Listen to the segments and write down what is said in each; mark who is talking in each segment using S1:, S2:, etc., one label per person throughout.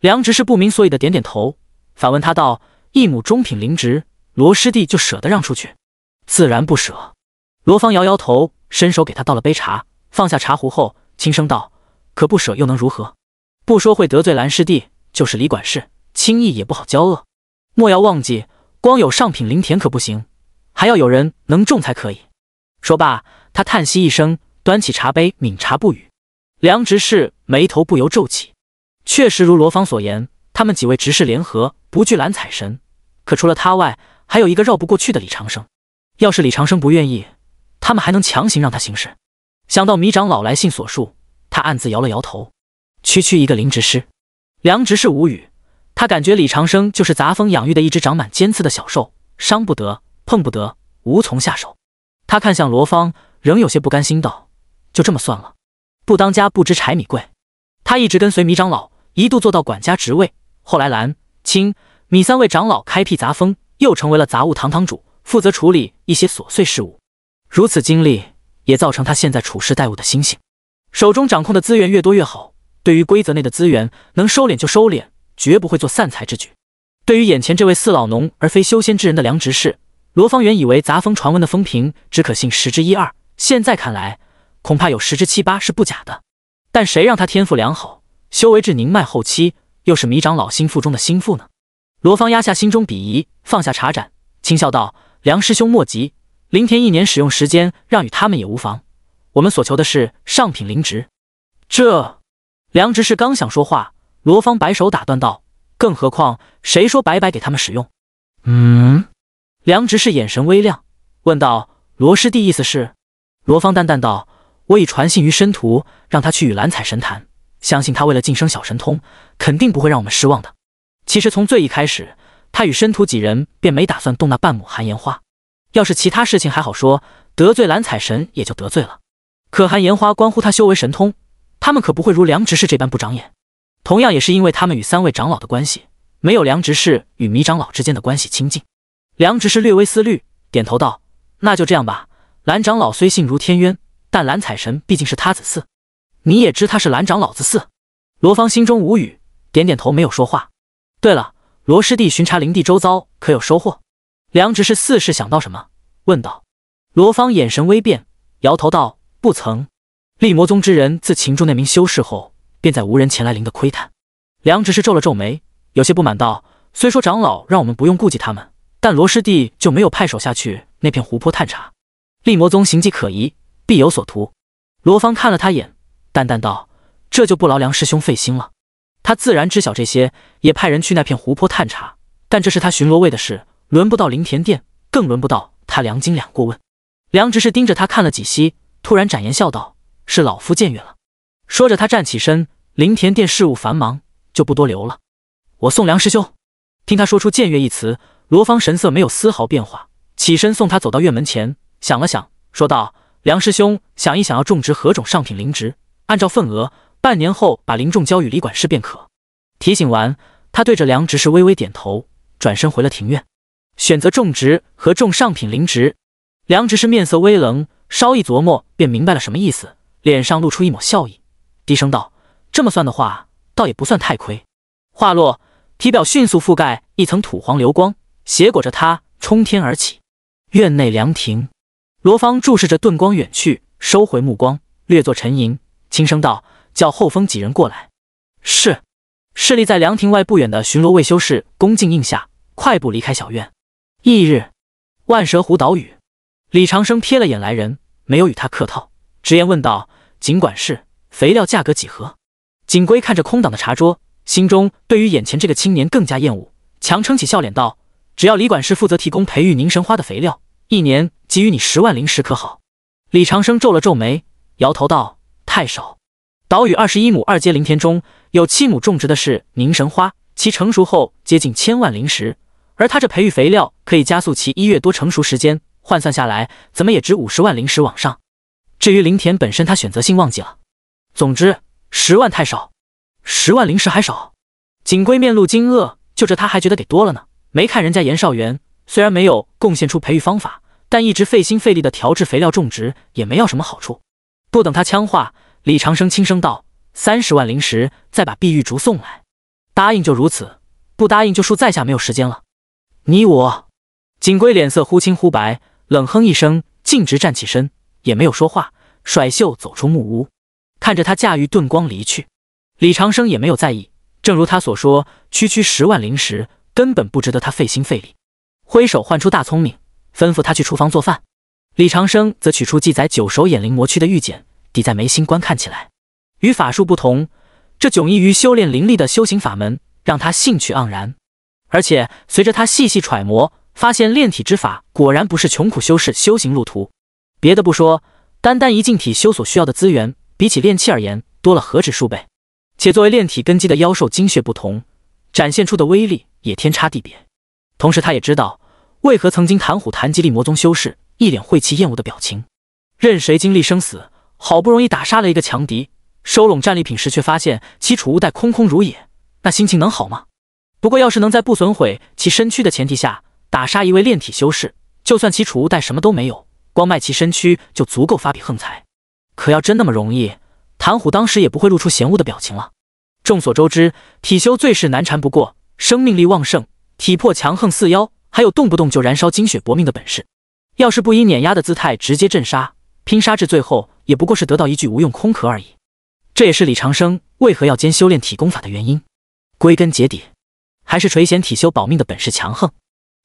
S1: 梁执事不明所以的点点头，反问他道：“一亩中品灵植，罗师弟就舍得让出去？自然不舍。”罗芳摇摇头，伸手给他倒了杯茶，放下茶壶后，轻声道：“可不舍又能如何？不说会得罪蓝师弟，就是李管事，轻易也不好交恶。莫要忘记，光有上品灵田可不行，还要有人能种才可以。”说罢，他叹息一声，端起茶杯抿茶不语。梁执事眉头不由皱起。确实如罗芳所言，他们几位执事联合不惧蓝彩神，可除了他外，还有一个绕不过去的李长生。要是李长生不愿意，他们还能强行让他行事。想到米长老来信所述，他暗自摇了摇头。区区一个灵执事，梁执事无语。他感觉李长生就是杂蜂养育的一只长满尖刺的小兽，伤不得，碰不得，无从下手。他看向罗芳，仍有些不甘心道：“就这么算了，不当家不知柴米贵。”他一直跟随米长老，一度做到管家职位。后来蓝青米三位长老开辟杂峰，又成为了杂物堂堂主，负责处理一些琐碎事务。如此经历也造成他现在处事待物的心性，手中掌控的资源越多越好。对于规则内的资源，能收敛就收敛，绝不会做散财之举。对于眼前这位似老农而非修仙之人的梁执事，罗方圆以为杂峰传闻的风评只可信十之一二，现在看来，恐怕有十之七八是不假的。但谁让他天赋良好，修为至宁脉后期，又是迷长老心腹中的心腹呢？罗芳压下心中鄙夷，放下茶盏，轻笑道：“梁师兄莫急，灵田一年使用时间让与他们也无妨。我们所求的是上品灵植。”这梁执事刚想说话，罗芳摆手打断道：“更何况，谁说白白给他们使用？”嗯。梁执事眼神微亮，问道：“罗师弟意思是？”罗芳淡淡道。我已传信于申屠，让他去与蓝彩神谈。相信他为了晋升小神通，肯定不会让我们失望的。其实从最一开始，他与申屠几人便没打算动那半亩寒岩花。要是其他事情还好说，得罪蓝彩神也就得罪了。可寒岩花关乎他修为神通，他们可不会如梁执事这般不长眼。同样也是因为他们与三位长老的关系，没有梁执事与迷长老之间的关系亲近。梁执事略微思虑，点头道：“那就这样吧。蓝长老虽性如天渊。”但蓝彩神毕竟是他子嗣，你也知他是蓝长老子嗣。罗芳心中无语，点点头，没有说话。对了，罗师弟巡查灵地周遭，可有收获？梁执事似是想到什么，问道。罗芳眼神微变，摇头道：“不曾。”立魔宗之人自擒住那名修士后，便在无人前来灵的窥探。梁执事皱了皱眉，有些不满道：“虽说长老让我们不用顾忌他们，但罗师弟就没有派手下去那片湖泊探查？立魔宗行迹可疑。”必有所图，罗芳看了他眼，淡淡道：“这就不劳梁师兄费心了。”他自然知晓这些，也派人去那片湖泊探查，但这是他巡逻卫的事，轮不到林田殿，更轮不到他梁金两过问。梁执事盯着他看了几息，突然展颜笑道：“是老夫僭越了。”说着，他站起身。灵田殿事务繁忙，就不多留了。我送梁师兄。听他说出僭越一词，罗芳神色没有丝毫变化，起身送他走到院门前，想了想，说道。梁师兄想一想，要种植何种上品灵植？按照份额，半年后把灵种交予李管事便可。提醒完，他对着梁执事微微点头，转身回了庭院。选择种植和种上品灵植，梁执事面色微冷，稍一琢磨便明白了什么意思，脸上露出一抹笑意，低声道：“这么算的话，倒也不算太亏。”话落，体表迅速覆盖一层土黄流光，挟裹着他冲天而起。院内凉亭。罗芳注视着顿光远去，收回目光，略作沉吟，轻声道：“叫后峰几人过来。”是，侍立在凉亭外不远的巡逻卫修士恭敬应下，快步离开小院。翌日，万蛇湖岛屿，李长生瞥了眼来人，没有与他客套，直言问道：“尽管事，肥料价格几何？”锦龟看着空荡的茶桌，心中对于眼前这个青年更加厌恶，强撑起笑脸道：“只要李管事负责提供培育凝神花的肥料，一年。”给予你十万灵石可好？李长生皱了皱眉，摇头道：“太少。岛屿二十一亩二阶灵田中有七亩种植的是凝神花，其成熟后接近千万灵石，而他这培育肥料可以加速其一月多成熟时间，换算下来怎么也值五十万灵石往上。至于灵田本身，他选择性忘记了。总之，十万太少，十万灵石还少。”锦龟面露惊愕，就这他还觉得给多了呢，没看人家严少元虽然没有贡献出培育方法。但一直费心费力的调制肥料种植，也没要什么好处。不等他呛话，李长生轻声道：“三十万灵石，再把碧玉竹送来。”答应就如此，不答应就恕在下没有时间了。你我，景龟脸色忽青忽白，冷哼一声，径直站起身，也没有说话，甩袖走出木屋。看着他驾驭遁光离去，李长生也没有在意。正如他所说，区区十万灵石，根本不值得他费心费力。挥手唤出大聪明。吩咐他去厨房做饭，李长生则取出记载九首眼灵魔躯的玉简，抵在眉心观看起来。与法术不同，这迥异于修炼灵力的修行法门，让他兴趣盎然。而且随着他细细揣摩，发现炼体之法果然不是穷苦修士修行路途。别的不说，单单一进体修所需要的资源，比起炼气而言多了何止数倍？且作为炼体根基的妖兽精血不同，展现出的威力也天差地别。同时，他也知道。为何曾经谭虎谈及力魔宗修士一脸晦气厌恶的表情？任谁经历生死，好不容易打杀了一个强敌，收拢战利品时却发现其储物袋空空如也，那心情能好吗？不过要是能在不损毁其身躯的前提下打杀一位炼体修士，就算其储物袋什么都没有，光卖其身躯就足够发笔横财。可要真那么容易，谭虎当时也不会露出嫌恶的表情了。众所周知，体修最是难缠，不过生命力旺盛，体魄强横似妖。还有动不动就燃烧精血搏命的本事，要是不以碾压的姿态直接镇杀，拼杀至最后也不过是得到一具无用空壳而已。这也是李长生为何要兼修炼体功法的原因。归根结底，还是垂涎体修保命的本事强横。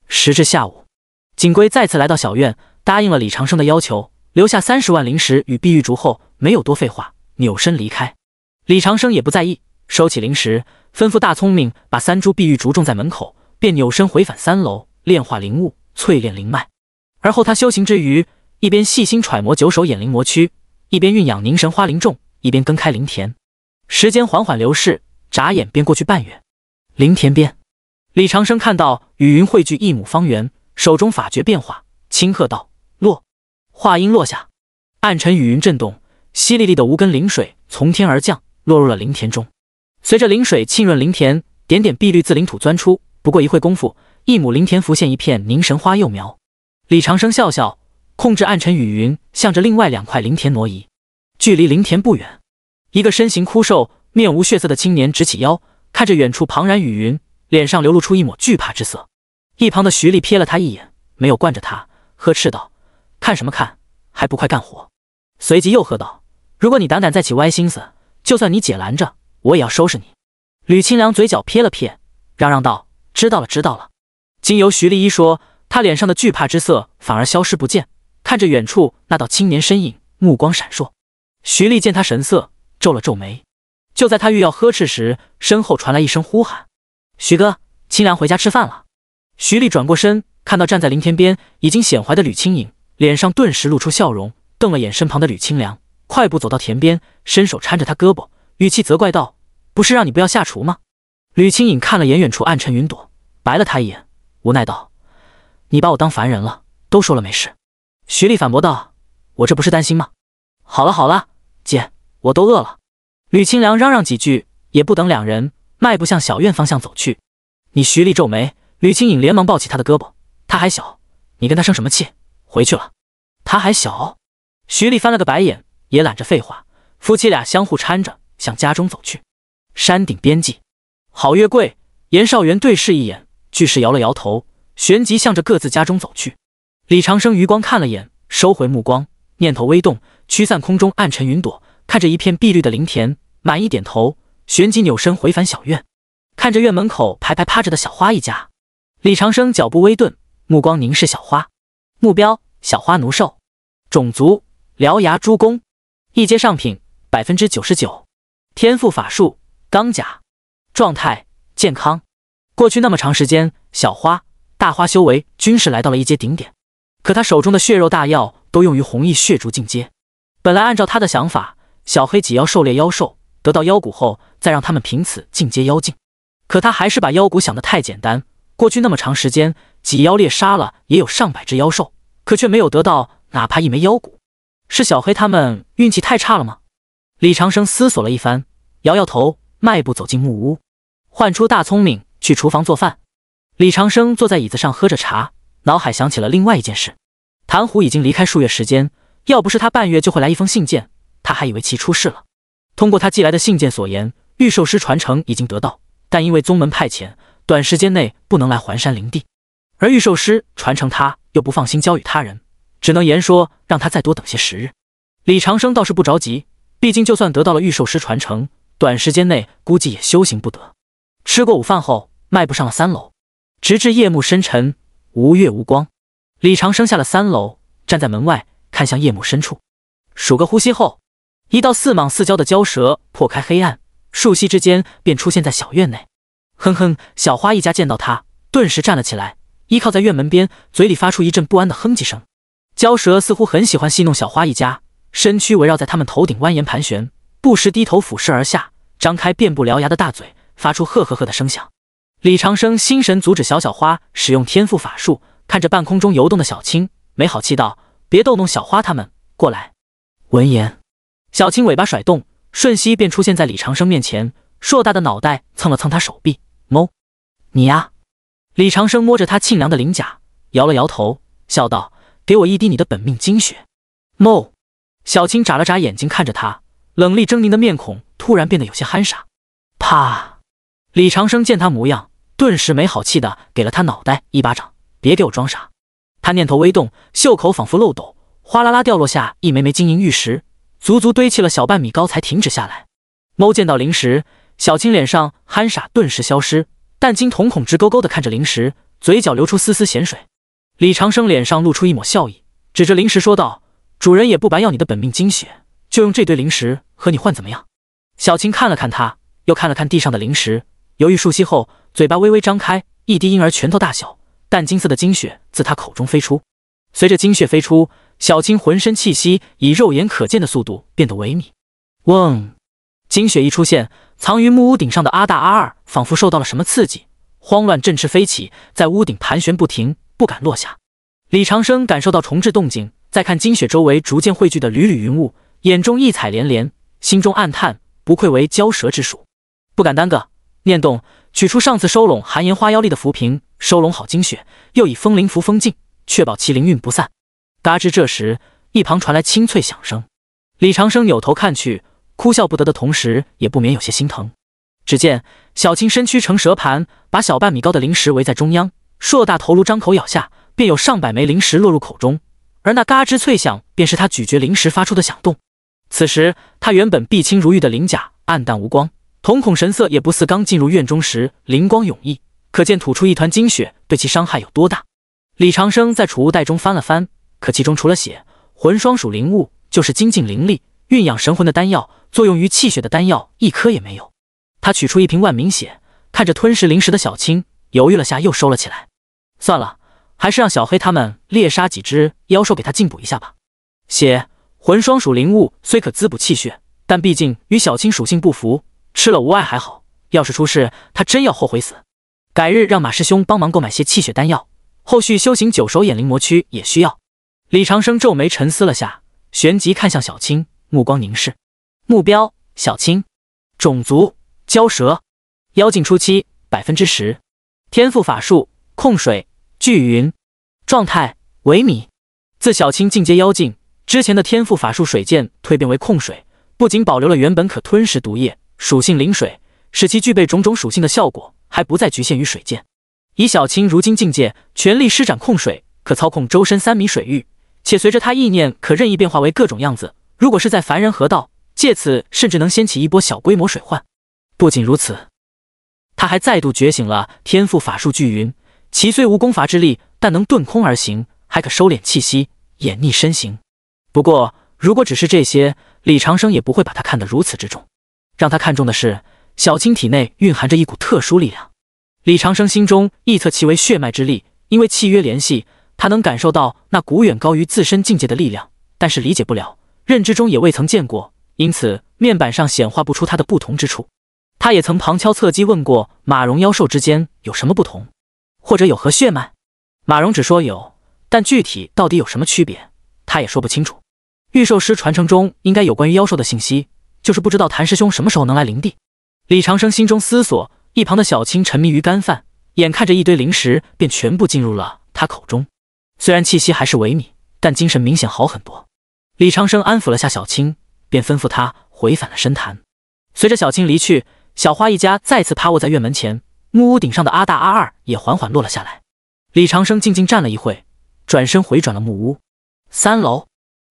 S1: 时至下午，锦龟再次来到小院，答应了李长生的要求，留下三十万灵石与碧玉竹后，没有多废话，扭身离开。李长生也不在意，收起灵石，吩咐大聪明把三株碧玉竹种在门口，便扭身回返三楼。炼化灵物，淬炼灵脉，而后他修行之余，一边细心揣摩九首眼灵魔躯，一边运养凝神花灵种，一边耕开灵田。时间缓缓流逝，眨眼便过去半月。灵田边，李长生看到雨云汇聚一亩方圆，手中法诀变化，轻喝道：“落！”话音落下，暗沉雨云震动，淅沥沥的无根灵水从天而降，落入了灵田中。随着灵水浸润灵田，点点碧绿自灵土钻出。不过一会功夫。一亩林田浮现一片凝神花幼苗，李长生笑笑，控制暗沉雨云向着另外两块林田挪移。距离林田不远，一个身形枯瘦、面无血色的青年直起腰，看着远处庞然雨云，脸上流露出一抹惧怕之色。一旁的徐丽瞥了他一眼，没有惯着他，呵斥道：“看什么看？还不快干活！”随即又喝道：“如果你胆敢再起歪心思，就算你姐拦着，我也要收拾你。”吕清凉嘴角撇了撇，嚷嚷道：“知道了，知道了。”经由徐丽一说，他脸上的惧怕之色反而消失不见，看着远处那道青年身影，目光闪烁。徐丽见他神色，皱了皱眉。就在他欲要呵斥时，身后传来一声呼喊：“徐哥，清凉回家吃饭了。”徐丽转过身，看到站在林田边已经显怀的吕清影，脸上顿时露出笑容，瞪了眼身旁的吕清凉，快步走到田边，伸手搀着他胳膊，语气责怪道：“不是让你不要下厨吗？”吕清影看了眼远处暗沉云朵，白了他一眼。无奈道：“你把我当凡人了？都说了没事。”徐丽反驳道：“我这不是担心吗？”“好了好了，姐，我都饿了。”吕清凉嚷嚷几句，也不等两人，迈步向小院方向走去。“你，徐丽皱眉。”吕清影连忙抱起她的胳膊：“他还小，你跟他生什么气？回去了。”“他还小。”徐丽翻了个白眼，也懒着废话。夫妻俩相互搀着向家中走去。山顶边际，郝月桂、严少元对视一眼。巨石摇了摇头，旋即向着各自家中走去。李长生余光看了眼，收回目光，念头微动，驱散空中暗沉云朵，看着一片碧绿的林田，满意点头，旋即扭身回返小院，看着院门口排排趴着的小花一家。李长生脚步微顿，目光凝视小花，目标：小花奴兽，种族：獠牙猪公，一阶上品，百分之九十九，天赋法术：钢甲，状态：健康。过去那么长时间，小花、大花修为均是来到了一阶顶点。可他手中的血肉大药都用于红翼血竹进阶。本来按照他的想法，小黑几妖狩猎妖兽，得到妖骨后再让他们凭此进阶妖境。可他还是把妖骨想的太简单。过去那么长时间，几妖猎杀了也有上百只妖兽，可却没有得到哪怕一枚妖骨。是小黑他们运气太差了吗？李长生思索了一番，摇摇头，迈步走进木屋，唤出大聪明。去厨房做饭，李长生坐在椅子上喝着茶，脑海想起了另外一件事。谭虎已经离开数月时间，要不是他半月就会来一封信件，他还以为其出事了。通过他寄来的信件所言，御兽师传承已经得到，但因为宗门派遣，短时间内不能来环山林地。而御兽师传承他又不放心交与他人，只能言说让他再多等些时日。李长生倒是不着急，毕竟就算得到了御兽师传承，短时间内估计也修行不得。吃过午饭后。迈步上了三楼，直至夜幕深沉，无月无光。李长生下了三楼，站在门外，看向夜幕深处。数个呼吸后，一道似蟒似蛟的蛟蛇破开黑暗，瞬息之间便出现在小院内。哼哼，小花一家见到他，顿时站了起来，依靠在院门边，嘴里发出一阵不安的哼唧声。蛟蛇似乎很喜欢戏弄小花一家，身躯围绕在他们头顶蜿蜒盘旋，不时低头俯视而下，张开遍布獠牙的大嘴，发出“呵呵呵的声响。李长生心神阻止小小花使用天赋法术，看着半空中游动的小青，没好气道：“别逗弄小花，他们过来。”闻言，小青尾巴甩动，瞬息便出现在李长生面前，硕大的脑袋蹭了蹭他手臂，猫。你呀，李长生摸着他沁凉的鳞甲，摇了摇头，笑道：“给我一滴你的本命精血。”猫。小青眨了眨眼睛，看着他冷厉狰狞的面孔，突然变得有些憨傻。啪！李长生见他模样。顿时没好气的给了他脑袋一巴掌，别给我装傻！他念头微动，袖口仿佛漏斗，哗啦啦掉落下一枚枚金银玉石，足足堆砌了小半米高才停止下来。猫见到灵石，小青脸上憨傻顿时消失，但见瞳孔直勾勾的看着灵石，嘴角流出丝丝咸水。李长生脸上露出一抹笑意，指着灵石说道：“主人也不白要你的本命精血，就用这堆灵石和你换，怎么样？”小青看了看他，又看了看地上的灵石。犹豫数息后，嘴巴微微张开，一滴婴儿拳头大小、淡金色的精血自他口中飞出。随着精血飞出，小青浑身气息以肉眼可见的速度变得萎靡。嗡！精血一出现，藏于木屋顶上的阿大阿二仿佛受到了什么刺激，慌乱振翅飞起，在屋顶盘旋不停，不敢落下。李长生感受到虫置动静，再看精血周围逐渐汇聚的缕缕云雾，眼中异彩连连，心中暗叹：不愧为蛟蛇之属，不敢耽搁。念动，取出上次收拢寒岩花妖力的浮瓶，收拢好精血，又以风灵符封禁，确保其灵韵不散。嘎吱，这时一旁传来清脆响声。李长生扭头看去，哭笑不得的同时，也不免有些心疼。只见小青身躯成蛇盘，把小半米高的灵石围在中央，硕大头颅张口咬下，便有上百枚灵石落入口中。而那嘎吱脆响，便是他咀嚼灵石发出的响动。此时，他原本碧青如玉的鳞甲暗淡无光。瞳孔神色也不似刚进入院中时灵光涌溢，可见吐出一团精血对其伤害有多大。李长生在储物袋中翻了翻，可其中除了血魂双属灵物，就是精进灵力、蕴养神魂的丹药，作用于气血的丹药一颗也没有。他取出一瓶万明血，看着吞食灵石的小青，犹豫了下，又收了起来。算了，还是让小黑他们猎杀几只妖兽给他进补一下吧。血魂双属灵物虽可滋补气血，但毕竟与小青属性不符。吃了无碍还好，要是出事，他真要后悔死。改日让马师兄帮忙购买些气血丹药，后续修行九手眼灵魔躯也需要。李长生皱眉沉思了下，旋即看向小青，目光凝视。目标：小青，种族：蛟蛇，妖境初期，百分之十，天赋法术：控水、聚云，状态：萎靡。自小青进阶妖境之前的天赋法术水剑蜕变为控水，不仅保留了原本可吞食毒液。属性灵水，使其具备种种属性的效果，还不再局限于水剑。以小青如今境界，全力施展控水，可操控周身三米水域，且随着他意念，可任意变化为各种样子。如果是在凡人河道，借此甚至能掀起一波小规模水患。不仅如此，他还再度觉醒了天赋法术巨云，其虽无功法之力，但能遁空而行，还可收敛气息，掩匿身形。不过，如果只是这些，李长生也不会把他看得如此之重。让他看中的是小青体内蕴含着一股特殊力量，李长生心中臆测其为血脉之力，因为契约联系，他能感受到那股远高于自身境界的力量，但是理解不了，认知中也未曾见过，因此面板上显化不出它的不同之处。他也曾旁敲侧击问过马荣妖兽之间有什么不同，或者有何血脉，马荣只说有，但具体到底有什么区别，他也说不清楚。御兽师传承中应该有关于妖兽的信息。就是不知道谭师兄什么时候能来灵地。李长生心中思索，一旁的小青沉迷于干饭，眼看着一堆零食便全部进入了他口中。虽然气息还是萎靡，但精神明显好很多。李长生安抚了下小青，便吩咐他回返了深潭。随着小青离去，小花一家再次趴卧在院门前木屋顶上的阿大阿二也缓缓落了下来。李长生静静站了一会，转身回转了木屋三楼。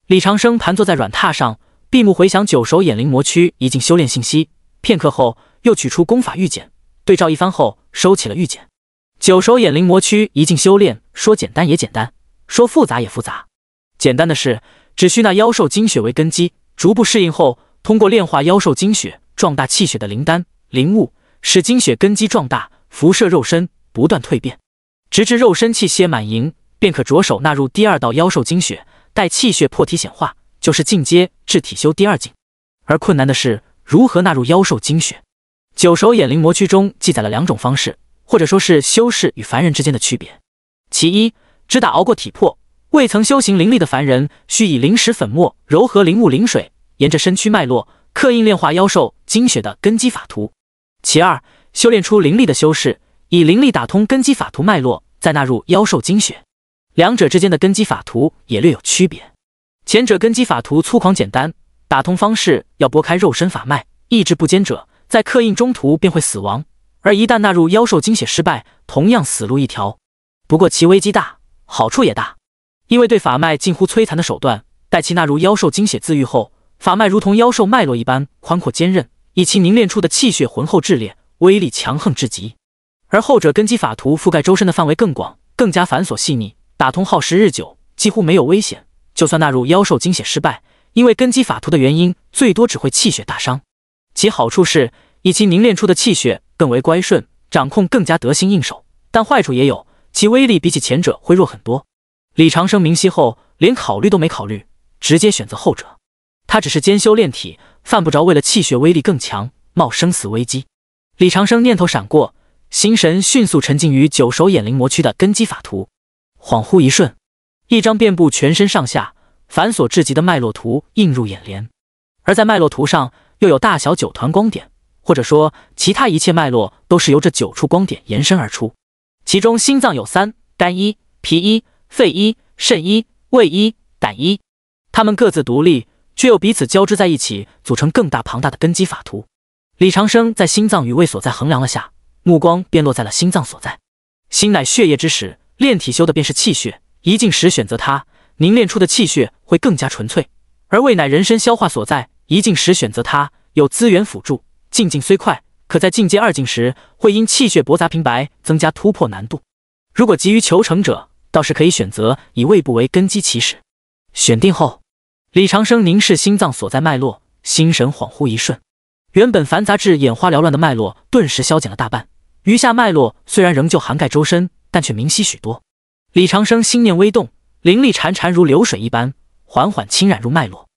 S1: 李长生盘坐在软榻上。闭目回想九首眼灵魔躯一境修炼信息，片刻后又取出功法玉简，对照一番后收起了玉简。九首眼灵魔躯一境修炼，说简单也简单，说复杂也复杂。简单的是，只需那妖兽精血为根基，逐步适应后，通过炼化妖兽精血壮大气血的灵丹灵物，使精血根基壮大，辐射肉身，不断蜕变，直至肉身气血满盈，便可着手纳入第二道妖兽精血，待气血破体显化。就是进阶至体修第二境，而困难的是如何纳入妖兽精血。九首眼灵魔区中记载了两种方式，或者说，是修士与凡人之间的区别。其一，只打熬过体魄、未曾修行灵力的凡人，需以灵石粉末柔合灵物灵水，沿着身躯脉络刻印炼化妖兽精血的根基法图。其二，修炼出灵力的修士，以灵力打通根基法图脉络，再纳入妖兽精血。两者之间的根基法图也略有区别。前者根基法图粗狂简单，打通方式要拨开肉身法脉，意志不坚者在刻印中途便会死亡；而一旦纳入妖兽精血失败，同样死路一条。不过其危机大，好处也大，因为对法脉近乎摧残的手段，待其纳入妖兽精血自愈后，法脉如同妖兽脉络一般宽阔坚韧，以其凝练出的气血浑厚炽烈，威力强横至极。而后者根基法图覆盖周身的范围更广，更加繁琐细腻，打通耗时日久，几乎没有危险。就算纳入妖兽精血失败，因为根基法图的原因，最多只会气血大伤。其好处是，以其凝练出的气血更为乖顺，掌控更加得心应手。但坏处也有，其威力比起前者会弱很多。李长生明晰后，连考虑都没考虑，直接选择后者。他只是兼修炼体，犯不着为了气血威力更强冒生死危机。李长生念头闪过，心神迅速沉浸于九首眼灵魔躯的根基法图，恍惚一瞬。一张遍布全身上下、繁琐至极的脉络图映入眼帘，而在脉络图上，又有大小九团光点，或者说，其他一切脉络都是由这九处光点延伸而出。其中，心脏有三，肝一，脾一，肺一，肾一，胃一，胆一，它们各自独立，却又彼此交织在一起，组成更大庞大的根基法图。李长生在心脏与胃所在衡量了下，目光便落在了心脏所在。心乃血液之始，炼体修的便是气血。一境时选择它，凝练出的气血会更加纯粹；而胃乃人身消化所在，一境时选择它，有资源辅助，进境虽快，可在进阶二境时会因气血驳杂平白，增加突破难度。如果急于求成者，倒是可以选择以胃部为根基起始。选定后，李长生凝视心脏所在脉络，心神恍惚一瞬，原本繁杂至眼花缭乱的脉络顿时消减了大半，余下脉络虽然仍旧涵盖周身，但却明晰许多。李长生心念微动，灵力潺潺如流水一般，缓缓侵染入脉络。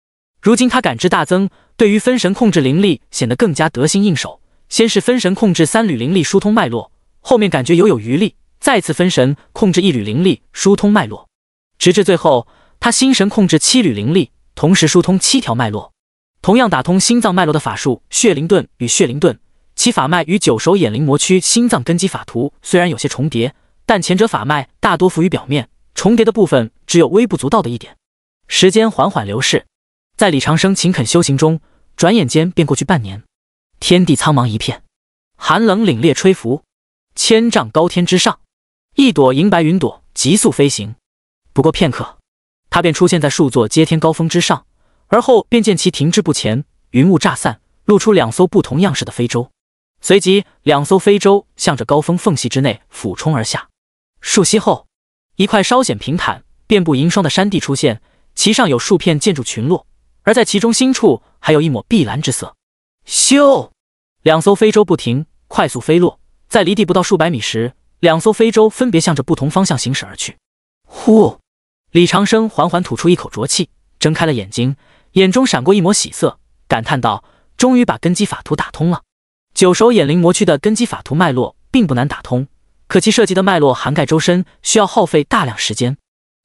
S1: 如今他感知大增，对于分神控制灵力显得更加得心应手。先是分神控制三缕灵力疏通脉络，后面感觉犹有余力，再次分神控制一缕灵力疏通脉络，直至最后，他心神控制七缕灵力，同时疏通七条脉络。同样打通心脏脉络的法术血灵盾与血灵盾，其法脉与九手眼灵魔躯心脏根基法图虽然有些重叠。但前者法脉大多浮于表面，重叠的部分只有微不足道的一点。时间缓缓流逝，在李长生勤恳修行中，转眼间便过去半年。天地苍茫一片，寒冷凛冽吹拂，千丈高天之上，一朵银白云朵急速飞行。不过片刻，它便出现在数座接天高峰之上，而后便见其停滞不前。云雾炸散，露出两艘不同样式的飞舟。随即，两艘飞舟向着高峰缝隙之内俯冲而下。数息后，一块稍显平坦、遍布银霜的山地出现，其上有数片建筑群落，而在其中心处还有一抹碧蓝之色。咻！两艘飞舟不停快速飞落，在离地不到数百米时，两艘飞舟分别向着不同方向行驶而去。呼！李长生缓缓吐出一口浊气，睁开了眼睛，眼中闪过一抹喜色，感叹道：“终于把根基法图打通了。九首眼灵魔躯的根基法图脉络并不难打通。”可其涉及的脉络涵盖周身，需要耗费大量时间。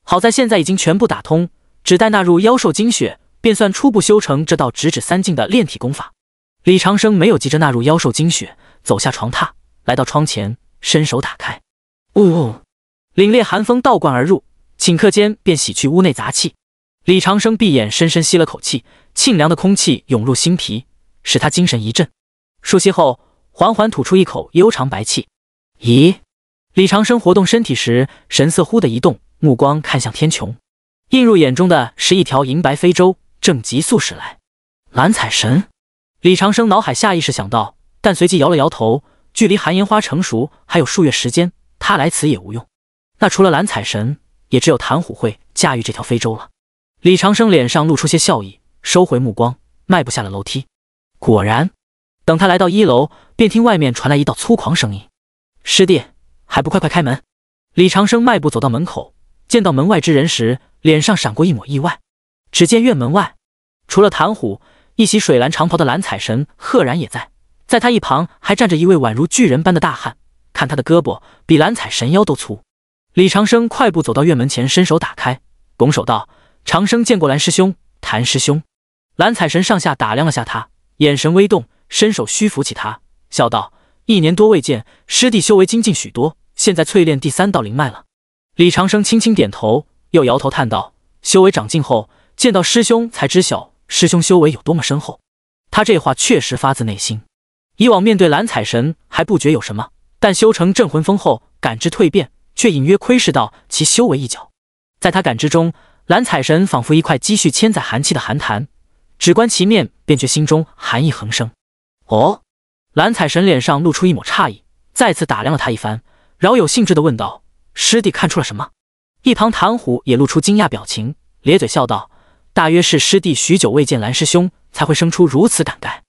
S1: 好在现在已经全部打通，只待纳入妖兽精血，便算初步修成这道直指三境的炼体功法。李长生没有急着纳入妖兽精血，走下床榻，来到窗前，伸手打开。呜，凛冽寒风倒灌而入，顷刻间便洗去屋内杂气。李长生闭眼，深深吸了口气，沁凉的空气涌入心脾，使他精神一振。数息后，缓缓吐出一口悠长白气。咦？李长生活动身体时，神色忽地一动，目光看向天穹，映入眼中的是一条银白飞舟，正急速驶来。蓝彩神，李长生脑海下意识想到，但随即摇了摇头。距离寒烟花成熟还有数月时间，他来此也无用。那除了蓝彩神，也只有谭虎会驾驭这条飞舟了。李长生脸上露出些笑意，收回目光，迈步下了楼梯。果然，等他来到一楼，便听外面传来一道粗狂声音：“师弟。”还不快快开门！李长生迈步走到门口，见到门外之人时，脸上闪过一抹意外。只见院门外，除了谭虎，一袭水蓝长袍的蓝彩神赫然也在，在他一旁还站着一位宛如巨人般的大汉，看他的胳膊比蓝彩神腰都粗。李长生快步走到院门前，伸手打开，拱手道：“长生见过蓝师兄，谭师兄。”蓝彩神上下打量了下他，眼神微动，伸手虚扶起他，笑道。一年多未见，师弟修为精进许多，现在淬炼第三道灵脉了。李长生轻轻点头，又摇头叹道：“修为长进后，见到师兄才知晓师兄修为有多么深厚。”他这话确实发自内心。以往面对蓝彩神还不觉有什么，但修成镇魂峰后，感知蜕变，却隐约窥视到其修为一角。在他感知中，蓝彩神仿佛一块积蓄千载寒气的寒潭，只观其面便觉心中寒意横生。哦。蓝彩神脸上露出一抹诧异，再次打量了他一番，饶有兴致地问道：“师弟看出了什么？”一旁谭虎也露出惊讶表情，咧嘴笑道：“大约是师弟许久未见蓝师兄，才会生出如此感慨。”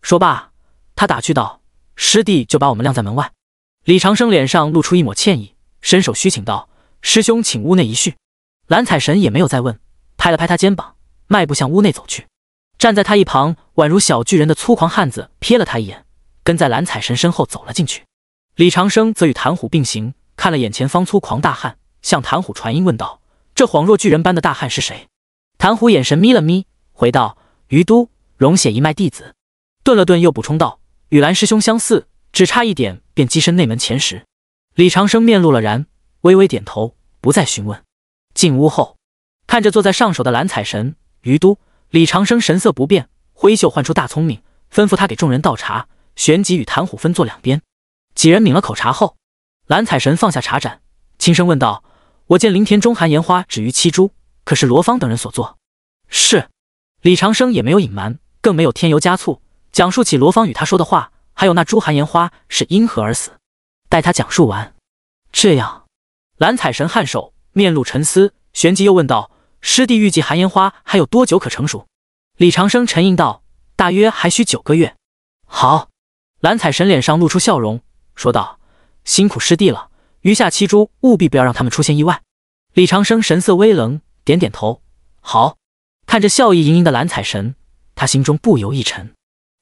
S1: 说罢，他打趣道：“师弟就把我们晾在门外。”李长生脸上露出一抹歉意，伸手虚请道：“师兄，请屋内一叙。”蓝彩神也没有再问，拍了拍他肩膀，迈步向屋内走去。站在他一旁，宛如小巨人的粗狂汉子瞥了他一眼。跟在蓝采神身后走了进去，李长生则与谭虎并行，看了眼前方粗狂大汉，向谭虎传音问道：“这恍若巨人般的大汉是谁？”谭虎眼神眯了眯，回道：“于都融血一脉弟子。”顿了顿，又补充道：“与蓝师兄相似，只差一点便跻身内门前十。”李长生面露了然，微微点头，不再询问。进屋后，看着坐在上首的蓝采神、于都，李长生神色不变，挥袖唤出大聪明，吩咐他给众人倒茶。旋即与谭虎分坐两边，几人抿了口茶后，蓝采神放下茶盏，轻声问道：“我见林田中含岩花止于七株，可是罗芳等人所做？”“是。”李长生也没有隐瞒，更没有添油加醋，讲述起罗芳与他说的话，还有那株含岩花是因何而死。待他讲述完，这样，蓝采神颔首，面露沉思，旋即又问道：“师弟预计含岩花还有多久可成熟？”李长生沉吟道：“大约还需九个月。”好。蓝彩神脸上露出笑容，说道：“辛苦师弟了，余下七株务必不要让他们出现意外。”李长生神色微冷，点点头：“好。”看着笑意盈盈的蓝彩神，他心中不由一沉：“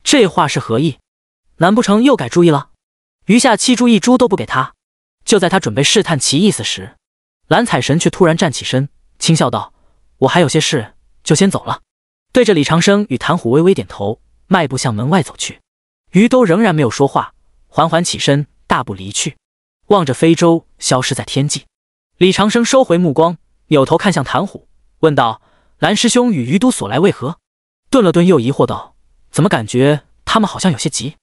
S1: 这话是何意？难不成又改主意了？余下七株一株都不给他？”就在他准备试探其意思时，蓝彩神却突然站起身，轻笑道：“我还有些事，就先走了。”对着李长生与谭虎微微点头，迈步向门外走去。余都仍然没有说话，缓缓起身，大步离去，望着非洲消失在天际。李长生收回目光，扭头看向谭虎，问道：“蓝师兄与余都所来为何？”顿了顿，又疑惑道：“怎么感觉他们好像有些急？”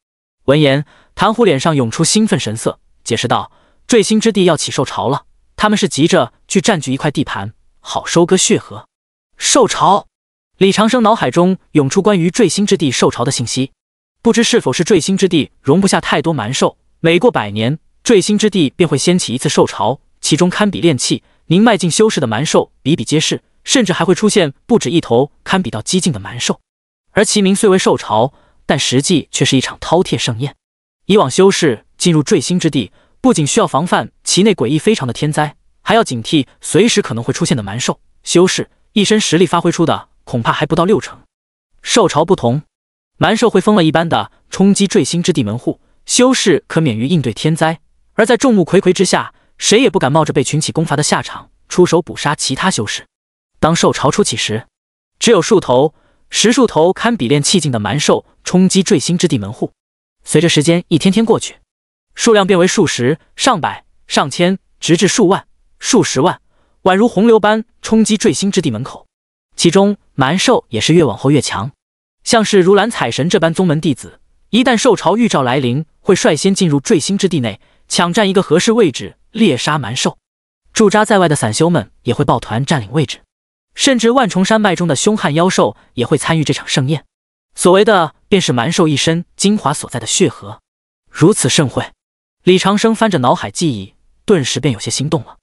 S1: 闻言，谭虎脸上涌出兴奋神色，解释道：“坠星之地要起兽潮了，他们是急着去占据一块地盘，好收割血河。”兽潮。李长生脑海中涌出关于坠星之地兽潮的信息。不知是否是坠星之地容不下太多蛮兽，每过百年，坠星之地便会掀起一次兽潮，其中堪比炼气、凝迈进修士的蛮兽比比皆是，甚至还会出现不止一头堪比到激进的蛮兽。而其名虽为兽潮，但实际却是一场饕餮盛宴。以往修士进入坠星之地，不仅需要防范其内诡异非常的天灾，还要警惕随时可能会出现的蛮兽。修士一身实力发挥出的恐怕还不到六成。兽潮不同。蛮兽会疯了一般的冲击坠星之地门户，修士可免于应对天灾；而在众目睽睽之下，谁也不敢冒着被群起攻伐的下场，出手捕杀其他修士。当兽潮出起时，只有数头、十数头堪比炼气境的蛮兽冲击坠星之地门户。随着时间一天天过去，数量变为数十、上百、上千，直至数万、数十万，宛如洪流般冲击坠星之地门口。其中蛮兽也是越往后越强。像是如蓝彩神这般宗门弟子，一旦受潮预兆来临，会率先进入坠星之地内，抢占一个合适位置猎杀蛮兽。驻扎在外的散修们也会抱团占领位置，甚至万重山脉中的凶悍妖兽也会参与这场盛宴。所谓的便是蛮兽一身精华所在的血河。如此盛会，李长生翻着脑海记忆，顿时便有些心动了。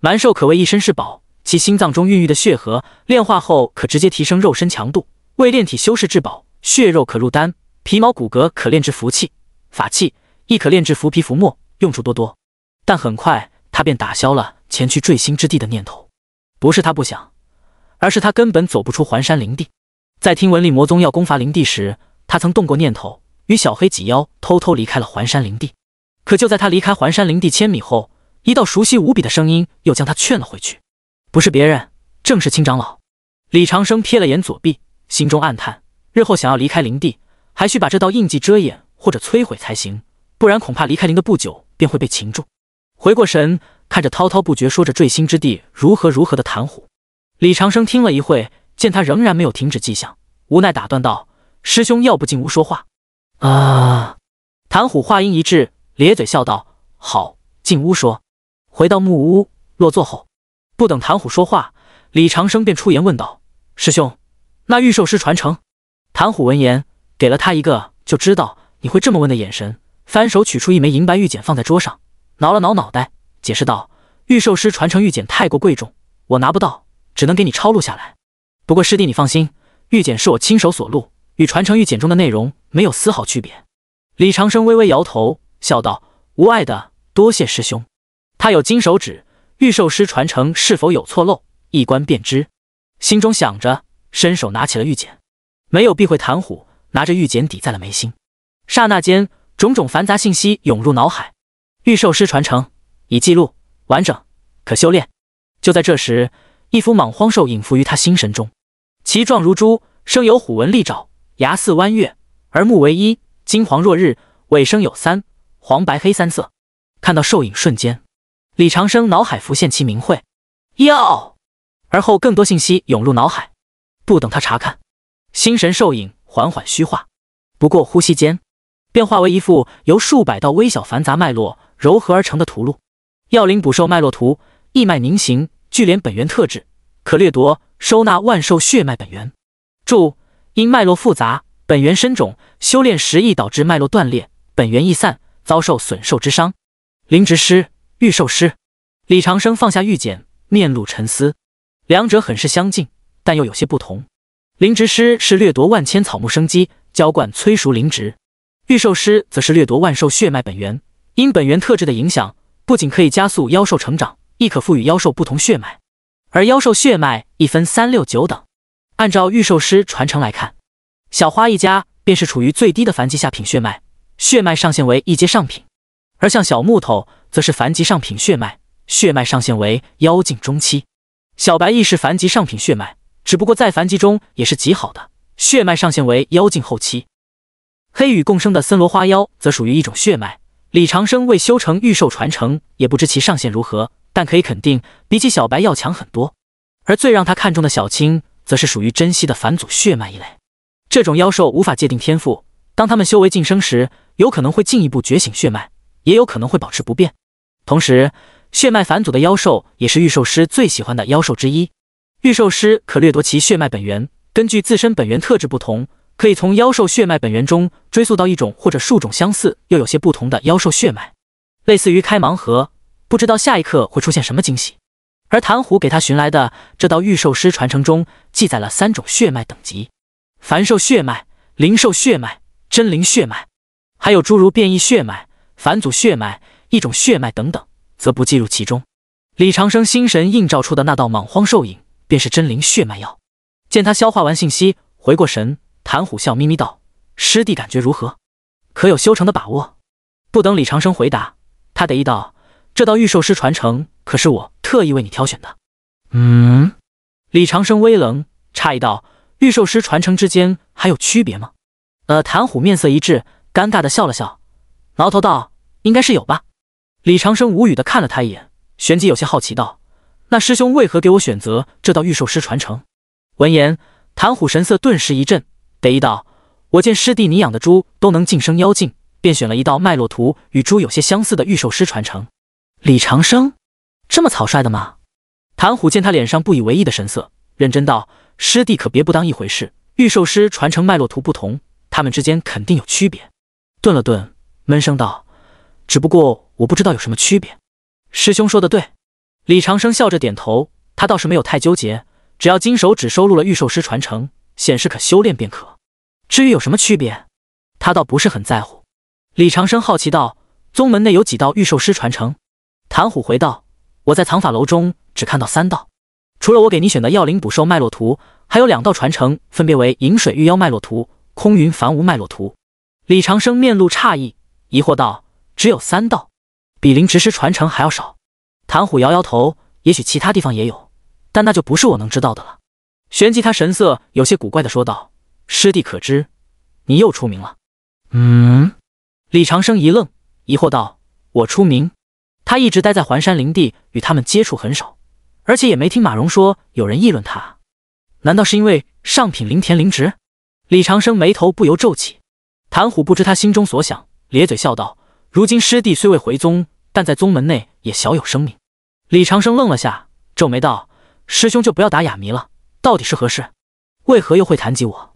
S1: 蛮兽可谓一身是宝，其心脏中孕育的血河炼化后，可直接提升肉身强度。为炼体修士至宝，血肉可入丹，皮毛骨骼可炼制符器、法器，亦可炼制符皮、符墨，用处多多。但很快，他便打消了前去坠星之地的念头。不是他不想，而是他根本走不出环山林地。在听闻力魔宗要攻伐林地时，他曾动过念头，与小黑几妖偷偷离开了环山林地。可就在他离开环山林地千米后，一道熟悉无比的声音又将他劝了回去。不是别人，正是青长老。李长生瞥了眼左臂。心中暗叹，日后想要离开灵地，还需把这道印记遮掩或者摧毁才行，不然恐怕离开灵的不久便会被擒住。回过神，看着滔滔不绝说着坠星之地如何如何的谭虎，李长生听了一会，见他仍然没有停止迹象，无奈打断道：“师兄，要不进屋说话？”啊！谭虎话音一滞，咧嘴笑道：“好，进屋说。”回到木屋落座后，不等谭虎说话，李长生便出言问道：“师兄。”那御兽师传承，谭虎闻言给了他一个就知道你会这么问的眼神，翻手取出一枚银白玉简放在桌上，挠了挠脑袋，解释道：“御兽师传承玉简太过贵重，我拿不到，只能给你抄录下来。不过师弟你放心，玉简是我亲手所录，与传承玉简中的内容没有丝毫区别。”李长生微微摇头，笑道：“无碍的，多谢师兄。他有金手指，御兽师传承是否有错漏，一观便知。”心中想着。伸手拿起了玉简，没有避讳谭虎，拿着玉简抵在了眉心。刹那间，种种繁杂信息涌入脑海。御兽师传承已记录完整，可修炼。就在这时，一幅莽荒兽影伏于他心神中，其状如猪，生有虎纹利爪，牙似弯月，而目为一，金黄若日，尾生有三，黄白黑三色。看到兽影瞬间，李长生脑海浮现其名讳，哟，而后更多信息涌入脑海。不等他查看，心神兽影缓缓虚化，不过呼吸间，便化为一幅由数百道微小繁杂脉络柔合而成的图录——药灵捕兽脉络图。一脉凝形，聚敛本源特质，可掠夺收纳万兽血脉本源。注：因脉络复杂，本源深种，修炼时易导致脉络断裂，本源易散，遭受损兽之伤。灵植师、御兽师，李长生放下玉简，面露沉思，两者很是相近。但又有些不同，灵植师是掠夺万千草木生机，浇灌催熟灵植；御兽师则是掠夺万兽血脉本源。因本源特质的影响，不仅可以加速妖兽成长，亦可赋予妖兽不同血脉。而妖兽血脉一分三六九等。按照御兽师传承来看，小花一家便是处于最低的凡级下品血脉，血脉上限为一阶上品；而像小木头则是凡级上品血脉，血脉上限为妖境中期。小白亦是凡级上品血脉。只不过在凡级中也是极好的血脉上限为妖境后期，黑羽共生的森罗花妖则属于一种血脉。李长生未修成御兽传承，也不知其上限如何，但可以肯定，比起小白要强很多。而最让他看中的小青，则是属于珍稀的返祖血脉一类。这种妖兽无法界定天赋，当他们修为晋升时，有可能会进一步觉醒血脉，也有可能会保持不变。同时，血脉返祖的妖兽也是御兽师最喜欢的妖兽之一。御兽师可掠夺其血脉本源，根据自身本源特质不同，可以从妖兽血脉本源中追溯到一种或者数种相似又有些不同的妖兽血脉，类似于开盲盒，不知道下一刻会出现什么惊喜。而谭虎给他寻来的这道御兽师传承中记载了三种血脉等级：凡兽血脉、灵兽血脉、真灵血脉，还有诸如变异血脉、返祖血脉、一种血脉等等，则不计入其中。李长生心神映照出的那道莽荒兽影。便是真灵血脉药。见他消化完信息，回过神，谭虎笑眯眯道：“师弟感觉如何？可有修成的把握？”不等李长生回答，他得意道：“这道御兽师传承可是我特意为你挑选的。”嗯。李长生微冷，诧异道：“御兽师传承之间还有区别吗？”呃，谭虎面色一滞，尴尬的笑了笑，挠头道：“应该是有吧。”李长生无语的看了他一眼，旋即有些好奇道。那师兄为何给我选择这道御兽师传承？闻言，谭虎神色顿时一震，得意道：“我见师弟你养的猪都能晋升妖境，便选了一道脉络图与猪有些相似的御兽师传承。”李长生这么草率的吗？谭虎见他脸上不以为意的神色，认真道：“师弟可别不当一回事。御兽师传承脉络图不同，他们之间肯定有区别。”顿了顿，闷声道：“只不过我不知道有什么区别。”师兄说的对。李长生笑着点头，他倒是没有太纠结，只要金手指收录了御兽师传承，显示可修炼便可。至于有什么区别，他倒不是很在乎。李长生好奇道：“宗门内有几道御兽师传承？”谭虎回道：“我在藏法楼中只看到三道，除了我给你选的药灵捕兽脉络图，还有两道传承，分别为银水御妖脉络图、空云凡无脉络图。”李长生面露诧异，疑惑道：“只有三道，比灵执师传承还要少。”谭虎摇摇头，也许其他地方也有，但那就不是我能知道的了。旋即他神色有些古怪的说道：“师弟可知，你又出名了？”嗯。李长生一愣，疑惑道：“我出名？他一直待在环山林地，与他们接触很少，而且也没听马荣说有人议论他。难道是因为上品灵田灵植？”李长生眉头不由皱起。谭虎不知他心中所想，咧嘴笑道：“如今师弟虽未回宗。”但在宗门内也小有声名。李长生愣了下，皱眉道：“师兄就不要打哑谜了，到底是何事？为何又会谈及我？”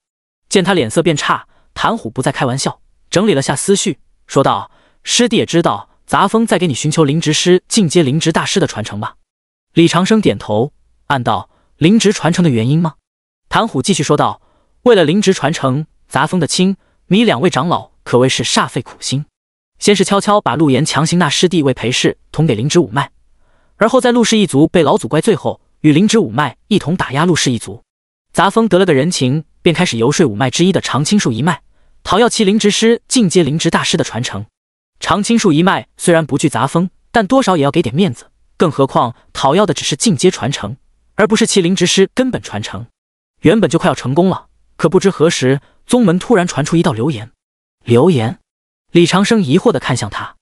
S1: 见他脸色变差，谭虎不再开玩笑，整理了下思绪，说道：“师弟也知道，杂风在给你寻求灵职师进阶灵职大师的传承吧？”李长生点头，暗道：“灵职传承的原因吗？”谭虎继续说道：“为了灵职传承，杂风的亲、迷两位长老可谓是煞费苦心。”先是悄悄把陆岩强行纳师弟为陪侍，捅给灵植五脉；而后在陆氏一族被老祖怪罪后，与灵植五脉一同打压陆氏一族。杂风得了个人情，便开始游说五脉之一的常青树一脉，讨要其灵植师进阶灵植大师的传承。常青树一脉虽然不惧杂风，但多少也要给点面子，更何况讨要的只是进阶传承，而不是其灵植师根本传承。原本就快要成功了，可不知何时，宗门突然传出一道流言，流言。李长生疑惑地看向他，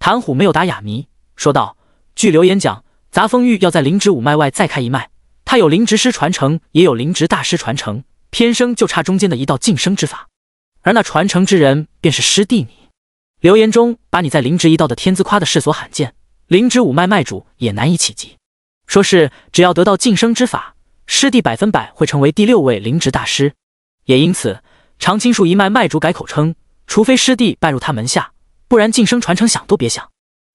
S1: 谭虎没有打哑谜，说道：“据留言讲，杂风玉要在灵植五脉外再开一脉。他有灵植师传承，也有灵植大师传承，天生就差中间的一道晋升之法。而那传承之人，便是师弟你。留言中把你在灵植一道的天资夸的世所罕见，灵植五脉脉主也难以企及。说是只要得到晋升之法，师弟百分百会成为第六位灵植大师。也因此，常青树一脉脉主改口称。”除非师弟拜入他门下，不然晋升传承想都别想。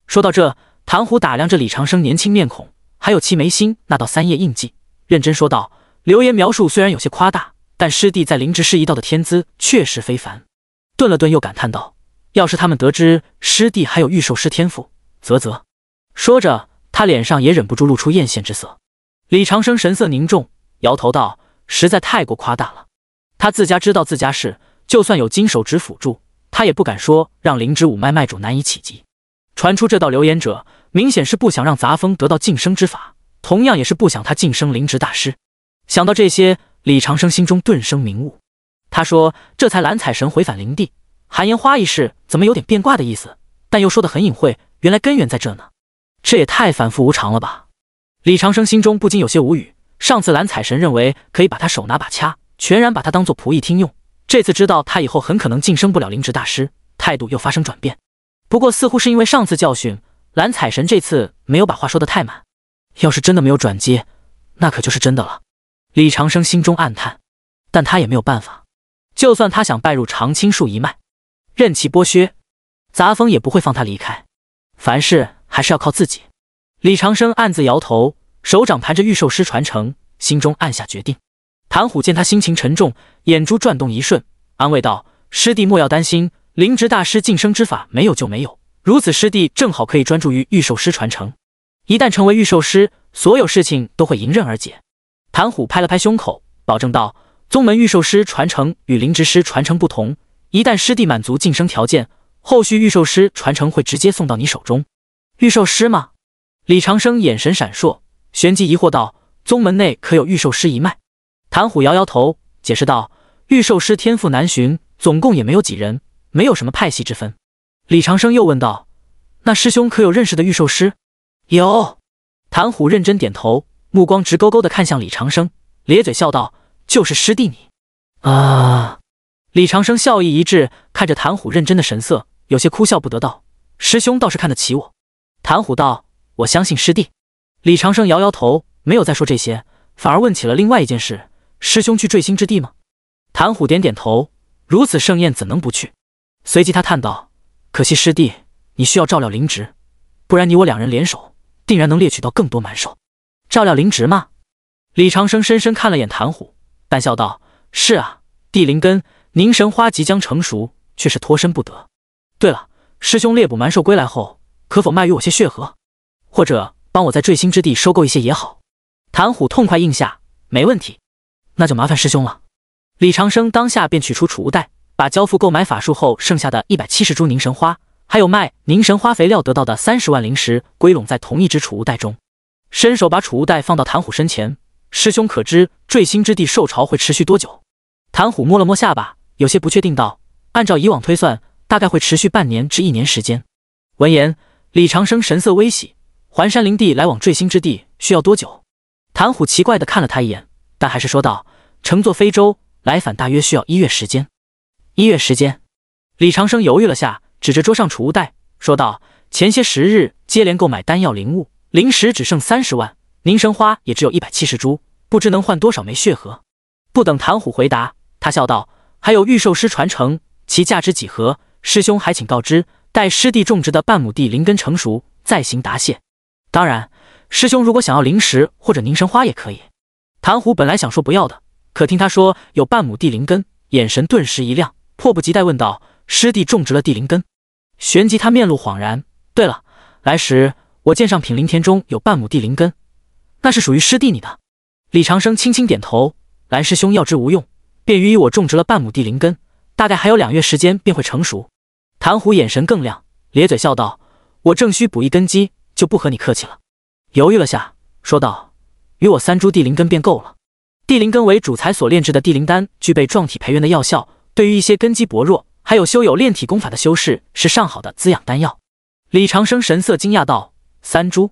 S1: 说到这，谭虎打量着李长生年轻面孔，还有其眉心那道三叶印记，认真说道：“流言描述虽然有些夸大，但师弟在灵芝师一道的天资确实非凡。”顿了顿，又感叹道：“要是他们得知师弟还有御兽师天赋，啧啧。”说着，他脸上也忍不住露出艳羡之色。李长生神色凝重，摇头道：“实在太过夸大了，他自家知道自家事。”就算有金手指辅助，他也不敢说让灵植五脉脉主难以企及。传出这道留言者，明显是不想让杂风得到晋升之法，同样也是不想他晋升灵植大师。想到这些，李长生心中顿生明悟。他说：“这才蓝彩神回返灵地，含烟花一事怎么有点变卦的意思？但又说得很隐晦，原来根源在这呢。这也太反复无常了吧！”李长生心中不禁有些无语。上次蓝彩神认为可以把他手拿把掐，全然把他当做仆役听用。这次知道他以后很可能晋升不了灵植大师，态度又发生转变。不过，似乎是因为上次教训，蓝彩神这次没有把话说的太满。要是真的没有转机，那可就是真的了。李长生心中暗叹，但他也没有办法。就算他想拜入长青树一脉，任其剥削，杂风也不会放他离开。凡事还是要靠自己。李长生暗自摇头，手掌盘着御兽师传承，心中暗下决定。谭虎见他心情沉重，眼珠转动一瞬，安慰道：“师弟莫要担心，灵植大师晋升之法没有就没有，如此师弟正好可以专注于御兽师传承。一旦成为御兽师，所有事情都会迎刃而解。”谭虎拍了拍胸口，保证道：“宗门御兽师传承与灵植师传承不同，一旦师弟满足晋升条件，后续御兽师传承会直接送到你手中。”御兽师吗？李长生眼神闪烁，旋即疑惑道：“宗门内可有御兽师一脉？”谭虎摇摇头，解释道：“御兽师天赋难寻，总共也没有几人，没有什么派系之分。”李长生又问道：“那师兄可有认识的御兽师？”“有。”谭虎认真点头，目光直勾勾的看向李长生，咧嘴笑道：“就是师弟你。”啊！李长生笑意一滞，看着谭虎认真的神色，有些哭笑不得道：“师兄倒是看得起我。”谭虎道：“我相信师弟。”李长生摇摇头，没有再说这些，反而问起了另外一件事。师兄去坠星之地吗？谭虎点点头，如此盛宴怎能不去？随即他叹道：“可惜师弟，你需要照料灵植，不然你我两人联手，定然能猎取到更多蛮兽。”照料灵植吗？李长生深深看了眼谭虎，淡笑道：“是啊，地灵根凝神花即将成熟，却是脱身不得。对了，师兄猎捕蛮兽归来后，可否卖与我些血河，或者帮我在坠星之地收购一些也好？”谭虎痛快应下：“没问题。”那就麻烦师兄了。李长生当下便取出储物袋，把交付购买法术后剩下的一百七十株凝神花，还有卖凝神花肥料得到的三十万灵石归拢在同一只储物袋中，伸手把储物袋放到谭虎身前。师兄可知坠星之地受潮会持续多久？谭虎摸了摸下巴，有些不确定道：“按照以往推算，大概会持续半年至一年时间。”闻言，李长生神色微喜。环山林地来往坠星之地需要多久？谭虎奇怪地看了他一眼。但还是说道：“乘坐非洲来返大约需要一月时间。”一月时间，李长生犹豫了下，指着桌上储物袋说道：“前些时日接连购买丹药灵物，灵石只剩三十万，凝神花也只有一百七十株，不知能换多少枚血盒？”不等谭虎回答，他笑道：“还有御兽师传承，其价值几何？师兄还请告知。待师弟种植的半亩地灵根成熟，再行答谢。当然，师兄如果想要灵石或者凝神花，也可以。”谭虎本来想说不要的，可听他说有半亩地灵根，眼神顿时一亮，迫不及待问道：“师弟种植了地灵根？”旋即他面露恍然：“对了，来时我见上品灵田中有半亩地灵根，那是属于师弟你的。”李长生轻轻点头：“蓝师兄要之无用，便予以我种植了半亩地灵根，大概还有两月时间便会成熟。”谭虎眼神更亮，咧嘴笑道：“我正需补一根基，就不和你客气了。”犹豫了下，说道。与我三株地灵根便够了。地灵根为主材所炼制的地灵丹，具备壮体培元的药效，对于一些根基薄弱，还有修有炼体功法的修士，是上好的滋养丹药。李长生神色惊讶道：“三株，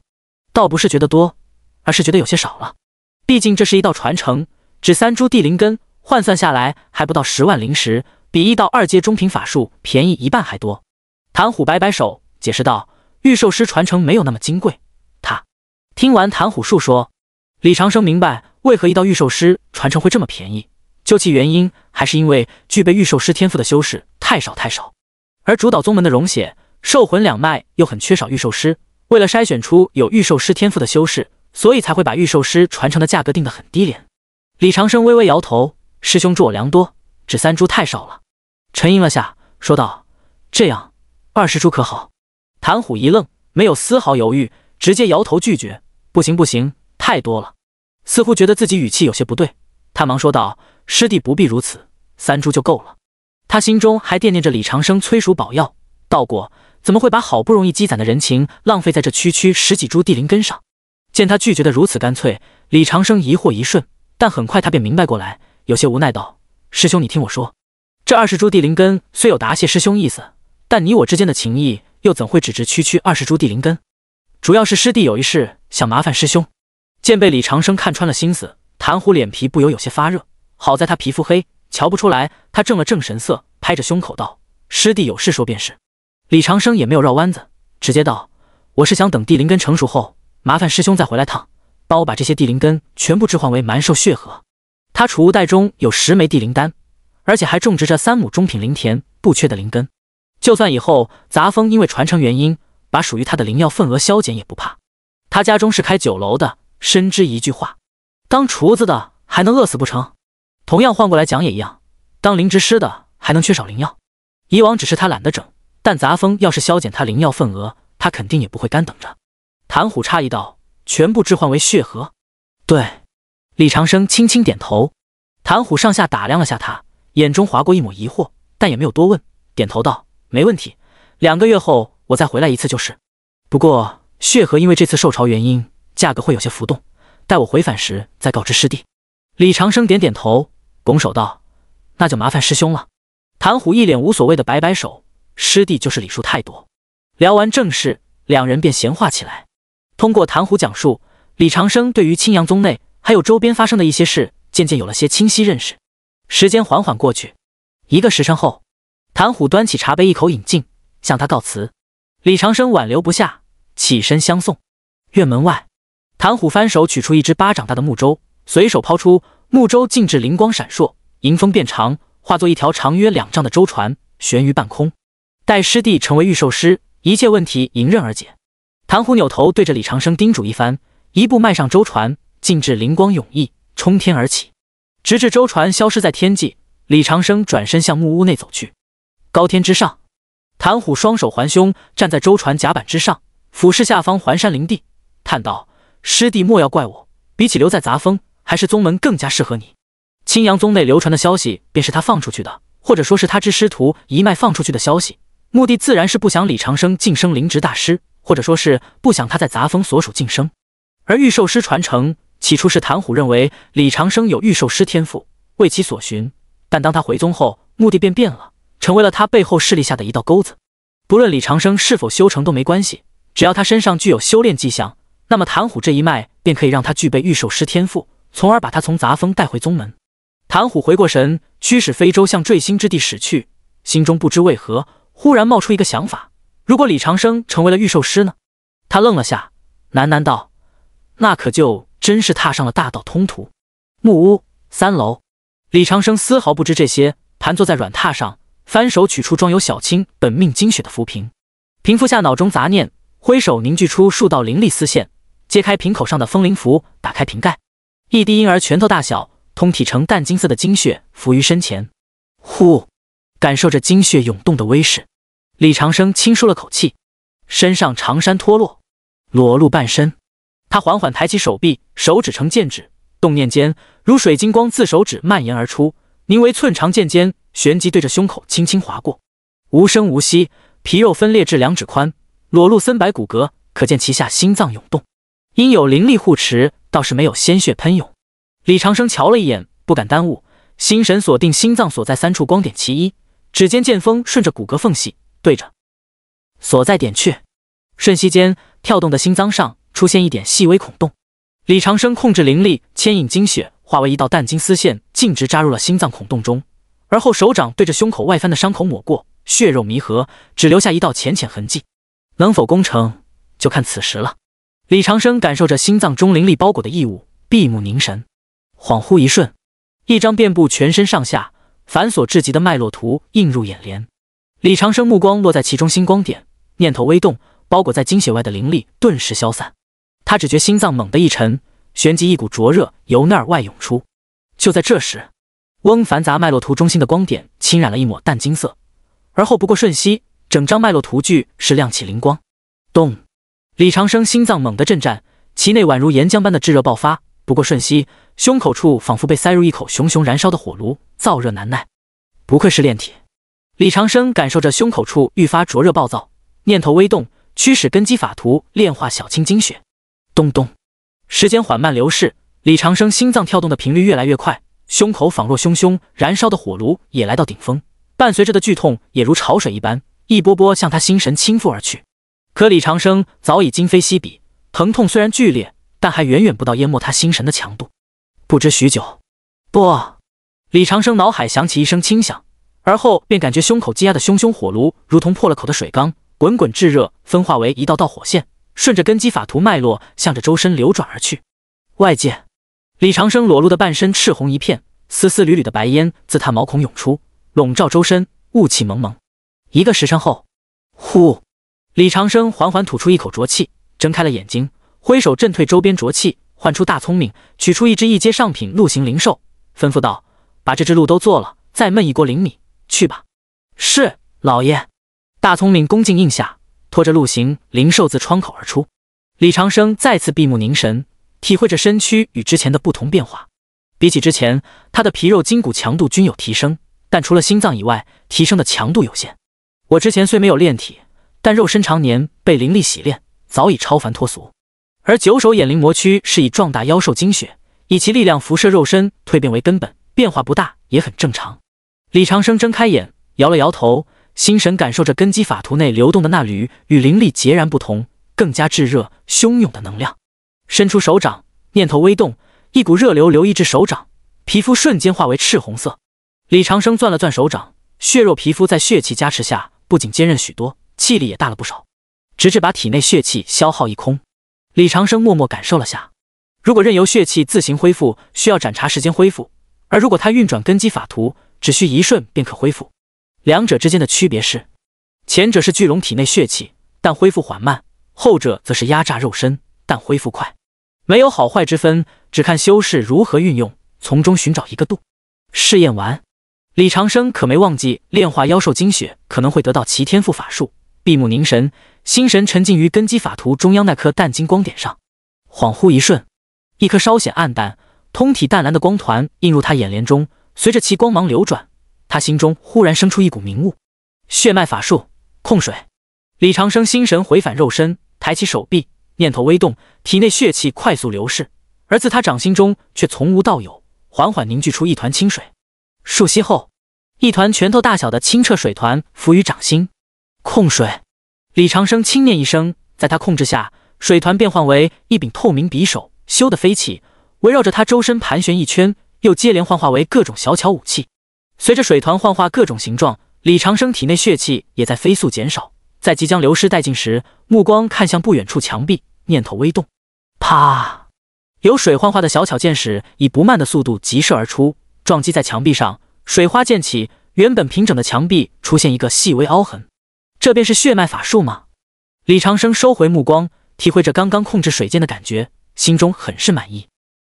S1: 倒不是觉得多，而是觉得有些少了。毕竟这是一道传承，只三株地灵根，换算下来还不到十万灵石，比一到二阶中品法术便宜一半还多。”谭虎摆摆手解释道：“御兽师传承没有那么金贵。”他听完谭虎述说。李长生明白为何一道御兽师传承会这么便宜，究其原因还是因为具备御兽师天赋的修士太少太少，而主导宗门的融血兽魂两脉又很缺少御兽师，为了筛选出有御兽师天赋的修士，所以才会把御兽师传承的价格定得很低廉。李长生微微摇头：“师兄助我良多，只三株太少了。”沉吟了下，说道：“这样，二十株可好？”谭虎一愣，没有丝毫犹豫，直接摇头拒绝：“不行不行，太多了。”似乎觉得自己语气有些不对，他忙说道：“师弟不必如此，三株就够了。”他心中还惦念着李长生催熟宝药、道果，怎么会把好不容易积攒的人情浪费在这区区十几株地灵根上？见他拒绝的如此干脆，李长生疑惑一瞬，但很快他便明白过来，有些无奈道：“师兄，你听我说，这二十株地灵根虽有答谢师兄意思，但你我之间的情谊又怎会只值区区二十株地灵根？主要是师弟有一事想麻烦师兄。”见被李长生看穿了心思，谭虎脸皮不由有些发热。好在他皮肤黑，瞧不出来。他正了正神色，拍着胸口道：“师弟有事说便是。”李长生也没有绕弯子，直接道：“我是想等地灵根成熟后，麻烦师兄再回来趟，帮我把这些地灵根全部置换为蛮兽血核。他储物袋中有十枚地灵丹，而且还种植着三亩中品灵田，不缺的灵根。就算以后杂风因为传承原因把属于他的灵药份额削减也不怕。他家中是开酒楼的。”深知一句话，当厨子的还能饿死不成？同样换过来讲也一样，当灵植师的还能缺少灵药？以往只是他懒得整，但杂风要是削减他灵药份额，他肯定也不会干等着。谭虎诧异道：“全部置换为血河？对，李长生轻轻点头。谭虎上下打量了下他，眼中划过一抹疑惑，但也没有多问，点头道：“没问题，两个月后我再回来一次就是。不过血河因为这次受潮原因。”价格会有些浮动，待我回返时再告知师弟。李长生点点头，拱手道：“那就麻烦师兄了。”谭虎一脸无所谓的摆摆手：“师弟就是礼数太多。”聊完正事，两人便闲话起来。通过谭虎讲述，李长生对于青阳宗内还有周边发生的一些事渐渐有了些清晰认识。时间缓缓过去，一个时辰后，谭虎端起茶杯一口饮尽，向他告辞。李长生挽留不下，起身相送。院门外。谭虎翻手取出一只巴掌大的木舟，随手抛出，木舟径至灵光闪烁，迎风变长，化作一条长约两丈的舟船，悬于半空。待师弟成为御兽师，一切问题迎刃而解。谭虎扭头对着李长生叮嘱一番，一步迈上周船，径至灵光涌溢，冲天而起，直至舟船消失在天际。李长生转身向木屋内走去。高天之上，谭虎双手环胸，站在舟船甲板之上，俯视下方环山林地，叹道。师弟莫要怪我，比起留在杂峰，还是宗门更加适合你。青阳宗内流传的消息便是他放出去的，或者说是他之师徒一脉放出去的消息。目的自然是不想李长生晋升灵职大师，或者说是不想他在杂峰所属晋升。而御兽师传承起初是谭虎认为李长生有御兽师天赋，为其所寻。但当他回宗后，目的便变了，成为了他背后势力下的一道钩子。不论李长生是否修成都没关系，只要他身上具有修炼迹象。那么谭虎这一脉便可以让他具备御兽师天赋，从而把他从杂峰带回宗门。谭虎回过神，驱使飞舟向坠星之地驶去，心中不知为何忽然冒出一个想法：如果李长生成为了御兽师呢？他愣了下，喃喃道：“那可就真是踏上了大道通途。”木屋三楼，李长生丝毫不知这些，盘坐在软榻上，翻手取出装有小青本命精血的浮瓶，平复下脑中杂念，挥手凝聚出数道凌厉丝线。揭开瓶口上的风铃符，打开瓶盖，一滴婴儿拳头大小、通体呈淡金色的精血浮于身前。呼，感受着精血涌动的威势，李长生轻舒了口气，身上长衫脱落，裸露半身。他缓缓抬起手臂，手指成剑指，动念间如水晶光自手指蔓延而出，凝为寸长剑尖，旋即对着胸口轻轻划过，无声无息，皮肉分裂至两指宽，裸露森白骨骼，可见其下心脏涌动。因有灵力护持，倒是没有鲜血喷涌。李长生瞧了一眼，不敢耽误，心神锁定心脏所在三处光点其一，指尖剑锋顺着骨骼缝隙对着所在点去。瞬息间，跳动的心脏上出现一点细微孔洞。李长生控制灵力牵引精血，化为一道淡金丝线，径直扎入了心脏孔洞中。而后手掌对着胸口外翻的伤口抹过，血肉弥合，只留下一道浅浅痕迹。能否攻城，就看此时了。李长生感受着心脏中灵力包裹的异物，闭目凝神，恍惚一瞬，一张遍布全身上下、繁琐至极的脉络图映入眼帘。李长生目光落在其中星光点，念头微动，包裹在精血外的灵力顿时消散。他只觉心脏猛地一沉，旋即一股灼热由那儿外涌出。就在这时，翁繁杂脉络图中心的光点侵染了一抹淡金色，而后不过瞬息，整张脉络图具是亮起灵光。咚。李长生心脏猛地震颤，其内宛如岩浆般的炙热爆发。不过瞬息，胸口处仿佛被塞入一口熊熊燃烧的火炉，燥热难耐。不愧是炼体！李长生感受着胸口处愈发灼热暴躁，念头微动，驱使根基法图炼化小青精血。咚咚，时间缓慢流逝，李长生心脏跳动的频率越来越快，胸口仿若熊熊燃烧的火炉也来到顶峰，伴随着的剧痛也如潮水一般，一波波向他心神倾覆而去。可李长生早已今非昔比，疼痛虽然剧烈，但还远远不到淹没他心神的强度。不知许久，不，李长生脑海响起一声轻响，而后便感觉胸口积压的熊熊火炉如同破了口的水缸，滚滚炙热分化为一道道火线，顺着根基法图脉络向着周身流转而去。外界，李长生裸露的半身赤红一片，丝丝缕缕的白烟自他毛孔涌出，笼罩周身，雾气蒙蒙。一个时辰后，呼。李长生缓缓吐出一口浊气，睁开了眼睛，挥手震退周边浊气，唤出大聪明，取出一只一阶上品鹿形灵兽，吩咐道：“把这只鹿都做了，再焖一锅灵米，去吧。”“是，老爷。”大聪明恭敬应下，拖着鹿形灵兽自窗口而出。李长生再次闭目凝神，体会着身躯与之前的不同变化。比起之前，他的皮肉筋骨强度均有提升，但除了心脏以外，提升的强度有限。我之前虽没有炼体。但肉身常年被灵力洗炼，早已超凡脱俗。而九首眼灵魔躯是以壮大妖兽精血，以其力量辐射肉身蜕变为根本，变化不大也很正常。李长生睁开眼，摇了摇头，心神感受着根基法图内流动的那缕与灵力截然不同、更加炙热汹涌的能量，伸出手掌，念头微动，一股热流流至手掌，皮肤瞬间化为赤红色。李长生攥了攥手掌，血肉皮肤在血气加持下，不仅坚韧许多。气力也大了不少，直至把体内血气消耗一空。李长生默默感受了下，如果任由血气自行恢复，需要盏茶时间恢复；而如果他运转根基法图，只需一瞬便可恢复。两者之间的区别是，前者是巨龙体内血气，但恢复缓慢；后者则是压榨肉身，但恢复快。没有好坏之分，只看修士如何运用，从中寻找一个度。试验完，李长生可没忘记炼化妖兽精血，可能会得到其天赋法术。闭目凝神，心神沉浸于根基法图中央那颗淡金光点上，恍惚一瞬，一颗稍显暗淡、通体淡蓝的光团映入他眼帘中。随着其光芒流转，他心中忽然生出一股明悟：血脉法术控水。李长生心神回返肉身，抬起手臂，念头微动，体内血气快速流逝，而自他掌心中却从无到有，缓缓凝聚出一团清水。数息后，一团拳头大小的清澈水团浮于掌心。控水，李长生轻念一声，在他控制下，水团变换为一柄透明匕首，咻的飞起，围绕着他周身盘旋一圈，又接连幻化为各种小巧武器。随着水团幻化各种形状，李长生体内血气也在飞速减少，在即将流失殆尽时，目光看向不远处墙壁，念头微动，啪，由水幻化的小巧箭矢以不慢的速度急射而出，撞击在墙壁上，水花溅起，原本平整的墙壁出现一个细微凹痕。这便是血脉法术吗？李长生收回目光，体会着刚刚控制水剑的感觉，心中很是满意。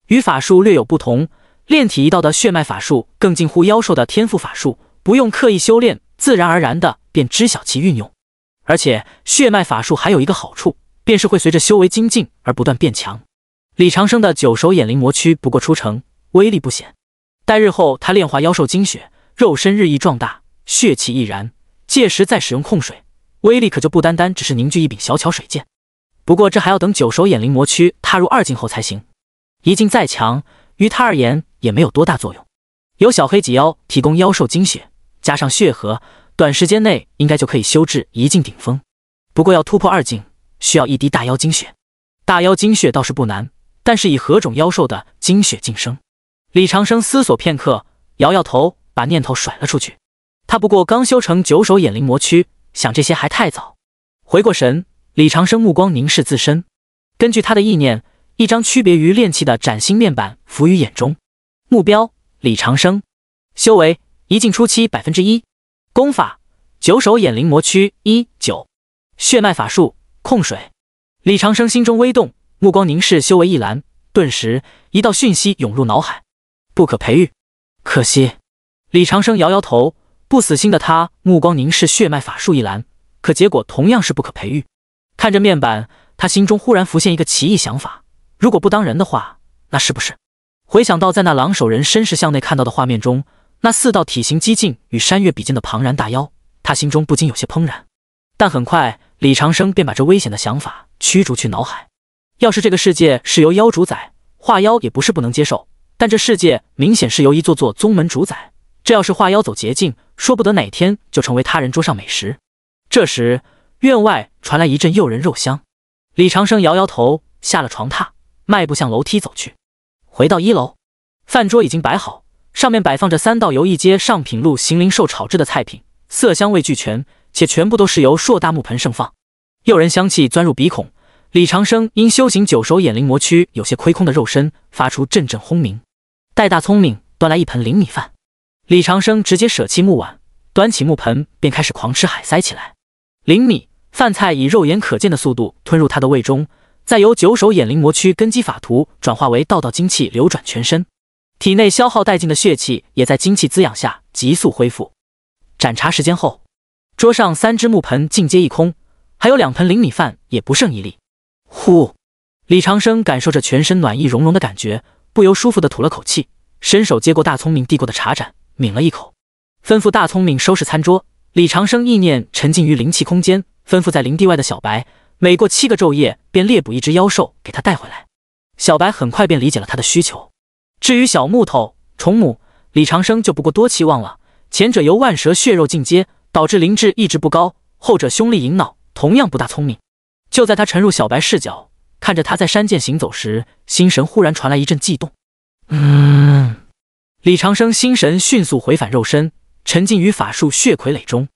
S1: 与法术略有不同，炼体一道的血脉法术更近乎妖兽的天赋法术，不用刻意修炼，自然而然的便知晓其运用。而且血脉法术还有一个好处，便是会随着修为精进而不断变强。李长生的九手眼灵魔躯不过初成，威力不显。待日后他炼化妖兽精血，肉身日益壮大，血气亦然，届时再使用控水。威力可就不单单只是凝聚一柄小巧水剑，不过这还要等九首眼灵魔躯踏入二境后才行。一境再强，于他而言也没有多大作用。有小黑脊妖提供妖兽精血，加上血核，短时间内应该就可以修至一境顶峰。不过要突破二境，需要一滴大妖精血。大妖精血倒是不难，但是以何种妖兽的精血晋升？李长生思索片刻，摇摇头，把念头甩了出去。他不过刚修成九首眼灵魔躯。想这些还太早。回过神，李长生目光凝视自身，根据他的意念，一张区别于炼器的崭新面板浮于眼中。目标：李长生，修为一境初期百分之一，功法九首眼灵魔躯一九，血脉法术控水。李长生心中微动，目光凝视修为一栏，顿时一道讯息涌入脑海：不可培育，可惜。李长生摇摇头。不死心的他，目光凝视血脉法术一栏，可结果同样是不可培育。看着面板，他心中忽然浮现一个奇异想法：如果不当人的话，那是不是？回想到在那狼首人身世像内看到的画面中，那四道体型激进与山岳比肩的庞然大妖，他心中不禁有些怦然。但很快，李长生便把这危险的想法驱逐去脑海。要是这个世界是由妖主宰，化妖也不是不能接受。但这世界明显是由一座座宗门主宰。这要是化妖走捷径，说不得哪天就成为他人桌上美食。这时，院外传来一阵诱人肉香。李长生摇摇头，下了床榻，迈步向楼梯走去。回到一楼，饭桌已经摆好，上面摆放着三道由一阶上品鹿行灵兽炒制的菜品，色香味俱全，且全部都是由硕大木盆盛放。诱人香气钻入鼻孔，李长生因修行九首眼灵魔躯有些亏空的肉身发出阵阵轰鸣。戴大聪明端来一盆灵米饭。李长生直接舍弃木碗，端起木盆便开始狂吃海塞起来。灵米饭菜以肉眼可见的速度吞入他的胃中，再由九首眼灵魔躯根基法图转化为道道精气流转全身，体内消耗殆尽的血气也在精气滋养下急速恢复。盏茶时间后，桌上三只木盆尽皆一空，还有两盆灵米饭也不剩一粒。呼，李长生感受着全身暖意融融的感觉，不由舒服的吐了口气，伸手接过大聪明递过的茶盏。抿了一口，吩咐大聪明收拾餐桌。李长生意念沉浸于灵气空间，吩咐在林地外的小白，每过七个昼夜便猎捕一只妖兽给他带回来。小白很快便理解了他的需求。至于小木头虫母，李长生就不过多期望了。前者由万蛇血肉进阶，导致灵智一直不高；后者凶力隐脑，同样不大聪明。就在他沉入小白视角，看着他在山涧行走时，心神忽然传来一阵悸动。嗯。李长生心神迅速回返肉身，沉浸于法术血傀儡中。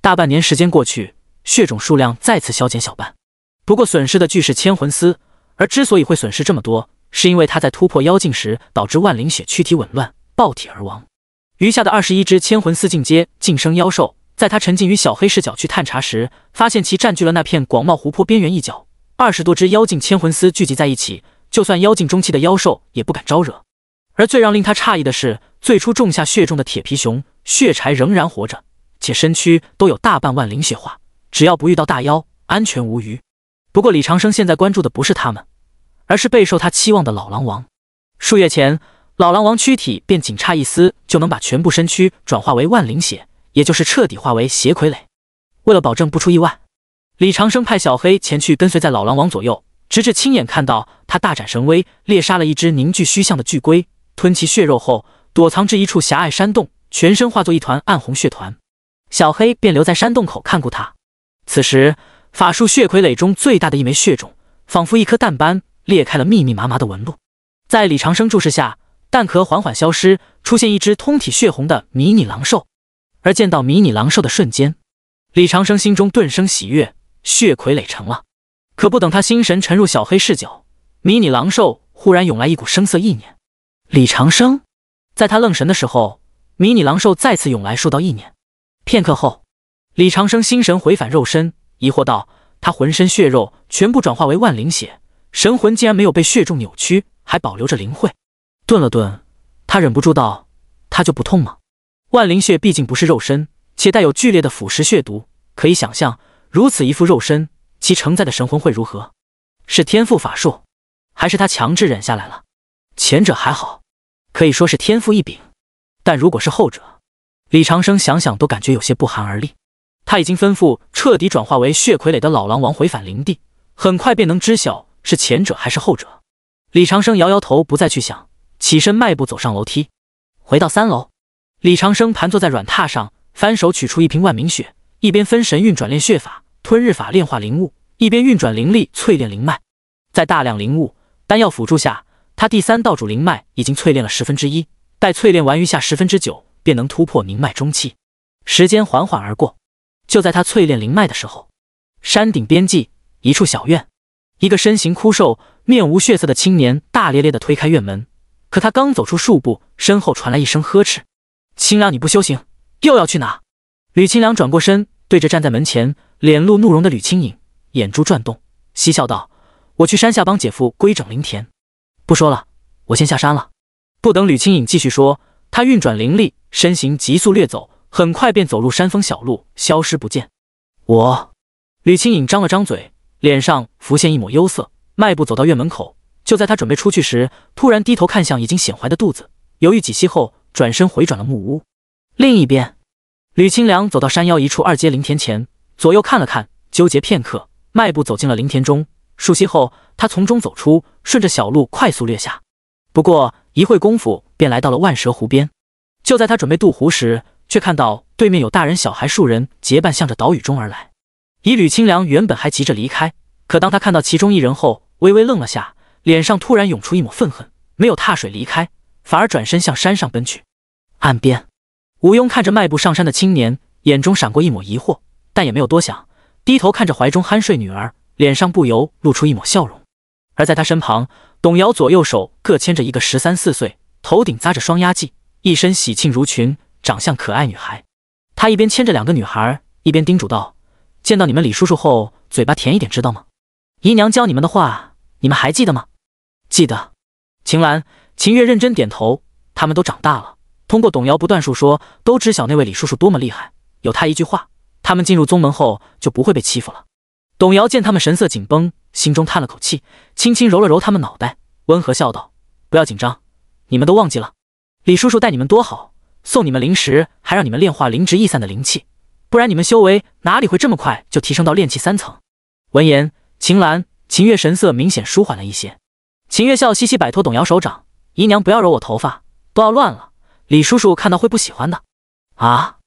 S1: 大半年时间过去，血种数量再次削减小半。不过损失的俱是千魂丝。而之所以会损失这么多，是因为他在突破妖境时，导致万灵血躯体紊乱，爆体而亡。余下的二十一只千魂丝进阶晋升妖兽，在他沉浸于小黑视角去探查时，发现其占据了那片广袤湖泊边缘一角。二十多只妖境千魂丝聚集在一起，就算妖境中期的妖兽也不敢招惹。而最让令他诧异的是，最初种下血种的铁皮熊血柴仍然活着，且身躯都有大半万灵血化，只要不遇到大妖，安全无虞。不过，李长生现在关注的不是他们，而是备受他期望的老狼王。数月前，老狼王躯体便仅差一丝，就能把全部身躯转化为万灵血，也就是彻底化为邪傀儡。为了保证不出意外，李长生派小黑前去跟随在老狼王左右，直至亲眼看到他大展神威，猎杀了一只凝聚虚像的巨龟。吞其血肉后，躲藏至一处狭隘山洞，全身化作一团暗红血团。小黑便留在山洞口看顾他。此时，法术血傀儡中最大的一枚血种，仿佛一颗蛋般裂开了密密麻麻的纹路。在李长生注视下，蛋壳缓缓消失，出现一只通体血红的迷你狼兽。而见到迷你狼兽的瞬间，李长生心中顿生喜悦，血傀儡成了。可不等他心神沉入小黑视角，迷你狼兽忽然涌来一股声色意念。李长生在他愣神的时候，迷你狼兽再次涌来数到意念。片刻后，李长生心神回返肉身，疑惑道：“他浑身血肉全部转化为万灵血，神魂竟然没有被血重扭曲，还保留着灵慧。”顿了顿，他忍不住道：“他就不痛吗？”万灵血毕竟不是肉身，且带有剧烈的腐蚀血毒，可以想象，如此一副肉身，其承载的神魂会如何？是天赋法术，还是他强制忍下来了？前者还好，可以说是天赋异禀，但如果是后者，李长生想想都感觉有些不寒而栗。他已经吩咐彻底转化为血傀儡的老狼王回返灵地，很快便能知晓是前者还是后者。李长生摇摇头，不再去想，起身迈步走上楼梯，回到三楼。李长生盘坐在软榻上，翻手取出一瓶万明血，一边分神运转炼血法、吞日法炼化灵物，一边运转灵力淬炼灵脉，在大量灵物、丹药辅助下。他第三道主灵脉已经淬炼了十分之一，待淬炼完余下十分之九，便能突破凝脉中期。时间缓缓而过，就在他淬炼灵脉的时候，山顶边际一处小院，一个身形枯瘦、面无血色的青年大咧咧地推开院门。可他刚走出数步，身后传来一声呵斥：“青凉，你不修行，又要去哪？”吕清凉转过身，对着站在门前、脸露怒容的吕青影，眼珠转动，嬉笑道：“我去山下帮姐夫规整灵田。”不说了，我先下山了。不等吕青影继续说，他运转灵力，身形急速掠走，很快便走入山峰小路，消失不见。我，吕青影张了张嘴，脸上浮现一抹忧色，迈步走到院门口。就在他准备出去时，突然低头看向已经显怀的肚子，犹豫几息后，转身回转了木屋。另一边，吕清良走到山腰一处二阶林田前，左右看了看，纠结片刻，迈步走进了林田中。数息后，他从中走出，顺着小路快速掠下。不过一会功夫，便来到了万蛇湖边。就在他准备渡湖时，却看到对面有大人、小孩数人结伴向着岛屿中而来。一缕清凉原本还急着离开，可当他看到其中一人后，微微愣了下，脸上突然涌出一抹愤恨，没有踏水离开，反而转身向山上奔去。岸边，吴庸看着迈步上山的青年，眼中闪过一抹疑惑，但也没有多想，低头看着怀中酣睡女儿。脸上不由露出一抹笑容，而在他身旁，董瑶左右手各牵着一个十三四岁、头顶扎着双压髻、一身喜庆襦裙、长相可爱女孩。他一边牵着两个女孩，一边叮嘱道：“见到你们李叔叔后，嘴巴甜一点，知道吗？姨娘教你们的话，你们还记得吗？”“记得。”秦岚、秦月认真点头。他们都长大了，通过董瑶不断述说，都知晓那位李叔叔多么厉害。有他一句话，他们进入宗门后就不会被欺负了。董瑶见他们神色紧绷，心中叹了口气，轻轻揉了揉他们脑袋，温和笑道：“不要紧张，你们都忘记了，李叔叔带你们多好，送你们灵石，还让你们炼化灵植易散的灵气，不然你们修为哪里会这么快就提升到炼气三层？”闻言，秦岚、秦月神色明显舒缓了一些。秦月笑嘻嘻摆脱董瑶手掌：“姨娘不要揉我头发，都要乱了，李叔叔看到会不喜欢的。”啊！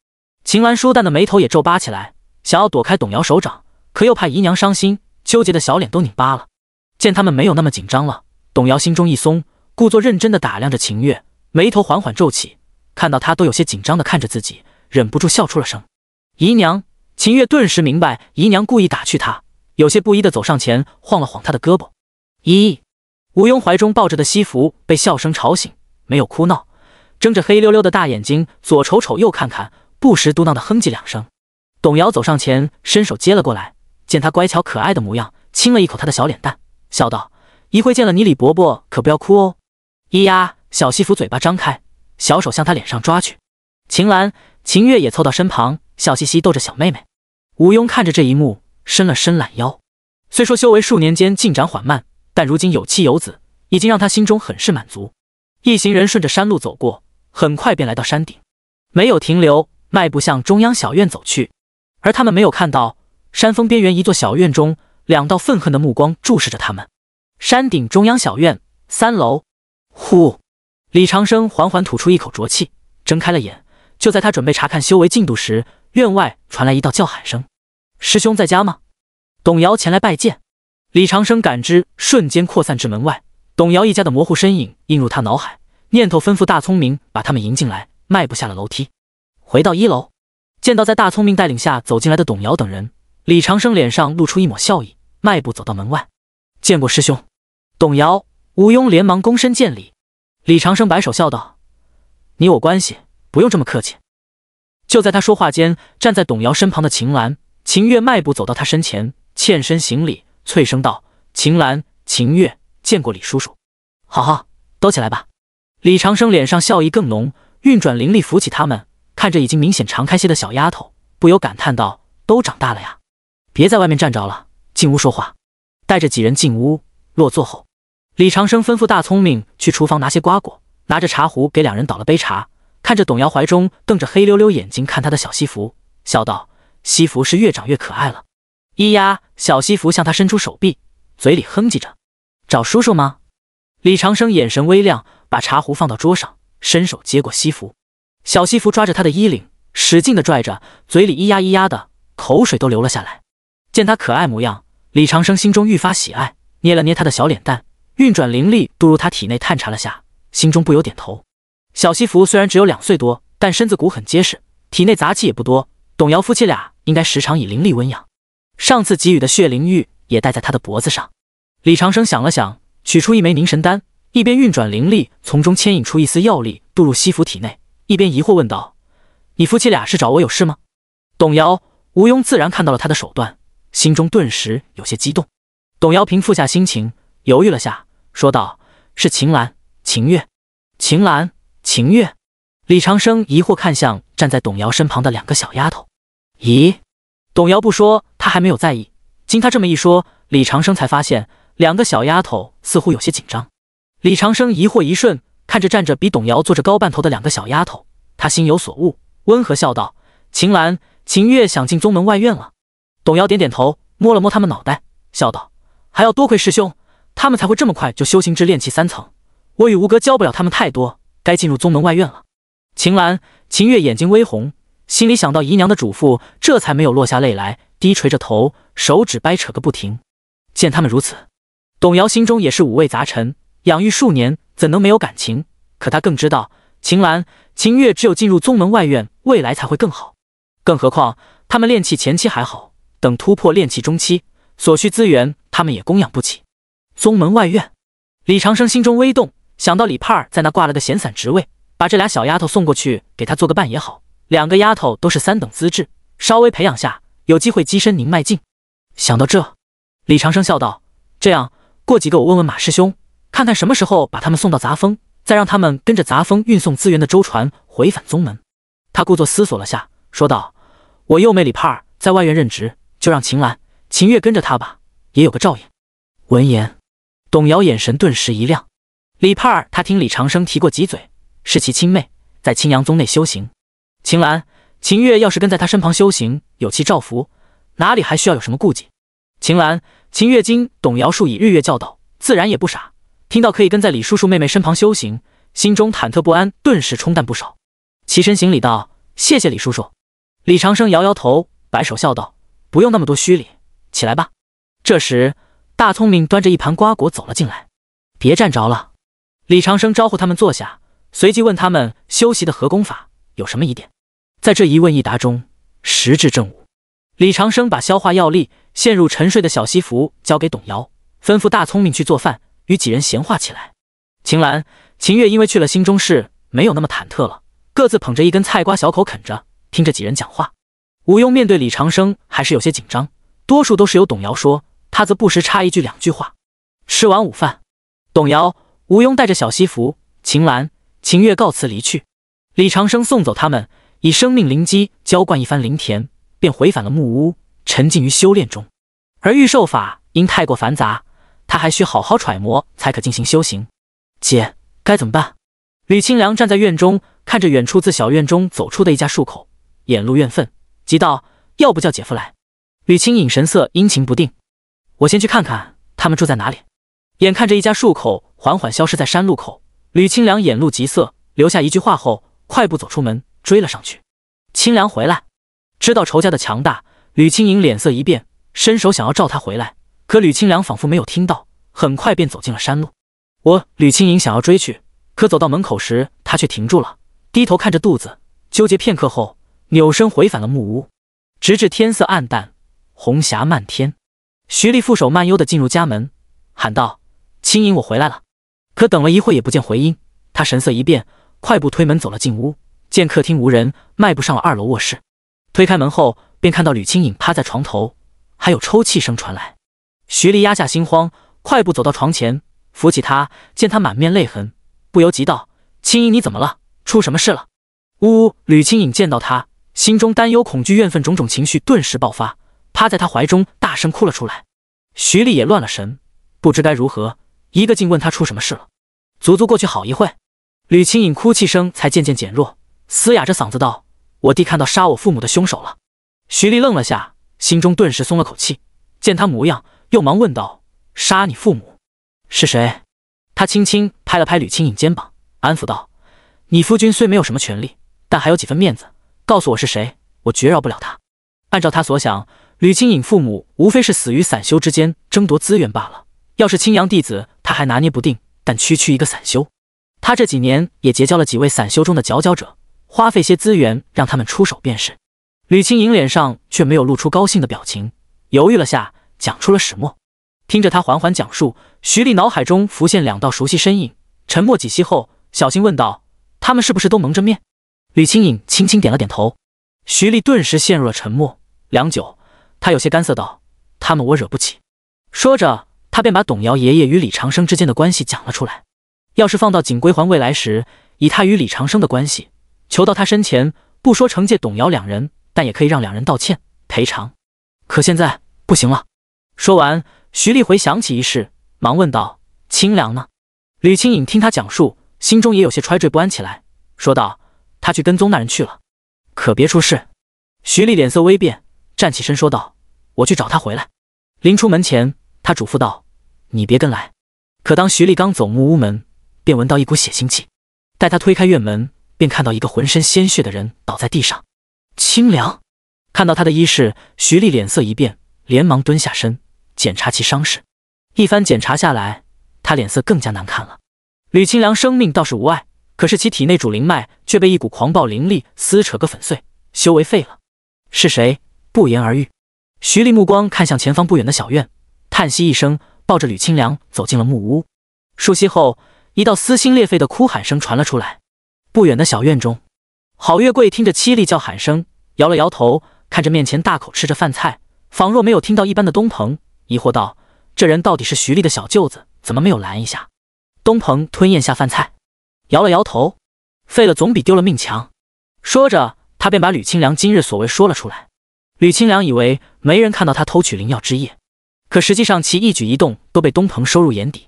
S1: 秦岚舒淡的眉头也皱巴起来，想要躲开董瑶手掌。可又怕姨娘伤心，纠结的小脸都拧巴了。见他们没有那么紧张了，董瑶心中一松，故作认真的打量着秦月，眉头缓缓皱起。看到她都有些紧张的看着自己，忍不住笑出了声。姨娘，秦月顿时明白姨娘故意打趣她，有些不依的走上前，晃了晃她的胳膊。咦，吴庸怀中抱着的西服被笑声吵醒，没有哭闹，睁着黑溜溜的大眼睛，左瞅瞅，右看看，不时嘟囔的哼唧两声。董瑶走上前，伸手接了过来。见他乖巧可爱的模样，亲了一口他的小脸蛋，笑道：“一会见了你李伯伯，可不要哭哦。”咿呀，小西服嘴巴张开，小手向他脸上抓去。秦岚、秦月也凑到身旁，笑嘻嘻逗着小妹妹。吴庸看着这一幕，伸了伸懒腰。虽说修为数年间进展缓慢，但如今有妻有子，已经让他心中很是满足。一行人顺着山路走过，很快便来到山顶，没有停留，迈步向中央小院走去。而他们没有看到。山峰边缘一座小院中，两道愤恨的目光注视着他们。山顶中央小院三楼，呼，李长生缓缓吐出一口浊气，睁开了眼。就在他准备查看修为进度时，院外传来一道叫喊声：“师兄在家吗？”董瑶前来拜见。李长生感知瞬间扩散至门外，董瑶一家的模糊身影映入他脑海，念头吩咐大聪明把他们迎进来。迈步下了楼梯，回到一楼，见到在大聪明带领下走进来的董瑶等人。李长生脸上露出一抹笑意，迈步走到门外，见过师兄。董瑶、吴庸连忙躬身见礼。李长生摆手笑道：“你我关系不用这么客气。”就在他说话间，站在董瑶身旁的秦岚、秦月迈步走到他身前，欠身行礼，脆声道：“秦岚、秦月见过李叔叔。”“好好，都起来吧。”李长生脸上笑意更浓，运转灵力扶起他们，看着已经明显长开些的小丫头，不由感叹道：“都长大了呀。”别在外面站着了，进屋说话。带着几人进屋落座后，李长生吩咐大聪明去厨房拿些瓜果，拿着茶壶给两人倒了杯茶，看着董瑶怀中瞪着黑溜溜眼睛看他的小西服，笑道：“西服是越长越可爱了。”咿呀，小西服向他伸出手臂，嘴里哼唧着：“找叔叔吗？”李长生眼神微亮，把茶壶放到桌上，伸手接过西服，小西服抓着他的衣领，使劲的拽着，嘴里咿呀咿呀的，口水都流了下来。见他可爱模样，李长生心中愈发喜爱，捏了捏他的小脸蛋，运转灵力渡入他体内探查了下，心中不由点头。小西服虽然只有两岁多，但身子骨很结实，体内杂气也不多。董瑶夫妻俩应该时常以灵力温养。上次给予的血灵玉也戴在他的脖子上。李长生想了想，取出一枚凝神丹，一边运转灵力从中牵引出一丝药力渡入西服体内，一边疑惑问道：“你夫妻俩是找我有事吗？”董瑶、吴庸自然看到了他的手段。心中顿时有些激动，董瑶平复下心情，犹豫了下，说道：“是秦岚、秦月。”秦岚、秦月。李长生疑惑看向站在董瑶身旁的两个小丫头：“咦？”董瑶不说，他还没有在意。经他这么一说，李长生才发现两个小丫头似乎有些紧张。李长生疑惑一瞬，看着站着比董瑶坐着高半头的两个小丫头，他心有所悟，温和笑道：“秦岚、秦月想进宗门外院了。”董瑶点点头，摸了摸他们脑袋，笑道：“还要多亏师兄，他们才会这么快就修行至炼气三层。我与吴哥教不了他们太多，该进入宗门外院了。”秦岚、秦月眼睛微红，心里想到姨娘的嘱咐，这才没有落下泪来，低垂着头，手指掰扯个不停。见他们如此，董瑶心中也是五味杂陈。养育数年，怎能没有感情？可他更知道，秦岚、秦月只有进入宗门外院，未来才会更好。更何况他们练气前期还好。等突破炼气中期所需资源，他们也供养不起。宗门外院，李长生心中微动，想到李帕儿在那挂了个闲散职位，把这俩小丫头送过去给他做个伴也好。两个丫头都是三等资质，稍微培养下，有机会跻身宁脉境。想到这，李长生笑道：“这样，过几个我问问马师兄，看看什么时候把他们送到杂峰，再让他们跟着杂峰运送资源的舟船回返宗门。”他故作思索了下，说道：“我又没李帕儿在外院任职。”就让秦岚、秦月跟着他吧，也有个照应。闻言，董瑶眼神顿时一亮。李盼儿，他听李长生提过几嘴，是其亲妹，在青阳宗内修行。秦岚、秦月要是跟在他身旁修行，有其照拂，哪里还需要有什么顾忌？秦岚、秦月经董瑶数以日月教导，自然也不傻。听到可以跟在李叔叔妹妹身旁修行，心中忐忑不安，顿时冲淡不少。起身行礼道：“谢谢李叔叔。”李长生摇摇头，摆手笑道。不用那么多虚礼，起来吧。这时，大聪明端着一盘瓜果走了进来。别站着了，李长生招呼他们坐下，随即问他们修习的合功法有什么疑点。在这一问一答中，时至正午，李长生把消化药力陷入沉睡的小西服交给董瑶，吩咐大聪明去做饭，与几人闲话起来。秦岚、秦月因为去了新中市，没有那么忐忑了，各自捧着一根菜瓜，小口啃着，听着几人讲话。吴庸面对李长生还是有些紧张，多数都是由董瑶说，他则不时插一句两句话。吃完午饭，董瑶、吴庸带着小西服、秦岚、秦月告辞离去。李长生送走他们，以生命灵机浇灌一番灵田，便回返了木屋，沉浸于修炼中。而御兽法因太过繁杂，他还需好好揣摩才可进行修行。姐，该怎么办？吕清凉站在院中，看着远处自小院中走出的一家树口，眼露怨愤。急道：“要不叫姐夫来。”吕青影神色阴晴不定，我先去看看他们住在哪里。眼看着一家数口缓缓消失在山路口，吕清凉眼露急色，留下一句话后，快步走出门，追了上去。清凉回来，知道仇家的强大，吕清影脸色一变，伸手想要召他回来，可吕清凉仿佛没有听到，很快便走进了山路。我吕清影想要追去，可走到门口时，他却停住了，低头看着肚子，纠结片刻后。扭身回返了木屋，直至天色暗淡，红霞漫天。徐丽负手慢悠地进入家门，喊道：“青影，我回来了。”可等了一会也不见回音，他神色一变，快步推门走了进屋。见客厅无人，迈步上了二楼卧室。推开门后，便看到吕青影趴在床头，还有抽泣声传来。徐丽压下心慌，快步走到床前，扶起她。见她满面泪痕，不由急道：“青影，你怎么了？出什么事了？”呜呜。吕青影见到他。心中担忧、恐惧、怨愤种种情绪顿时爆发，趴在他怀中大声哭了出来。徐丽也乱了神，不知该如何，一个劲问他出什么事了。足足过去好一会，吕青影哭泣声才渐渐减弱，嘶哑着嗓子道：“我弟看到杀我父母的凶手了。”徐丽愣了下，心中顿时松了口气，见他模样，又忙问道：“杀你父母是谁？”他轻轻拍了拍吕青影肩膀，安抚道：“你夫君虽没有什么权利，但还有几分面子。”告诉我是谁，我绝饶不了他。按照他所想，吕清影父母无非是死于散修之间争夺资源罢了。要是青阳弟子，他还拿捏不定，但区区一个散修，他这几年也结交了几位散修中的佼佼者，花费些资源让他们出手便是。吕清影脸上却没有露出高兴的表情，犹豫了下，讲出了始末。听着他缓缓讲述，徐丽脑海中浮现两道熟悉身影，沉默几息后，小心问道：“他们是不是都蒙着面？”吕青影轻轻点了点头，徐丽顿时陷入了沉默。良久，她有些干涩道：“他们我惹不起。”说着，她便把董瑶爷爷与李长生之间的关系讲了出来。要是放到锦归还未来时，以他与李长生的关系，求到他身前，不说惩戒董瑶两人，但也可以让两人道歉赔偿。可现在不行了。说完，徐丽回想起一事，忙问道：“清凉呢？”吕青影听他讲述，心中也有些揣坠不安起来，说道。他去跟踪那人去了，可别出事。徐丽脸色微变，站起身说道：“我去找他回来。”临出门前，他嘱咐道：“你别跟来。”可当徐丽刚走木屋门，便闻到一股血腥气。待他推开院门，便看到一个浑身鲜血的人倒在地上。清凉看到他的衣饰，徐丽脸色一变，连忙蹲下身检查其伤势。一番检查下来，他脸色更加难看了。吕清凉生命倒是无碍。可是其体内主灵脉却被一股狂暴灵力撕扯个粉碎，修为废了。是谁？不言而喻。徐丽目光看向前方不远的小院，叹息一声，抱着吕清凉走进了木屋。数息后，一道撕心裂肺的哭喊声传了出来。不远的小院中，郝月桂听着凄厉叫喊声，摇了摇头，看着面前大口吃着饭菜，仿若没有听到一般的东鹏疑惑道：“这人到底是徐丽的小舅子？怎么没有拦一下？”东鹏吞咽下饭菜。摇了摇头，废了总比丢了命强。说着，他便把吕清凉今日所为说了出来。吕清凉以为没人看到他偷取灵药之夜，可实际上其一举一动都被东鹏收入眼底。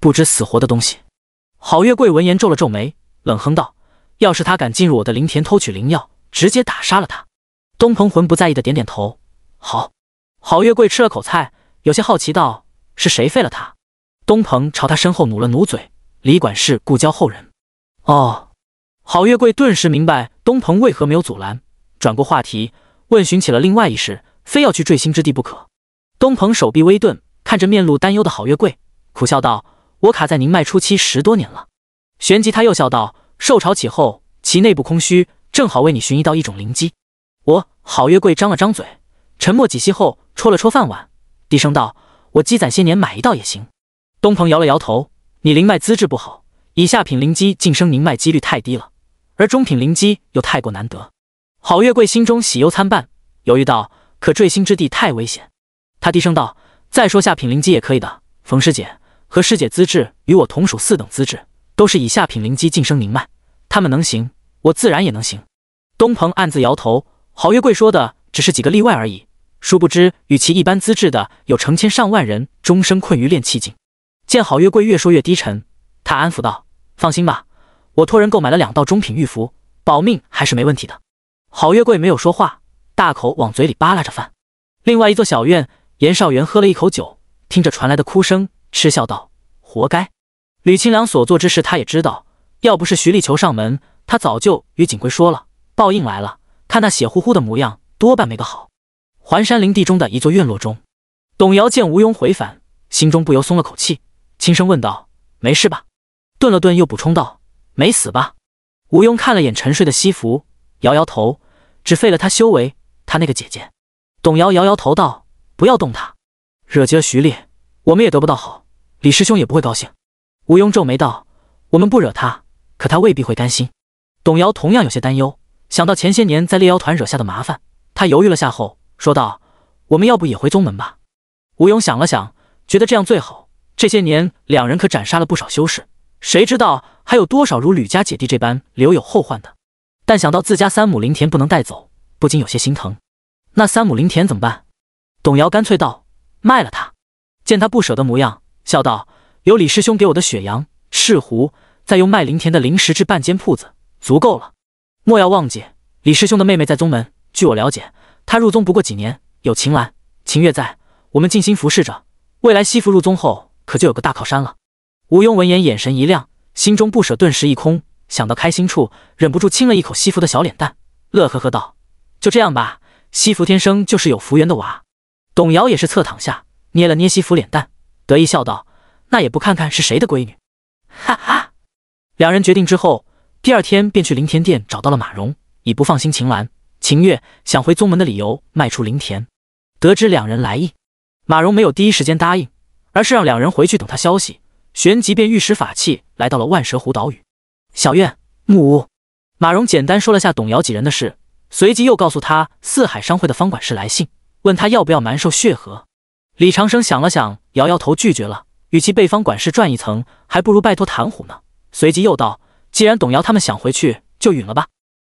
S1: 不知死活的东西！郝月桂闻言皱了皱眉，冷哼道：“要是他敢进入我的灵田偷取灵药，直接打杀了他。”东鹏魂不在意的点点头。好。郝月桂吃了口菜，有些好奇道：“是谁废了他？”东鹏朝他身后努了努嘴：“李管事故交后人。”哦，郝月桂顿时明白东鹏为何没有阻拦，转过话题问询起了另外一事，非要去坠星之地不可。东鹏手臂微顿，看着面露担忧的郝月桂，苦笑道：“我卡在宁脉初期十多年了。”旋即他又笑道：“受潮起后，其内部空虚，正好为你寻一道一种灵机。”我郝月桂张了张嘴，沉默几息后，戳了戳饭碗，低声道：“我积攒些年买一道也行。”东鹏摇了摇头：“你灵脉资质不好。”以下品灵机晋升凝脉几率太低了，而中品灵机又太过难得。郝月桂心中喜忧参半，犹豫道：“可坠星之地太危险。”他低声道：“再说下品灵机也可以的。”冯师姐和师姐资质与我同属四等资质，都是以下品灵机晋升凝脉，他们能行，我自然也能行。东鹏暗自摇头，郝月桂说的只是几个例外而已，殊不知与其一般资质的有成千上万人终生困于炼气境。见郝月桂越说越低沉，他安抚道。放心吧，我托人购买了两道中品玉符，保命还是没问题的。郝月桂没有说话，大口往嘴里扒拉着饭。另外一座小院，严少元喝了一口酒，听着传来的哭声，嗤笑道：“活该！”吕清良所做之事，他也知道。要不是徐立求上门，他早就与锦龟说了，报应来了。看那血乎乎的模样，多半没个好。环山林地中的一座院落中，董瑶见吴庸回返，心中不由松了口气，轻声问道：“没事吧？”顿了顿，又补充道：“没死吧？”吴庸看了眼沉睡的西服，摇摇头，只废了他修为。他那个姐姐，董瑶摇摇头道：“不要动他，惹急了徐烈，我们也得不到好，李师兄也不会高兴。”吴庸皱眉道：“我们不惹他，可他未必会甘心。”董瑶同样有些担忧，想到前些年在猎妖团惹下的麻烦，他犹豫了下后说道：“我们要不也回宗门吧？”吴庸想了想，觉得这样最好。这些年，两人可斩杀了不少修士。谁知道还有多少如吕家姐弟这般留有后患的？但想到自家三亩林田不能带走，不禁有些心疼。那三亩林田怎么办？董瑶干脆道：“卖了它。”见他不舍的模样，笑道：“有李师兄给我的雪羊、赤狐，再用卖林田的灵石置半间铺子，足够了。莫要忘记，李师兄的妹妹在宗门，据我了解，她入宗不过几年，有秦岚、秦月在，我们尽心服侍着，未来西服入宗后，可就有个大靠山了。”吴庸闻言，眼神一亮，心中不舍，顿时一空。想到开心处，忍不住亲了一口西服的小脸蛋，乐呵呵道：“就这样吧，西服天生就是有福缘的娃。”董瑶也是侧躺下，捏了捏西服脸蛋，得意笑道：“那也不看看是谁的闺女。”哈哈。两人决定之后，第二天便去灵田殿找到了马蓉，以不放心秦岚、秦月想回宗门的理由，迈出灵田。得知两人来意，马蓉没有第一时间答应，而是让两人回去等他消息。旋即便御使法器来到了万蛇湖岛屿，小院木屋，马荣简单说了下董瑶几人的事，随即又告诉他四海商会的方管事来信，问他要不要蛮兽血河。李长生想了想，摇摇头拒绝了，与其被方管事转一层，还不如拜托谭虎呢。随即又道：“既然董瑶他们想回去，就允了吧。”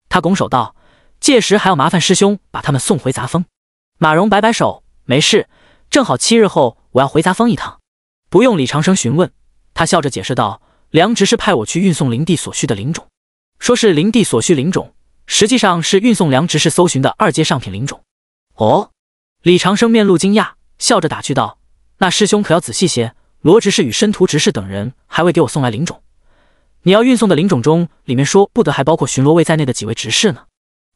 S1: 他拱手道：“届时还要麻烦师兄把他们送回杂峰。”马荣摆摆手：“没事，正好七日后我要回杂峰一趟，不用李长生询问。”他笑着解释道：“梁执事派我去运送灵地所需的灵种，说是灵地所需灵种，实际上是运送梁执事搜寻的二阶上品灵种。”哦，李长生面露惊讶，笑着打趣道：“那师兄可要仔细些，罗执事与申屠执事等人还未给我送来灵种，你要运送的灵种中，里面说不得还包括巡逻卫在内的几位执事呢。”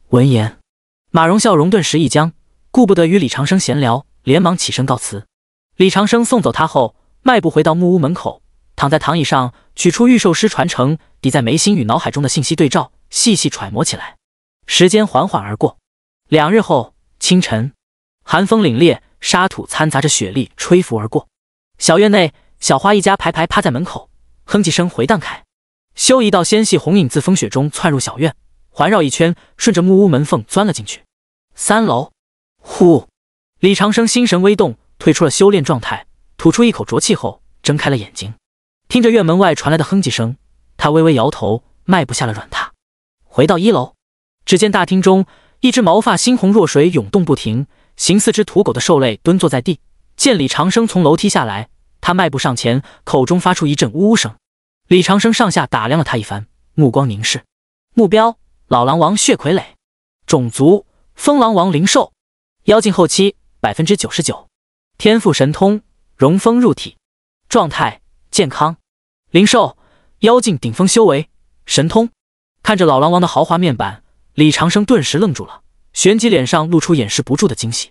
S1: 闻言，马荣笑容顿时一僵，顾不得与李长生闲聊，连忙起身告辞。李长生送走他后，迈步回到木屋门口。躺在躺椅上，取出御兽师传承，抵在眉心与脑海中的信息对照，细细揣摩起来。时间缓缓而过，两日后清晨，寒风凛冽，沙土掺杂着雪粒吹拂而过。小院内，小花一家排排趴在门口，哼唧声回荡开。修一道纤细红影自风雪中窜入小院，环绕一圈，顺着木屋门缝钻了进去。三楼，呼！李长生心神微动，退出了修炼状态，吐出一口浊气后，睁开了眼睛。听着院门外传来的哼唧声，他微微摇头，迈步下了软榻，回到一楼。只见大厅中，一只毛发猩红若水涌动不停，形似只土狗的兽类蹲坐在地。见李长生从楼梯下来，他迈步上前，口中发出一阵呜呜声。李长生上下打量了他一番，目光凝视目标——老狼王血傀儡，种族：风狼王灵兽，妖境后期，百分之九十九，天赋神通：融风入体，状态：健康。灵兽妖境顶峰修为神通，看着老狼王的豪华面板，李长生顿时愣住了，旋即脸上露出掩饰不住的惊喜。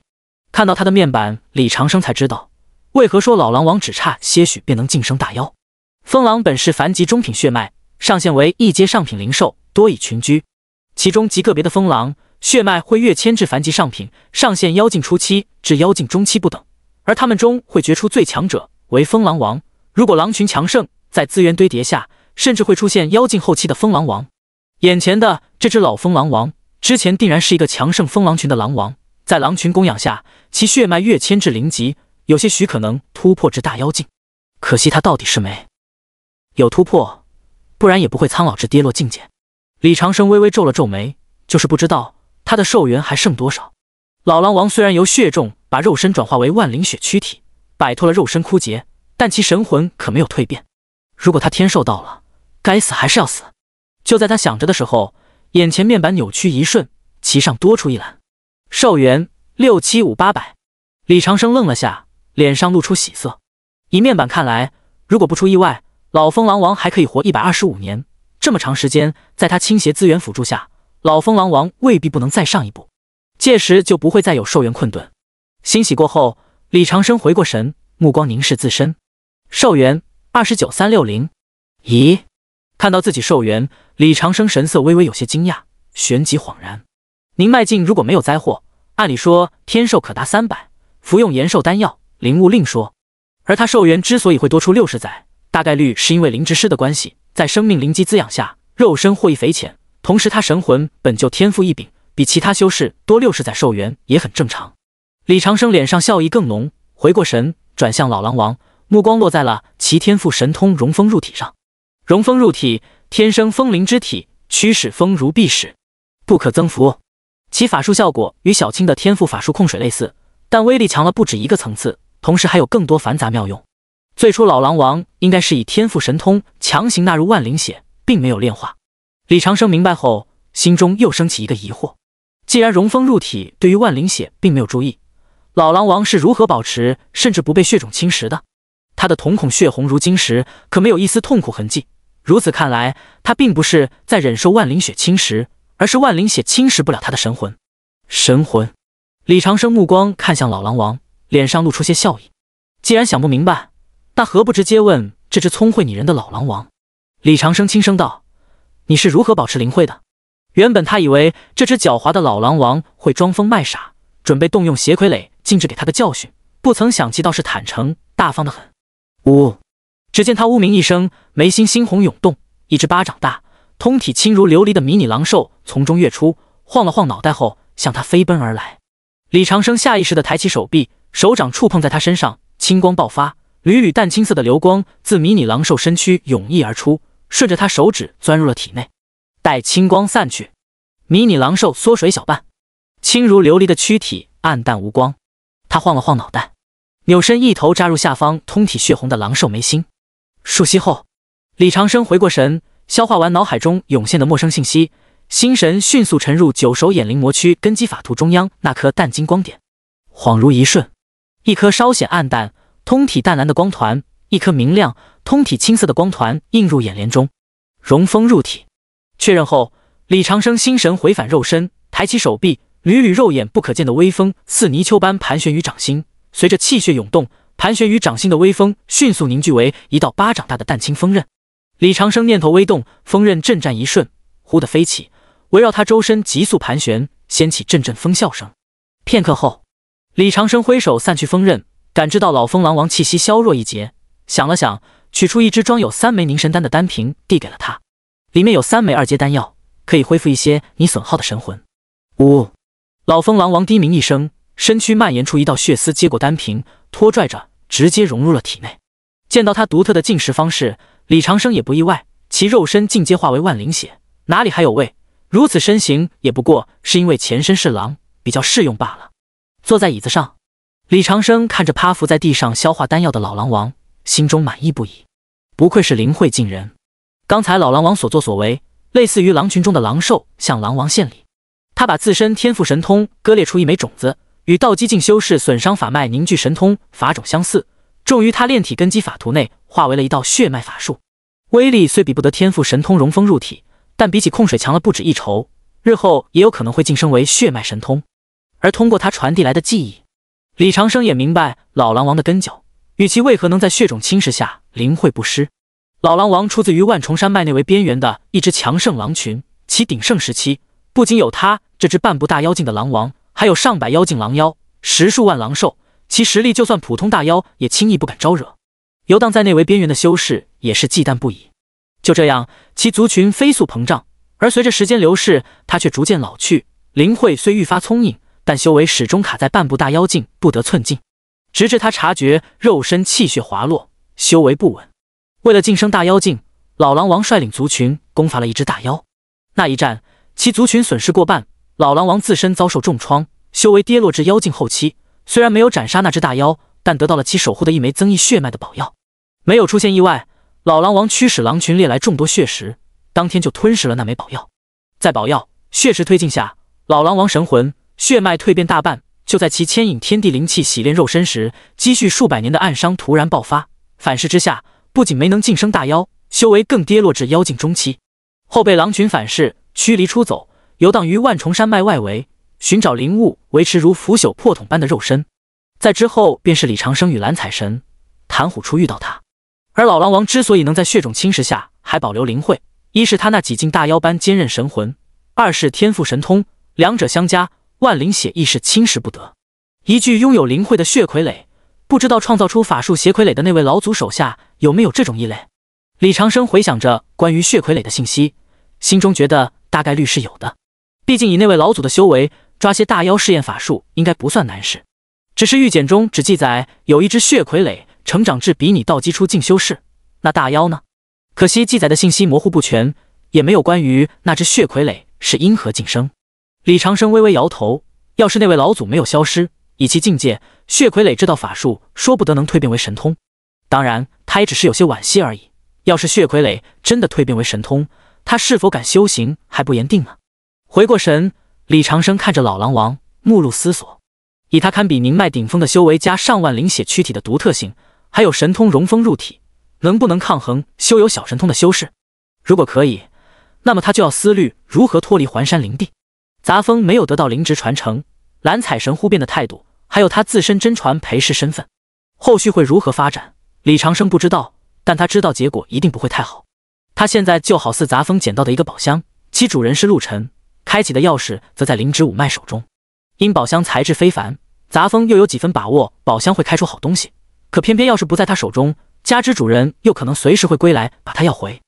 S1: 看到他的面板，李长生才知道为何说老狼王只差些许便能晋升大妖。风狼本是凡级中品血脉，上限为一阶上品灵兽，多以群居，其中极个别的风狼血脉会跃迁至凡级上品，上限妖境初期至妖境中期不等，而他们中会决出最强者为风狼王。如果狼群强盛。在资源堆叠下，甚至会出现妖境后期的封狼王。眼前的这只老封狼王，之前定然是一个强盛封狼群的狼王，在狼群供养下，其血脉跃迁至灵级，有些许可能突破至大妖境。可惜他到底是没有突破，不然也不会苍老至跌落境界。李长生微微皱了皱眉，就是不知道他的寿元还剩多少。老狼王虽然由血种把肉身转化为万灵血躯体，摆脱了肉身枯竭，但其神魂可没有蜕变。如果他天寿到了，该死还是要死。就在他想着的时候，眼前面板扭曲一瞬，其上多出一栏，寿元六七五八百。李长生愣了下，脸上露出喜色。以面板看来，如果不出意外，老风狼王还可以活一百二十五年。这么长时间，在他倾斜资源辅助下，老风狼王未必不能再上一步。届时就不会再有寿元困顿。欣喜过后，李长生回过神，目光凝视自身，寿元。二十九三六零，咦？看到自己寿元，李长生神色微微有些惊讶，旋即恍然。宁脉境如果没有灾祸，按理说天寿可达三百。服用延寿丹药，灵物另说。而他寿元之所以会多出六十载，大概率是因为灵植师的关系，在生命灵基滋养下，肉身获益匪浅。同时，他神魂本就天赋异禀，比其他修士多六十载寿元也很正常。李长生脸上笑意更浓，回过神，转向老狼王。目光落在了其天赋神通融风入体上。融风入体，天生风灵之体，驱使风如避使，不可增幅。其法术效果与小青的天赋法术控水类似，但威力强了不止一个层次，同时还有更多繁杂妙用。最初老狼王应该是以天赋神通强行纳入万灵血，并没有炼化。李长生明白后，心中又升起一个疑惑：既然融风入体对于万灵血并没有注意，老狼王是如何保持甚至不被血种侵蚀的？他的瞳孔血红如金石，可没有一丝痛苦痕迹。如此看来，他并不是在忍受万灵血侵蚀，而是万灵血侵蚀不了他的神魂。神魂。李长生目光看向老狼王，脸上露出些笑意。既然想不明白，那何不直接问这只聪慧拟人的老狼王？李长生轻声道：“你是如何保持灵慧的？”原本他以为这只狡猾的老狼王会装疯卖傻，准备动用邪傀儡禁止给他的教训，不曾想其倒是坦诚大方的很。呜！只见他呜鸣一声，眉心猩红涌动，一只巴掌大、通体轻如琉璃的迷你狼兽从中跃出，晃了晃脑袋后，向他飞奔而来。李长生下意识地抬起手臂，手掌触碰在他身上，青光爆发，缕缕淡青色的流光自迷你狼兽身躯涌溢而出，顺着他手指钻入了体内。待青光散去，迷你狼兽缩水小半，轻如琉璃的躯体暗淡无光。他晃了晃脑袋。扭身，一头扎入下方通体血红的狼兽眉心。数息后，李长生回过神，消化完脑海中涌现的陌生信息，心神迅速沉入九首眼灵魔躯根基法图中央那颗淡金光点。恍如一瞬，一颗稍显暗淡、通体淡蓝的光团，一颗明亮、通体青色的光团映入眼帘中。融风入体，确认后，李长生心神回返肉身，抬起手臂，缕缕肉眼不可见的微风似泥鳅般盘旋于掌心。随着气血涌动，盘旋于掌心的微风迅速凝聚为一道巴掌大的蛋清风刃。李长生念头微动，风刃震颤一瞬，忽地飞起，围绕他周身急速盘旋，掀起阵阵风啸声。片刻后，李长生挥手散去风刃，感知到老风狼王气息消弱一截，想了想，取出一只装有三枚凝神丹的丹瓶，递给了他。里面有三枚二阶丹药，可以恢复一些你损耗的神魂。呜，老风狼王低鸣一声。身躯蔓延出一道血丝，接过丹瓶，拖拽着直接融入了体内。见到他独特的进食方式，李长生也不意外，其肉身进皆化为万灵血，哪里还有胃？如此身形也不过是因为前身是狼，比较适用罢了。坐在椅子上，李长生看着趴伏在地上消化丹药的老狼王，心中满意不已。不愧是灵慧近人。刚才老狼王所作所为，类似于狼群中的狼兽向狼王献礼，他把自身天赋神通割裂出一枚种子。与道基境修士损伤法脉凝聚神通法种相似，重于他炼体根基法图内化为了一道血脉法术，威力虽比不得天赋神通融风入体，但比起控水强了不止一筹，日后也有可能会晋升为血脉神通。而通过他传递来的记忆，李长生也明白老狼王的根脚与其为何能在血种侵蚀下灵慧不失。老狼王出自于万重山脉内围边缘的一只强盛狼群，其鼎盛时期不仅有他这只半步大妖境的狼王。还有上百妖境狼妖，十数万狼兽，其实力就算普通大妖也轻易不敢招惹。游荡在内围边缘的修士也是忌惮不已。就这样，其族群飞速膨胀，而随着时间流逝，他却逐渐老去。灵慧虽愈发聪颖，但修为始终卡在半步大妖境，不得寸进。直至他察觉肉身气血滑落，修为不稳，为了晋升大妖境，老狼王率领族群攻伐了一只大妖。那一战，其族群损失过半。老狼王自身遭受重创，修为跌落至妖境后期。虽然没有斩杀那只大妖，但得到了其守护的一枚增益血脉的宝药。没有出现意外，老狼王驱使狼群猎来众多血石，当天就吞食了那枚宝药。在宝药、血石推进下，老狼王神魂血脉蜕变大半。就在其牵引天地灵气洗炼肉身时，积蓄数百年的暗伤突然爆发，反噬之下，不仅没能晋升大妖，修为更跌落至妖境中期，后被狼群反噬驱离出走。游荡于万重山脉外围，寻找灵物维持如腐朽破桶般的肉身。在之后便是李长生与蓝彩神、谭虎初遇到他。而老狼王之所以能在血种侵蚀下还保留灵慧，一是他那几近大妖般坚韧神魂，二是天赋神通，两者相加，万灵血亦是侵蚀不得。一具拥有灵慧的血傀儡，不知道创造出法术邪傀儡的那位老祖手下有没有这种异类。李长生回想着关于血傀儡的信息，心中觉得大概率是有的。毕竟以那位老祖的修为，抓些大妖试验法术应该不算难事。只是玉简中只记载有一只血傀儡成长至比拟道基初境修士，那大妖呢？可惜记载的信息模糊不全，也没有关于那只血傀儡是因何晋升。李长生微微摇头，要是那位老祖没有消失，以其境界，血傀儡这道法术说不得能蜕变为神通。当然，他也只是有些惋惜而已。要是血傀儡真的蜕变为神通，他是否敢修行还不言定呢？回过神，李长生看着老狼王，目露思索。以他堪比宁脉顶峰的修为，加上万灵血躯体的独特性，还有神通融风入体，能不能抗衡修有小神通的修士？如果可以，那么他就要思虑如何脱离环山林地。杂风没有得到灵植传承，蓝彩神忽变的态度，还有他自身真传陪侍身份，后续会如何发展？李长生不知道，但他知道结果一定不会太好。他现在就好似杂风捡到的一个宝箱，其主人是陆晨，开启的钥匙则在灵植五脉手中。因宝箱材质非凡，杂风又有几分把握宝箱会开出好东西。可偏偏钥匙不在他手中，加之主人又可能随时会归来把他要回。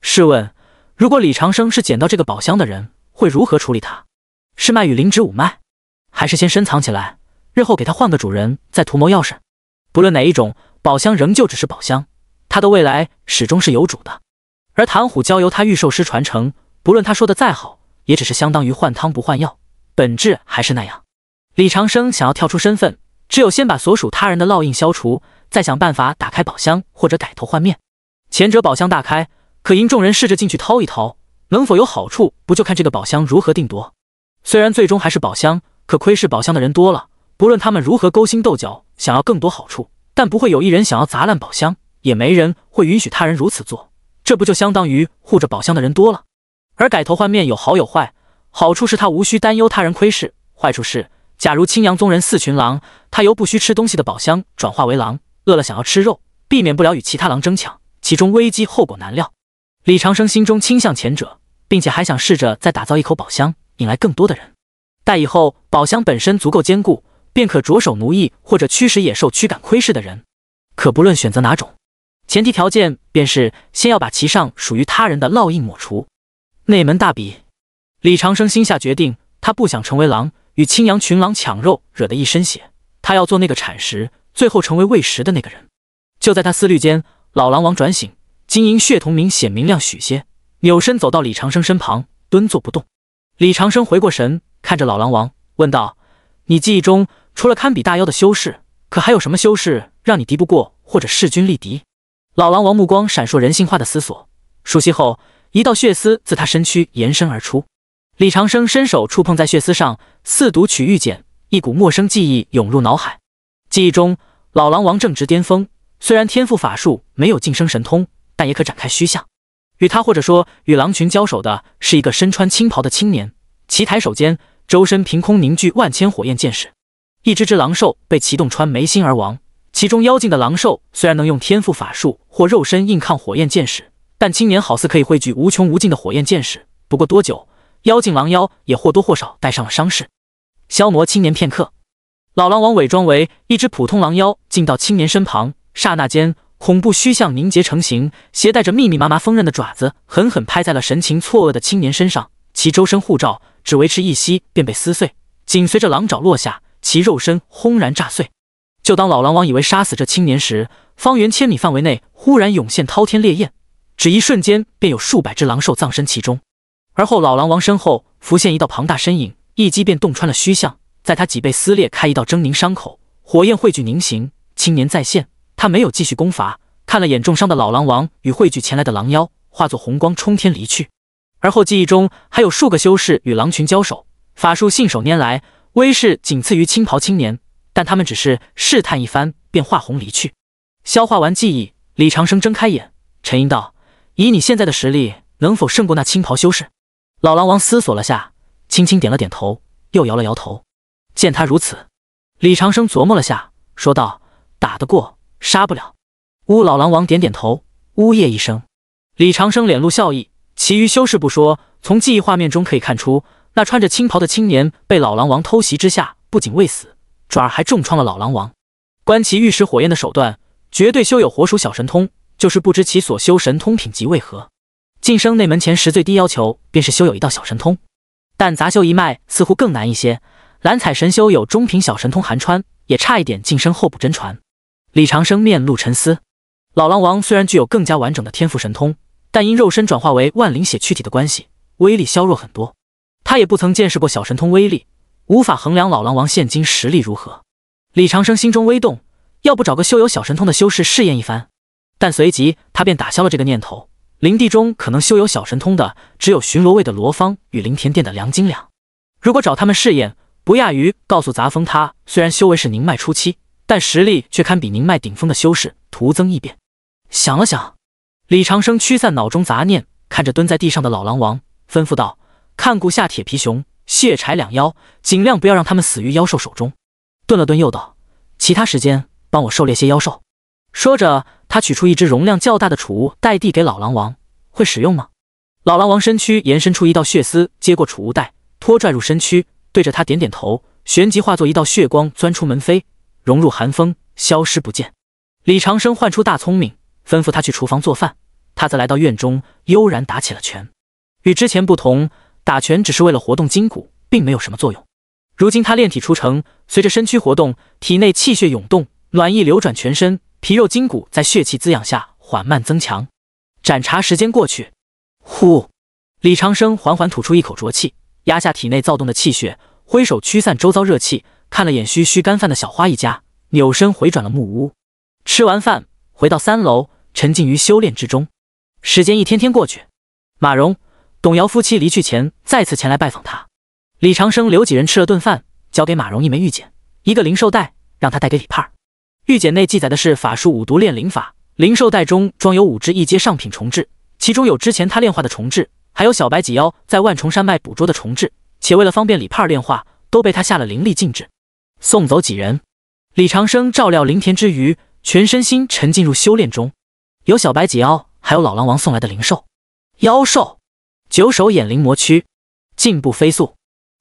S1: 试问，如果李长生是捡到这个宝箱的人，会如何处理它？是卖与灵植五脉，还是先深藏起来，日后给他换个主人再图谋钥匙？不论哪一种，宝箱仍旧只是宝箱，它的未来始终是有主的。而唐虎交由他御兽师传承，不论他说的再好。也只是相当于换汤不换药，本质还是那样。李长生想要跳出身份，只有先把所属他人的烙印消除，再想办法打开宝箱或者改头换面。前者宝箱大开，可因众人试着进去掏一掏，能否有好处，不就看这个宝箱如何定夺？虽然最终还是宝箱，可窥视宝箱的人多了，不论他们如何勾心斗角，想要更多好处，但不会有一人想要砸烂宝箱，也没人会允许他人如此做。这不就相当于护着宝箱的人多了？而改头换面有好有坏，好处是他无需担忧他人窥视，坏处是假如青阳宗人四群狼，他由不需吃东西的宝箱转化为狼，饿了想要吃肉，避免不了与其他狼争抢，其中危机后果难料。李长生心中倾向前者，并且还想试着再打造一口宝箱，引来更多的人。待以后宝箱本身足够坚固，便可着手奴役或者驱使野兽驱赶窥视的人。可不论选择哪种，前提条件便是先要把其上属于他人的烙印抹除。内门大比，李长生心下决定，他不想成为狼，与青阳群狼抢肉，惹得一身血。他要做那个铲食，最后成为喂食的那个人。就在他思虑间，老狼王转醒，晶莹血瞳明显明亮许些，扭身走到李长生身旁，蹲坐不动。李长生回过神，看着老狼王，问道：“你记忆中，除了堪比大妖的修士，可还有什么修士，让你敌不过或者势均力敌？”老狼王目光闪烁，人性化的思索，熟悉后。一道血丝自他身躯延伸而出，李长生伸手触碰在血丝上，四毒取玉简，一股陌生记忆涌入脑海。记忆中，老狼王正值巅峰，虽然天赋法术没有晋升神通，但也可展开虚像。与他或者说与狼群交手的是一个身穿青袍的青年，其抬手间，周身凭空凝聚万千火焰剑士，一只只狼兽被其洞穿眉心而亡。其中妖精的狼兽虽然能用天赋法术或肉身硬抗火焰剑士。但青年好似可以汇聚无穷无尽的火焰剑士。不过多久，妖精狼妖也或多或少带上了伤势，消磨青年片刻。老狼王伪装为一只普通狼妖，进到青年身旁，刹那间，恐怖虚像凝结成型，携带着密密麻麻锋刃的爪子狠狠拍在了神情错愕的青年身上，其周身护罩只维持一息便被撕碎。紧随着狼爪落下，其肉身轰然炸碎。就当老狼王以为杀死这青年时，方圆千米范围内忽然涌现滔天烈焰。只一瞬间，便有数百只狼兽葬身其中。而后，老狼王身后浮现一道庞大身影，一击便洞穿了虚像，在他脊背撕裂开一道狰狞伤口，火焰汇聚凝形。青年再现，他没有继续攻伐，看了眼重伤的老狼王与汇聚前来的狼妖，化作红光冲天离去。而后，记忆中还有数个修士与狼群交手，法术信手拈来，威势仅次于青袍青年，但他们只是试探一番，便化红离去。消化完记忆，李长生睁开眼，沉吟道。以你现在的实力，能否胜过那青袍修士？老狼王思索了下，轻轻点了点头，又摇了摇头。见他如此，李长生琢磨了下，说道：“打得过，杀不了。”乌老狼王点点头，呜咽一声。李长生脸露笑意。其余修士不说，从记忆画面中可以看出，那穿着青袍的青年被老狼王偷袭之下，不仅未死，转而还重创了老狼王。观其玉石火焰的手段，绝对修有火属小神通。就是不知其所修神通品级为何，晋升内门前十最低要求便是修有一道小神通，但杂修一脉似乎更难一些。蓝彩神修有中品小神通寒川，也差一点晋升候补真传。李长生面露沉思，老狼王虽然具有更加完整的天赋神通，但因肉身转化为万灵血躯体的关系，威力削弱很多。他也不曾见识过小神通威力，无法衡量老狼王现今实力如何。李长生心中微动，要不找个修有小神通的修士试验一番。但随即他便打消了这个念头。灵地中可能修有小神通的，只有巡逻卫的罗芳与灵田殿的梁金良。如果找他们试验，不亚于告诉杂风他虽然修为是宁脉初期，但实力却堪比宁脉顶峰的修士，徒增异变。想了想，李长生驱散脑中杂念，看着蹲在地上的老狼王，吩咐道：“看顾下铁皮熊、血柴两妖，尽量不要让他们死于妖兽手中。”顿了顿，又道：“其他时间帮我狩猎些妖兽。”说着。他取出一只容量较大的储物袋递给老狼王，会使用吗？老狼王身躯延伸出一道血丝，接过储物袋，拖拽入身躯，对着他点点头，旋即化作一道血光钻出门扉，融入寒风，消失不见。李长生唤出大聪明，吩咐他去厨房做饭，他则来到院中，悠然打起了拳。与之前不同，打拳只是为了活动筋骨，并没有什么作用。如今他炼体出城，随着身躯活动，体内气血涌动，暖意流转全身。皮肉筋骨在血气滋养下缓慢增强，盏茶时间过去，呼，李长生缓缓吐出一口浊气，压下体内躁动的气血，挥手驱散周遭热气，看了眼嘘嘘干饭的小花一家，扭身回转了木屋。吃完饭，回到三楼，沉浸于修炼之中。时间一天天过去，马荣、董瑶夫妻离去前再次前来拜访他。李长生留几人吃了顿饭，交给马荣一枚玉简、一个灵兽袋，让他带给李盼。儿。玉简内记载的是法术五毒炼灵法，灵兽袋中装有五只一阶上品重置，其中有之前他炼化的重置，还有小白几妖在万重山脉捕捉的重置，且为了方便李盼炼化，都被他下了灵力禁制。送走几人，李长生照料灵田之余，全身心沉浸入修炼中。有小白几妖，还有老狼王送来的灵兽妖兽九首眼灵魔躯，进步飞速，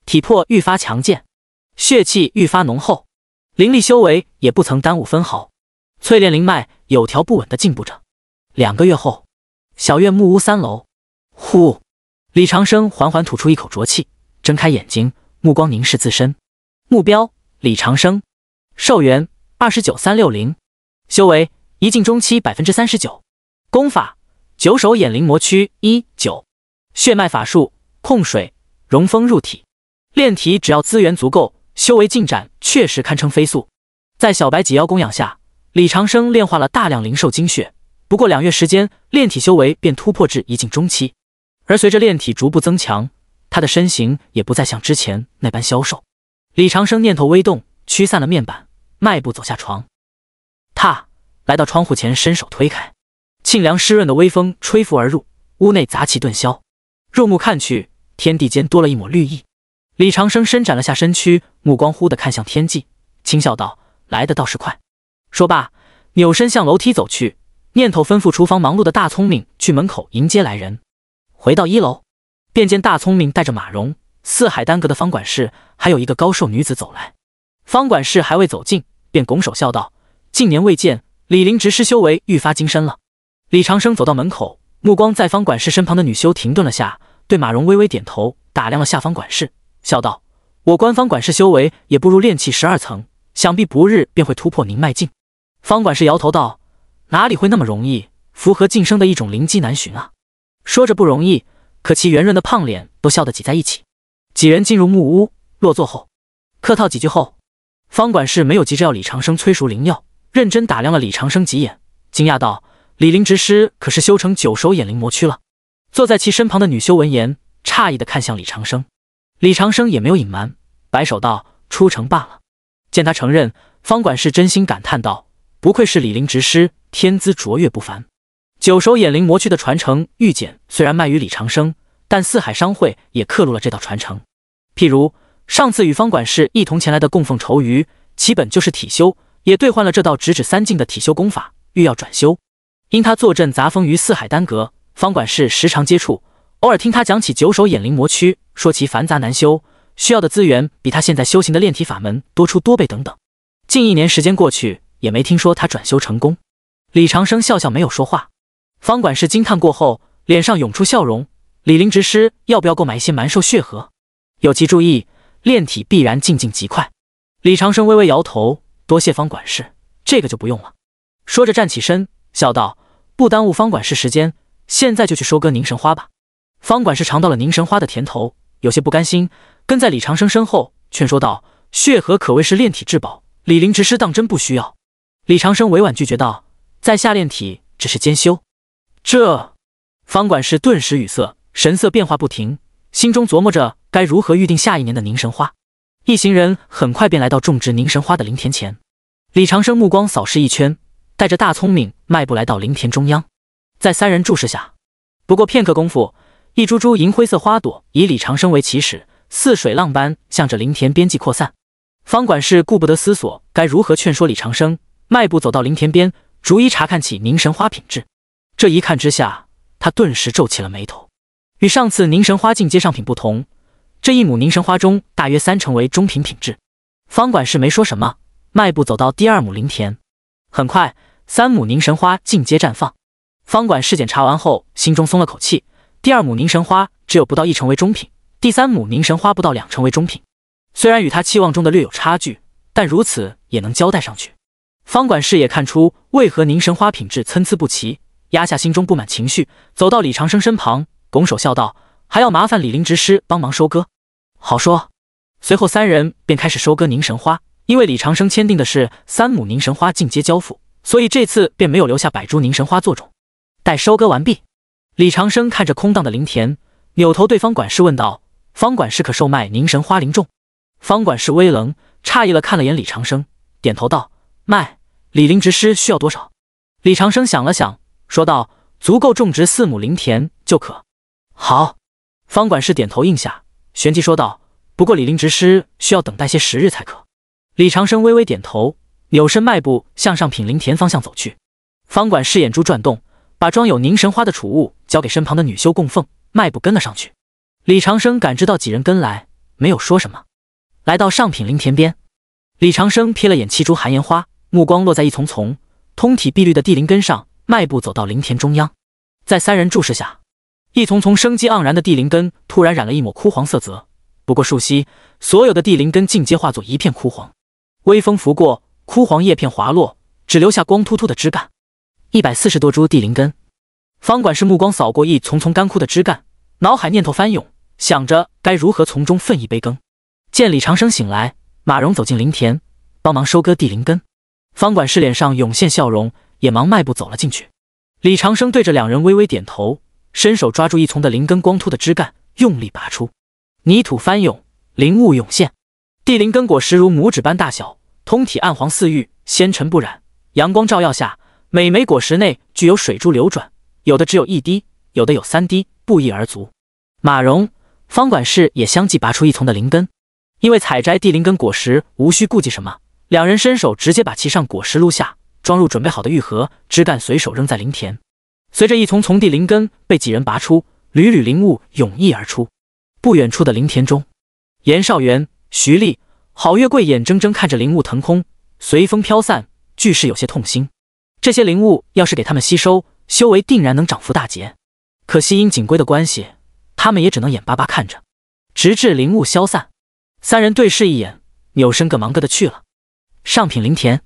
S1: 体魄愈发强健，血气愈发浓厚。灵力修为也不曾耽误分毫，淬炼灵脉有条不紊的进步着。两个月后，小院木屋三楼，呼，李长生缓缓吐出一口浊气，睁开眼睛，目光凝视自身。目标：李长生，寿元二十九三六零，修为一境中期百分之三十九，功法九手眼灵魔躯一九，血脉法术控水融风入体，炼体只要资源足够，修为进展。确实堪称飞速，在小白几腰供养下，李长生炼化了大量灵兽精血。不过两月时间，炼体修为便突破至一境中期。而随着炼体逐步增强，他的身形也不再像之前那般消瘦。李长生念头微动，驱散了面板，迈步走下床，踏来到窗户前，伸手推开，沁凉湿润的微风吹拂而入，屋内杂气顿消。入目看去，天地间多了一抹绿意。李长生伸展了下身躯，目光忽地看向天际，轻笑道：“来的倒是快。”说罢，扭身向楼梯走去，念头吩咐厨房忙碌的大聪明去门口迎接来人。回到一楼，便见大聪明带着马蓉、四海耽阁的方管事，还有一个高瘦女子走来。方管事还未走近，便拱手笑道：“近年未见，李林执师修为愈发精深了。”李长生走到门口，目光在方管事身旁的女修停顿了下，对马蓉微微点头，打量了下方管事。笑道：“我官方管事修为也不如炼气十二层，想必不日便会突破凝脉境。”方管事摇头道：“哪里会那么容易？符合晋升的一种灵机难寻啊。”说着不容易，可其圆润的胖脸都笑得挤在一起。几人进入木屋落座后，客套几句后，方管事没有急着要李长生催熟灵药，认真打量了李长生几眼，惊讶道：“李林执师可是修成九手眼灵魔躯了？”坐在其身旁的女修闻言，诧异的看向李长生。李长生也没有隐瞒，摆手道：“出城罢了。”见他承认，方管事真心感叹道：“不愧是李林执师，天资卓越不凡。”九首眼灵魔躯的传承玉简虽然卖于李长生，但四海商会也刻录了这道传承。譬如上次与方管事一同前来的供奉仇鱼，其本就是体修，也兑换了这道直指三境的体修功法，欲要转修。因他坐镇杂风于四海丹阁，方管事时常接触。偶尔听他讲起九手眼灵魔躯，说其繁杂难修，需要的资源比他现在修行的炼体法门多出多倍等等。近一年时间过去，也没听说他转修成功。李长生笑笑没有说话。方管事惊叹过后，脸上涌出笑容。李林执师，要不要购买一些蛮兽血盒？有其注意，炼体必然进境极快。李长生微微摇头，多谢方管事，这个就不用了。说着站起身，笑道：“不耽误方管事时间，现在就去收割凝神花吧。”方管事尝到了凝神花的甜头，有些不甘心，跟在李长生身后劝说道：“血河可谓是炼体至宝，李灵执师当真不需要。”李长生委婉拒绝道：“在下炼体，只是兼修。”这方管事顿时语塞，神色变化不停，心中琢磨着该如何预定下一年的凝神花。一行人很快便来到种植凝神花的林田前，李长生目光扫视一圈，带着大聪明迈步来到林田中央，在三人注视下，不过片刻功夫。一株株银灰色花朵以李长生为起始，似水浪般向着林田边际扩散。方管事顾不得思索该如何劝说李长生，迈步走到林田边，逐一查看起凝神花品质。这一看之下，他顿时皱起了眉头。与上次凝神花进阶上品不同，这一亩凝神花中大约三成为中品品质。方管事没说什么，迈步走到第二亩林田。很快，三亩凝神花进阶绽放。方管事检查完后，心中松了口气。第二亩凝神花只有不到一成为中品，第三亩凝神花不到两成为中品。虽然与他期望中的略有差距，但如此也能交代上去。方管事也看出为何凝神花品质参差不齐，压下心中不满情绪，走到李长生身旁，拱手笑道：“还要麻烦李林执师帮忙收割，好说。”随后三人便开始收割凝神花。因为李长生签订的是三亩凝神花进阶交付，所以这次便没有留下百株凝神花做种。待收割完毕。李长生看着空荡的灵田，扭头对方管事问道：“方管事，可售卖凝神花灵种？”方管事微愣，诧异了看了眼李长生，点头道：“卖。”李林执师需要多少？李长生想了想，说道：“足够种植四亩灵田就可。”好。方管事点头应下，旋即说道：“不过李林执师需要等待些时日才可。”李长生微微点头，扭身迈步向上品灵田方向走去。方管事眼珠转动。把装有凝神花的储物交给身旁的女修供奉，迈步跟了上去。李长生感知到几人跟来，没有说什么。来到上品灵田边，李长生瞥了眼七株寒岩花，目光落在一丛丛通体碧绿的地灵根上，迈步走到灵田中央。在三人注视下，一丛丛生机盎然的地灵根突然染了一抹枯黄色泽。不过数息，所有的地灵根尽皆化作一片枯黄。微风拂过，枯黄叶片滑落，只留下光秃秃的枝干。一百四十多株地灵根，方管事目光扫过一丛丛干枯的枝干，脑海念头翻涌，想着该如何从中分一杯羹。见李长生醒来，马荣走进林田，帮忙收割地灵根。方管事脸上涌现笑容，也忙迈步走了进去。李长生对着两人微微点头，伸手抓住一丛的灵根光秃的枝干，用力拔出，泥土翻涌，灵雾涌现。地灵根果实如拇指般大小，通体暗黄似玉，纤尘不染，阳光照耀下。每枚果实内具有水珠流转，有的只有一滴，有的有三滴，不一而足。马荣、方管事也相继拔出一丛的灵根，因为采摘地灵根果实无需顾忌什么，两人伸手直接把其上果实撸下，装入准备好的玉盒，枝干随手扔在林田。随着一丛丛地灵根被几人拔出，缕缕灵雾涌溢而出。不远处的林田中，严少元、徐丽、郝月桂眼睁睁看着灵物腾空，随风飘散，俱是有些痛心。这些灵物要是给他们吸收，修为定然能涨幅大捷。可惜因锦龟的关系，他们也只能眼巴巴看着，直至灵物消散。三人对视一眼，扭身各忙各的去了。上品灵田，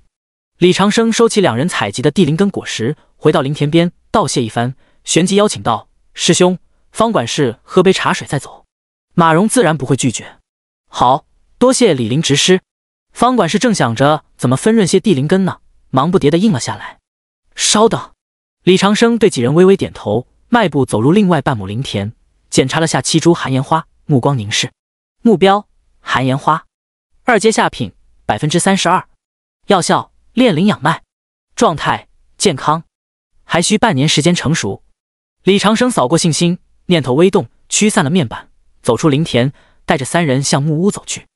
S1: 李长生收起两人采集的地灵根果实，回到灵田边道谢一番，旋即邀请道：“师兄，方管事，喝杯茶水再走。”马荣自然不会拒绝。好多谢李林执师。方管事正想着怎么分润些地灵根呢，忙不迭的应了下来。稍等，李长生对几人微微点头，迈步走入另外半亩林田，检查了下七株寒岩花，目光凝视目标寒岩花，二阶下品，百分之三十二，药效炼灵养脉，状态健康，还需半年时间成熟。李长生扫过信心，念头微动，驱散了面板，走出林田，带着三人向木屋走去。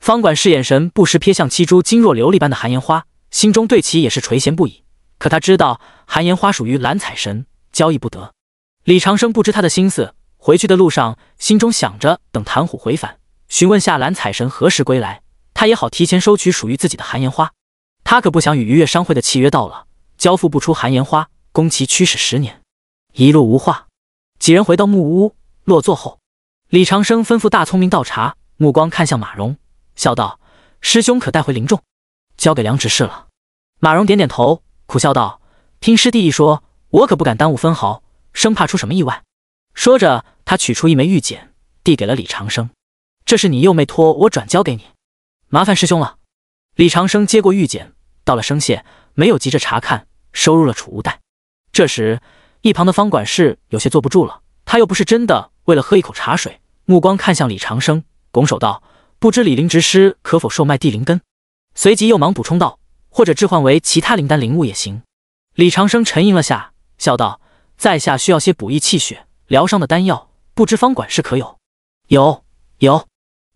S1: 方管事眼神不时瞥向七株晶若琉璃般的寒岩花，心中对其也是垂涎不已。可他知道，韩岩花属于蓝彩神，交易不得。李长生不知他的心思，回去的路上，心中想着等谭虎回返，询问下蓝彩神何时归来，他也好提前收取属于自己的韩岩花。他可不想与鱼悦商会的契约到了，交付不出韩岩花，供其驱使十年。一路无话，几人回到木屋落座后，李长生吩咐大聪明倒茶，目光看向马荣，笑道：“师兄可带回灵众，交给梁执事了。”马荣点点头。苦笑道：“听师弟一说，我可不敢耽误分毫，生怕出什么意外。”说着，他取出一枚玉简，递给了李长生：“这是你幼妹托我转交给你，麻烦师兄了。”李长生接过玉简，道了声谢，没有急着查看，收入了储物袋。这时，一旁的方管事有些坐不住了，他又不是真的为了喝一口茶水，目光看向李长生，拱手道：“不知李林执师可否售卖地灵根？”随即又忙补充道。或者置换为其他灵丹灵物也行。李长生沉吟了下，笑道：“在下需要些补益气血、疗伤的丹药，不知方管事可有？”“有，有。”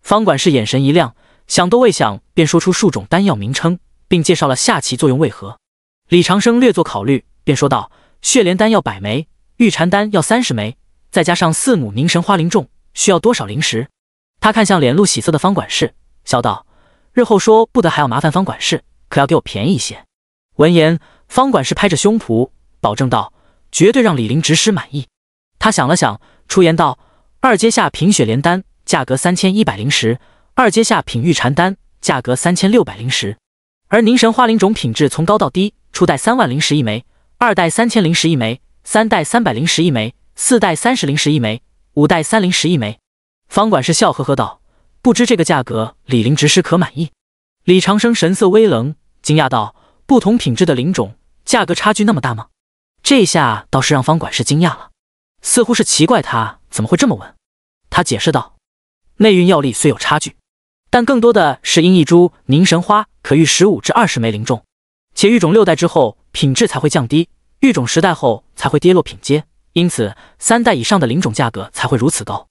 S1: 方管事眼神一亮，想都未想便说出数种丹药名称，并介绍了下其作用为何。李长生略作考虑，便说道：“血莲丹要百枚，玉蝉丹要三十枚，再加上四母凝神花灵种，需要多少灵石？”他看向脸露喜色的方管事，笑道：“日后说不得还要麻烦方管事。”可要给我便宜一些。闻言，方管事拍着胸脯保证道：“绝对让李林执师满意。”他想了想，出言道：“二阶下品雪莲丹，价格三千一百灵石；二阶下品玉蝉丹，价格三千六百灵石。而凝神花灵种品质从高到低，初代三万灵石一枚，二代三千灵石一枚，三代三百灵石一枚，四代三十灵石一枚，五代三灵石一枚。”方管事笑呵呵道：“不知这个价格，李林执师可满意？”李长生神色微冷，惊讶道：“不同品质的灵种，价格差距那么大吗？”这下倒是让方管事惊讶了，似乎是奇怪他怎么会这么问。他解释道：“内蕴药力虽有差距，但更多的是因一株凝神花可育十五至二十枚灵种，且育种六代之后品质才会降低，育种十代后才会跌落品阶，因此三代以上的灵种价格才会如此高。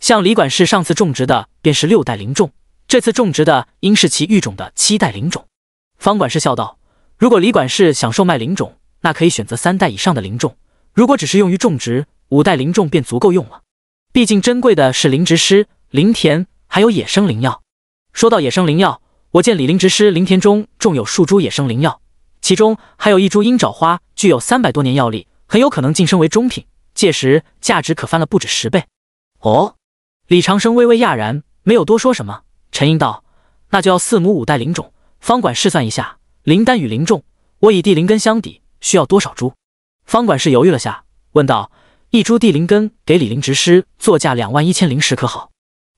S1: 像李管事上次种植的便是六代灵种。”这次种植的应是其育种的七代灵种，方管事笑道：“如果李管事想售卖灵种，那可以选择三代以上的灵种；如果只是用于种植，五代灵种便足够用了。毕竟珍贵的是灵植师、灵田还有野生灵药。说到野生灵药，我见李灵植师灵田中种有数株野生灵药，其中还有一株鹰爪花，具有三百多年药力，很有可能晋升为中品，届时价值可翻了不止十倍。”哦，李长生微微讶然，没有多说什么。陈英道：“那就要四亩五代灵种。方管试算一下，灵丹与灵种，我以地灵根相抵，需要多少株？”方管事犹豫了下，问道：“一株地灵根给李灵执师作价两万一千灵石，可好？”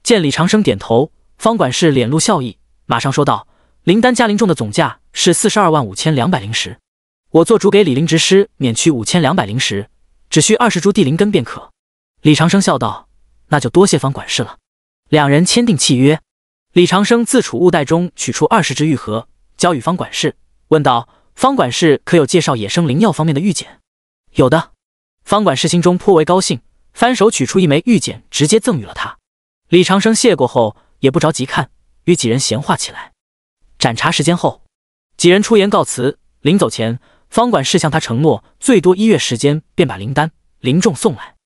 S1: 见李长生点头，方管事脸露笑意，马上说道：“灵丹加灵种的总价是四十二万五千两百灵石，我做主给李灵执师免去五千两百灵石，只需二十株地灵根便可。”李长生笑道：“那就多谢方管事了。”两人签订契约。李长生自储物袋中取出二十只玉盒，交与方管事，问道：“方管事可有介绍野生灵药方面的玉简？”“有的。”方管事心中颇为高兴，翻手取出一枚玉简，直接赠予了他。李长生谢过后，也不着急看，与几人闲话起来。盏茶时间后，几人出言告辞，临走前，方管事向他承诺，最多一月时间便把灵丹灵种送来。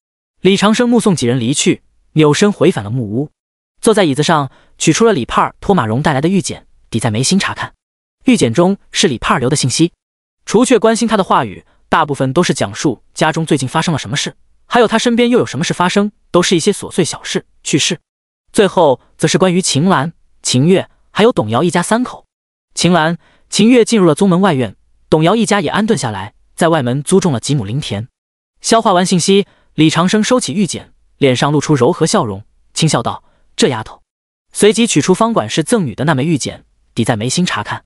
S1: 李长生目送几人离去，扭身回返了木屋。坐在椅子上，取出了李盼托马荣带来的玉简，抵在眉心查看。玉简中是李盼留的信息，除却关心他的话语，大部分都是讲述家中最近发生了什么事，还有他身边又有什么事发生，都是一些琐碎小事、趣事。最后则是关于秦岚、秦月还有董瑶一家三口。秦岚、秦月进入了宗门外院，董瑶一家也安顿下来，在外门租种了几亩林田。消化完信息，李长生收起玉简，脸上露出柔和笑容，轻笑道。这丫头，随即取出方管事赠予的那枚玉简，抵在眉心查看。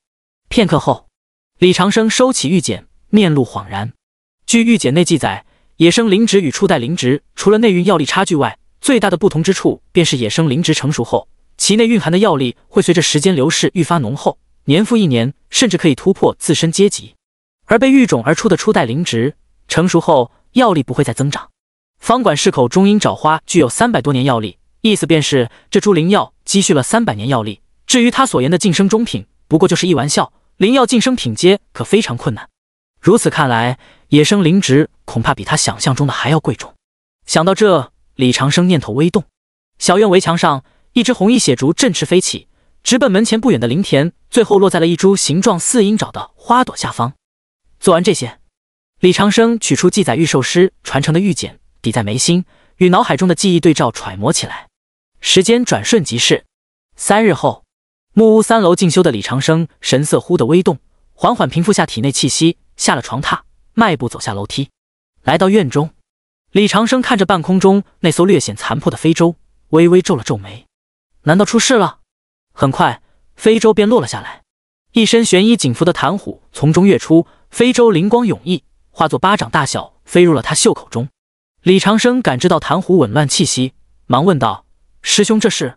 S1: 片刻后，李长生收起玉简，面露恍然。据玉简内记载，野生灵植与初代灵植，除了内蕴药力差距外，最大的不同之处便是野生灵植成熟后，其内蕴含的药力会随着时间流逝愈发浓厚，年复一年，甚至可以突破自身阶级。而被育种而出的初代灵植，成熟后药力不会再增长。方管事口中鹰爪花具有三百多年药力。意思便是，这株灵药积蓄了三百年药力。至于他所言的晋升中品，不过就是一玩笑。灵药晋升品阶可非常困难。如此看来，野生灵植恐怕比他想象中的还要贵重。想到这，李长生念头微动。小院围墙上，一只红翼血竹振翅飞起，直奔门前不远的林田，最后落在了一株形状似鹰爪的花朵下方。做完这些，李长生取出记载御兽师传承的玉简，抵在眉心，与脑海中的记忆对照揣摩起来。时间转瞬即逝，三日后，木屋三楼进修的李长生神色忽的微动，缓缓平复下体内气息，下了床榻，迈步走下楼梯，来到院中。李长生看着半空中那艘略显残破的飞舟，微微皱了皱眉，难道出事了？很快，飞舟便落了下来，一身玄衣锦服的谭虎从中跃出，飞舟灵光涌溢，化作巴掌大小飞入了他袖口中。李长生感知到谭虎紊乱气息，忙问道。师兄，这是？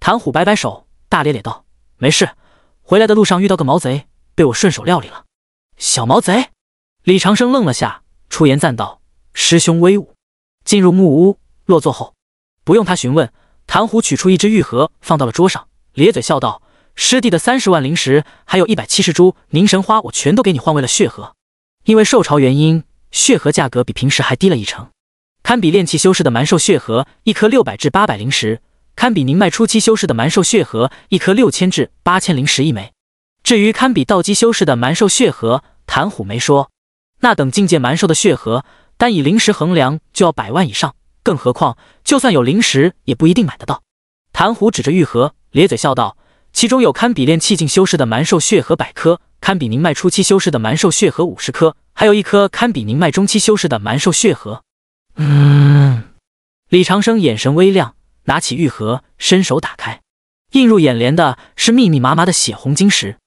S1: 谭虎摆摆手，大咧咧道：“没事，回来的路上遇到个毛贼，被我顺手料理了。”小毛贼？李长生愣了下，出言赞道：“师兄威武！”进入木屋落座后，不用他询问，谭虎取出一只玉盒放到了桌上，咧嘴笑道：“师弟的三十万灵石，还有一百七十株凝神花，我全都给你换为了血盒。因为受潮原因，血盒价格比平时还低了一成。”堪比炼气修士的蛮兽血核一颗六百至八百灵石，堪比凝脉初期修士的蛮兽血核一颗六千至八千灵石一枚。至于堪比道基修士的蛮兽血核，谭虎没说。那等境界蛮兽的血核，单以灵石衡量就要百万以上，更何况就算有灵石也不一定买得到。谭虎指着玉盒咧嘴笑道：“其中有堪比炼气境修士的蛮兽血核百颗，堪比凝脉初期修士的蛮兽血核五十颗，还有一颗堪比凝脉中期修士的蛮兽血核。”嗯，李长生眼神微亮，拿起玉盒，伸手打开，映入眼帘的是密密麻麻的血红晶石，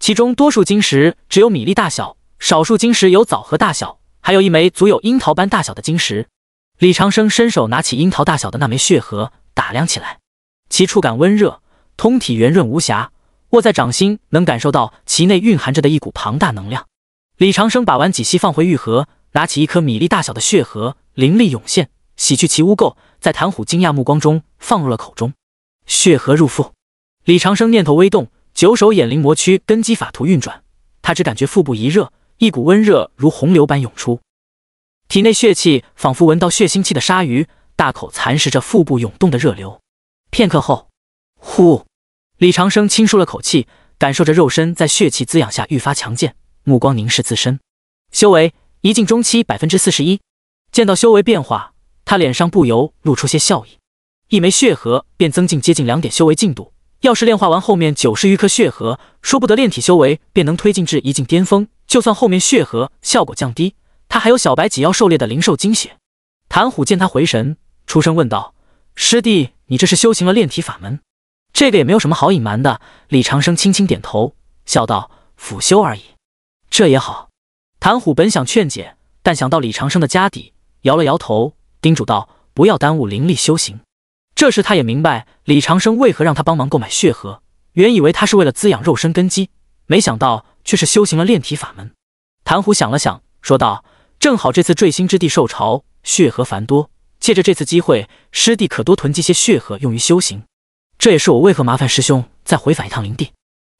S1: 其中多数晶石只有米粒大小，少数晶石有枣核大小，还有一枚足有樱桃般大小的晶石。李长生伸手拿起樱桃大小的那枚血核，打量起来，其触感温热，通体圆润无瑕，握在掌心能感受到其内蕴含着的一股庞大能量。李长生把完几息放回玉盒，拿起一颗米粒大小的血核。灵力涌现，洗去其污垢，在谭虎惊讶目光中放入了口中。血河入腹，李长生念头微动，九手眼灵魔躯根基法图运转。他只感觉腹部一热，一股温热如洪流般涌出，体内血气仿佛闻到血腥气的鲨鱼，大口蚕食着腹部涌动的热流。片刻后，呼，李长生轻舒了口气，感受着肉身在血气滋养下愈发强健，目光凝视自身，修为一境中期百分之四十一。见到修为变化，他脸上不由露出些笑意。一枚血核便增进接近两点修为进度，要是炼化完后面九十余颗血核，说不得炼体修为便能推进至一境巅峰。就算后面血核效果降低，他还有小白几妖狩猎的灵兽精血。谭虎见他回神，出声问道：“师弟，你这是修行了炼体法门？”这个也没有什么好隐瞒的。李长生轻轻点头，笑道：“辅修而已。”这也好。谭虎本想劝解，但想到李长生的家底。摇了摇头，叮嘱道：“不要耽误灵力修行。”这时他也明白李长生为何让他帮忙购买血河。原以为他是为了滋养肉身根基，没想到却是修行了炼体法门。谭虎想了想，说道：“正好这次坠星之地受潮，血河繁多，借着这次机会，师弟可多囤积些血河用于修行。这也是我为何麻烦师兄再回返一趟灵地。”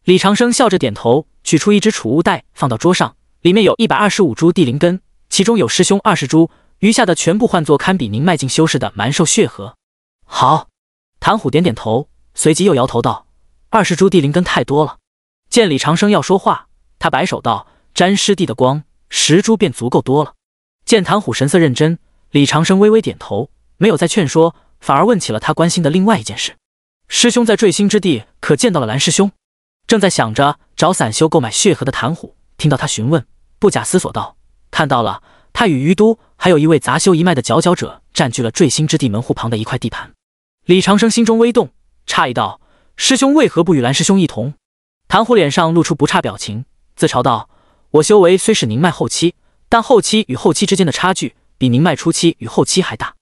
S1: 李长生笑着点头，取出一只储物袋放到桌上，里面有一百二十五株地灵根，其中有师兄二十株。余下的全部换作堪比您迈进修士的蛮兽血核。好，谭虎点点头，随即又摇头道：“二十株地灵根太多了。”见李长生要说话，他摆手道：“沾师弟的光，十株便足够多了。”见谭虎神色认真，李长生微微点头，没有再劝说，反而问起了他关心的另外一件事：“师兄在坠星之地可见到了蓝师兄？”正在想着找散修购买血核的谭虎听到他询问，不假思索道：“看到了。”他与于都还有一位杂修一脉的佼佼者占据了坠星之地门户旁的一块地盘。李长生心中微动，诧异道：“师兄为何不与蓝师兄一同？”谭虎脸上露出不差表情，自嘲道：“我修为虽是凝脉后期，但后期与后期之间的差距比凝脉初期与后期还大，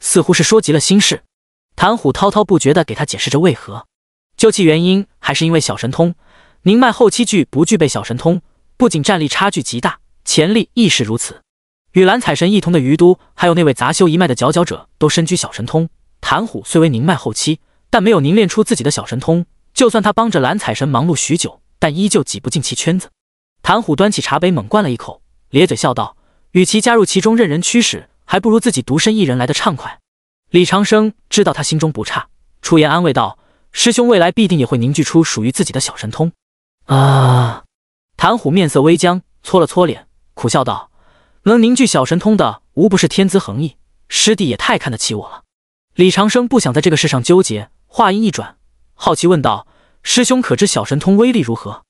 S1: 似乎是说急了心事。”谭虎滔滔不绝的给他解释着为何，究其原因还是因为小神通。凝脉后期具不具备小神通，不仅战力差距极大，潜力亦是如此。与蓝彩神一同的余都，还有那位杂修一脉的佼佼者，都身居小神通。谭虎虽为凝脉后期，但没有凝练出自己的小神通。就算他帮着蓝彩神忙碌许久，但依旧挤不进其圈子。谭虎端起茶杯猛灌了一口，咧嘴笑道：“与其加入其中任人驱使，还不如自己独身一人来的畅快。”李长生知道他心中不差，出言安慰道：“师兄未来必定也会凝聚出属于自己的小神通。”啊！谭虎面色微僵，搓了搓脸，苦笑道。能凝聚小神通的，无不是天资横溢。师弟也太看得起我了。李长生不想在这个事上纠结，话音一转，好奇问道：“师兄可知小神通威力如何？”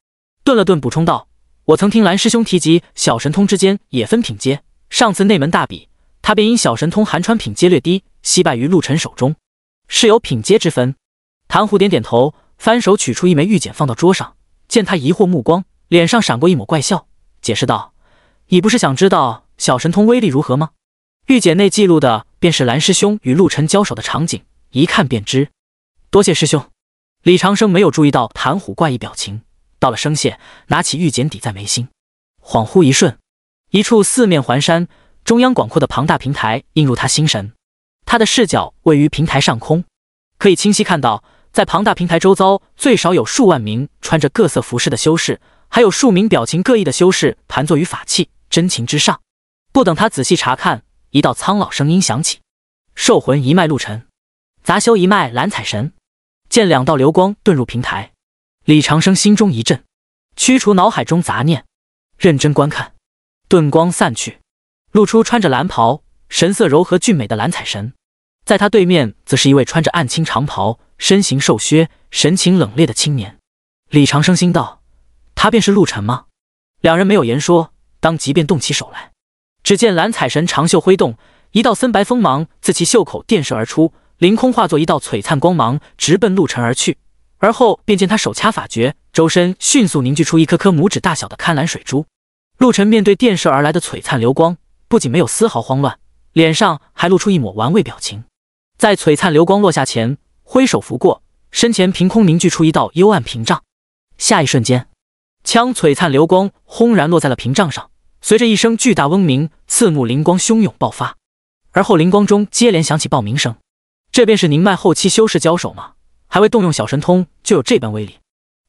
S1: 顿了顿，补充道：“我曾听蓝师兄提及，小神通之间也分品阶。上次内门大比，他便因小神通寒川品阶略低，惜败于陆尘手中，是有品阶之分。”谭虎点点头，翻手取出一枚玉简放到桌上，见他疑惑目光，脸上闪过一抹怪笑，解释道：“你不是想知道？”小神通威力如何吗？玉简内记录的便是蓝师兄与陆晨交手的场景，一看便知。多谢师兄。李长生没有注意到谭虎怪异表情，道了声谢，拿起玉简抵在眉心，恍惚一瞬，一处四面环山、中央广阔的庞大平台映入他心神。他的视角位于平台上空，可以清晰看到，在庞大平台周遭最少有数万名穿着各色服饰的修士，还有数名表情各异的修士盘坐于法器、真情之上。不等他仔细查看，一道苍老声音响起：“兽魂一脉陆尘，杂修一脉蓝彩神。”见两道流光遁入平台，李长生心中一震，驱除脑海中杂念，认真观看。遁光散去，露出穿着蓝袍、神色柔和俊美的蓝彩神。在他对面，则是一位穿着暗青长袍、身形瘦削、神情冷冽的青年。李长生心道：“他便是陆尘吗？”两人没有言说，当即便动起手来。只见蓝彩神长袖挥动，一道森白锋芒自其袖口电射而出，凌空化作一道璀璨光芒，直奔陆尘而去。而后便见他手掐法诀，周身迅速凝聚出一颗颗拇指大小的贪蓝水珠。陆尘面对电射而来的璀璨流光，不仅没有丝毫慌乱，脸上还露出一抹玩味表情。在璀璨流光落下前，挥手拂过身前，凭空凝聚出一道幽暗屏障。下一瞬间，枪璀璨流光轰然落在了屏障上。随着一声巨大嗡鸣，刺目灵光汹涌爆发，而后灵光中接连响起爆鸣声。这便是宁脉后期修士交手吗？还未动用小神通，就有这般威力。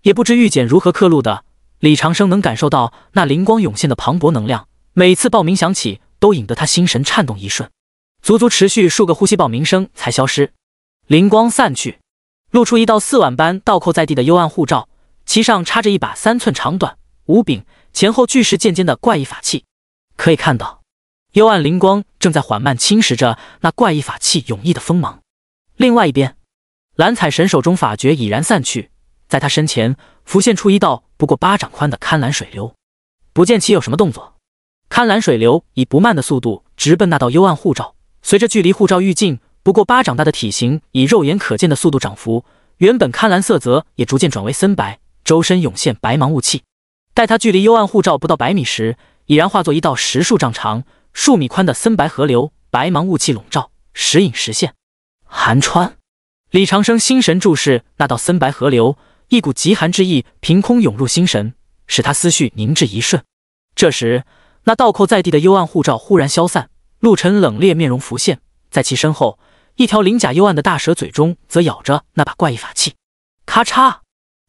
S1: 也不知玉简如何刻录的。李长生能感受到那灵光涌现的磅礴能量，每次爆鸣响起，都引得他心神颤动一瞬。足足持续数个呼吸，爆鸣声才消失，灵光散去，露出一道四碗般倒扣在地的幽暗护罩，其上插着一把三寸长短、五柄。前后巨石剑尖的怪异法器，可以看到，幽暗灵光正在缓慢侵蚀着那怪异法器永逸的锋芒。另外一边，蓝彩神手中法诀已然散去，在他身前浮现出一道不过巴掌宽的勘蓝水流，不见其有什么动作。勘蓝水流以不慢的速度直奔那道幽暗护罩，随着距离护罩愈近，不过巴掌大的体型以肉眼可见的速度涨幅，原本勘蓝色泽也逐渐转为森白，周身涌现白芒雾气。待他距离幽暗护照不到百米时，已然化作一道十数丈长、数米宽的森白河流，白茫雾气笼罩，时隐时现。寒川，李长生心神注视那道森白河流，一股极寒之意凭空涌入心神，使他思绪凝滞一瞬。这时，那倒扣在地的幽暗护照忽然消散，陆尘冷冽面容浮现在其身后，一条鳞甲幽暗的大蛇嘴中则咬着那把怪异法器。咔嚓，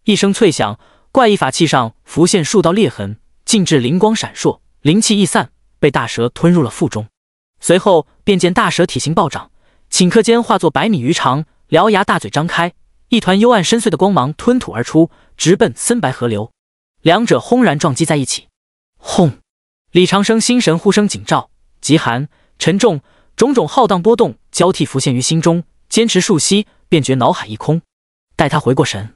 S1: 一声脆响。怪异法器上浮现数道裂痕，竟至灵光闪烁，灵气一散，被大蛇吞入了腹中。随后便见大蛇体型暴涨，顷刻间化作百米鱼长，獠牙大嘴张开，一团幽暗深邃的光芒吞吐而出，直奔森白河流。两者轰然撞击在一起，轰！李长生心神呼声警照，极寒沉重，种种浩荡波动交替浮现于心中，坚持数息，便觉脑海一空。待他回过神。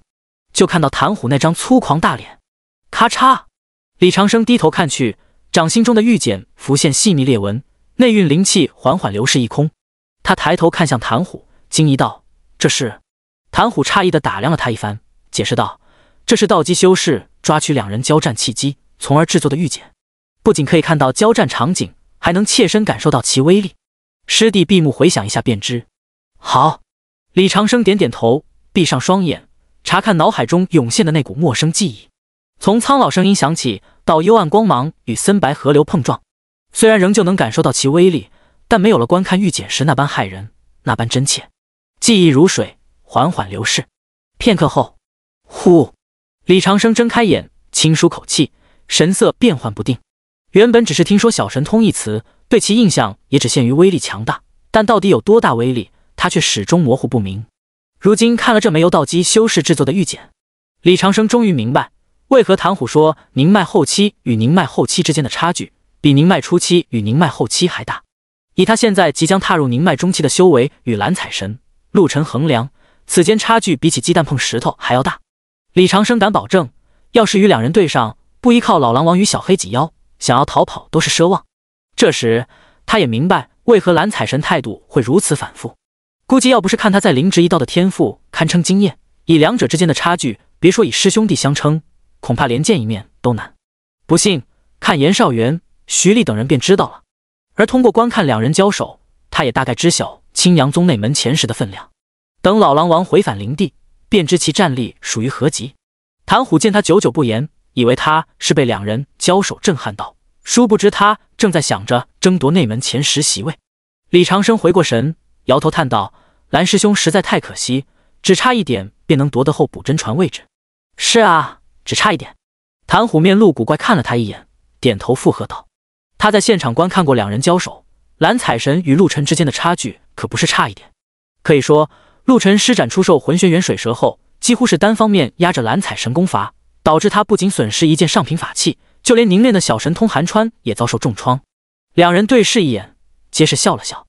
S1: 就看到谭虎那张粗狂大脸，咔嚓！李长生低头看去，掌心中的玉简浮现细密裂纹，内蕴灵气缓缓流逝一空。他抬头看向谭虎，惊疑道：“这是？”谭虎诧异的打量了他一番，解释道：“这是道基修士抓取两人交战契机，从而制作的玉简，不仅可以看到交战场景，还能切身感受到其威力。师弟闭目回想一下便知。”好，李长生点点头，闭上双眼。查看脑海中涌现的那股陌生记忆，从苍老声音响起到幽暗光芒与森白河流碰撞，虽然仍旧能感受到其威力，但没有了观看预检时那般骇人，那般真切。记忆如水，缓缓流逝。片刻后，呼，李长生睁开眼，轻舒口气，神色变幻不定。原本只是听说“小神通”一词，对其印象也只限于威力强大，但到底有多大威力，他却始终模糊不明。如今看了这枚由道基修士制作的玉简，李长生终于明白为何谭虎说宁脉后期与宁脉后期之间的差距比宁脉初期与宁脉后期还大。以他现在即将踏入宁脉中期的修为与蓝彩神、陆尘衡量，此间差距比起鸡蛋碰石头还要大。李长生敢保证，要是与两人对上，不依靠老狼王与小黑几腰，想要逃跑都是奢望。这时他也明白为何蓝彩神态度会如此反复。估计要不是看他在灵植一道的天赋堪称惊艳，以两者之间的差距，别说以师兄弟相称，恐怕连见一面都难。不信，看严少元、徐立等人便知道了。而通过观看两人交手，他也大概知晓青阳宗内门前十的分量。等老狼王回返灵地，便知其战力属于何级。谭虎见他久久不言，以为他是被两人交手震撼到，殊不知他正在想着争夺内门前十席位。李长生回过神，摇头叹道。蓝师兄实在太可惜，只差一点便能夺得候补真传位置。是啊，只差一点。谭虎面露古怪，看了他一眼，点头附和道：“他在现场观看过两人交手，蓝彩神与陆尘之间的差距可不是差一点。可以说，陆尘施展出售魂玄元水蛇后，几乎是单方面压着蓝彩神攻伐，导致他不仅损失一件上品法器，就连凝练的小神通寒川也遭受重创。”两人对视一眼，皆是笑了笑。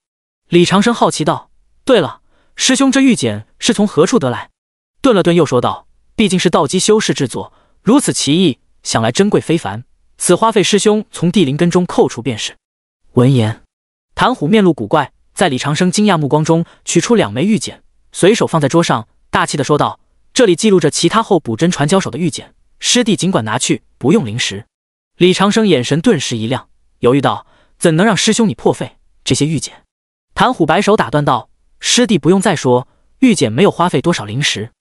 S1: 李长生好奇道：“对了。”师兄，这玉简是从何处得来？顿了顿，又说道：“毕竟是道基修士制作，如此奇异，想来珍贵非凡。此花费师兄从地灵根中扣除便是。”闻言，谭虎面露古怪，在李长生惊讶目光中，取出两枚玉简，随手放在桌上，大气的说道：“这里记录着其他后补真传教手的玉简，师弟尽管拿去，不用灵石。”李长生眼神顿时一亮，犹豫道：“怎能让师兄你破费这些玉简？”谭虎摆手打断道。师弟不用再说，玉简没有花费多少灵石，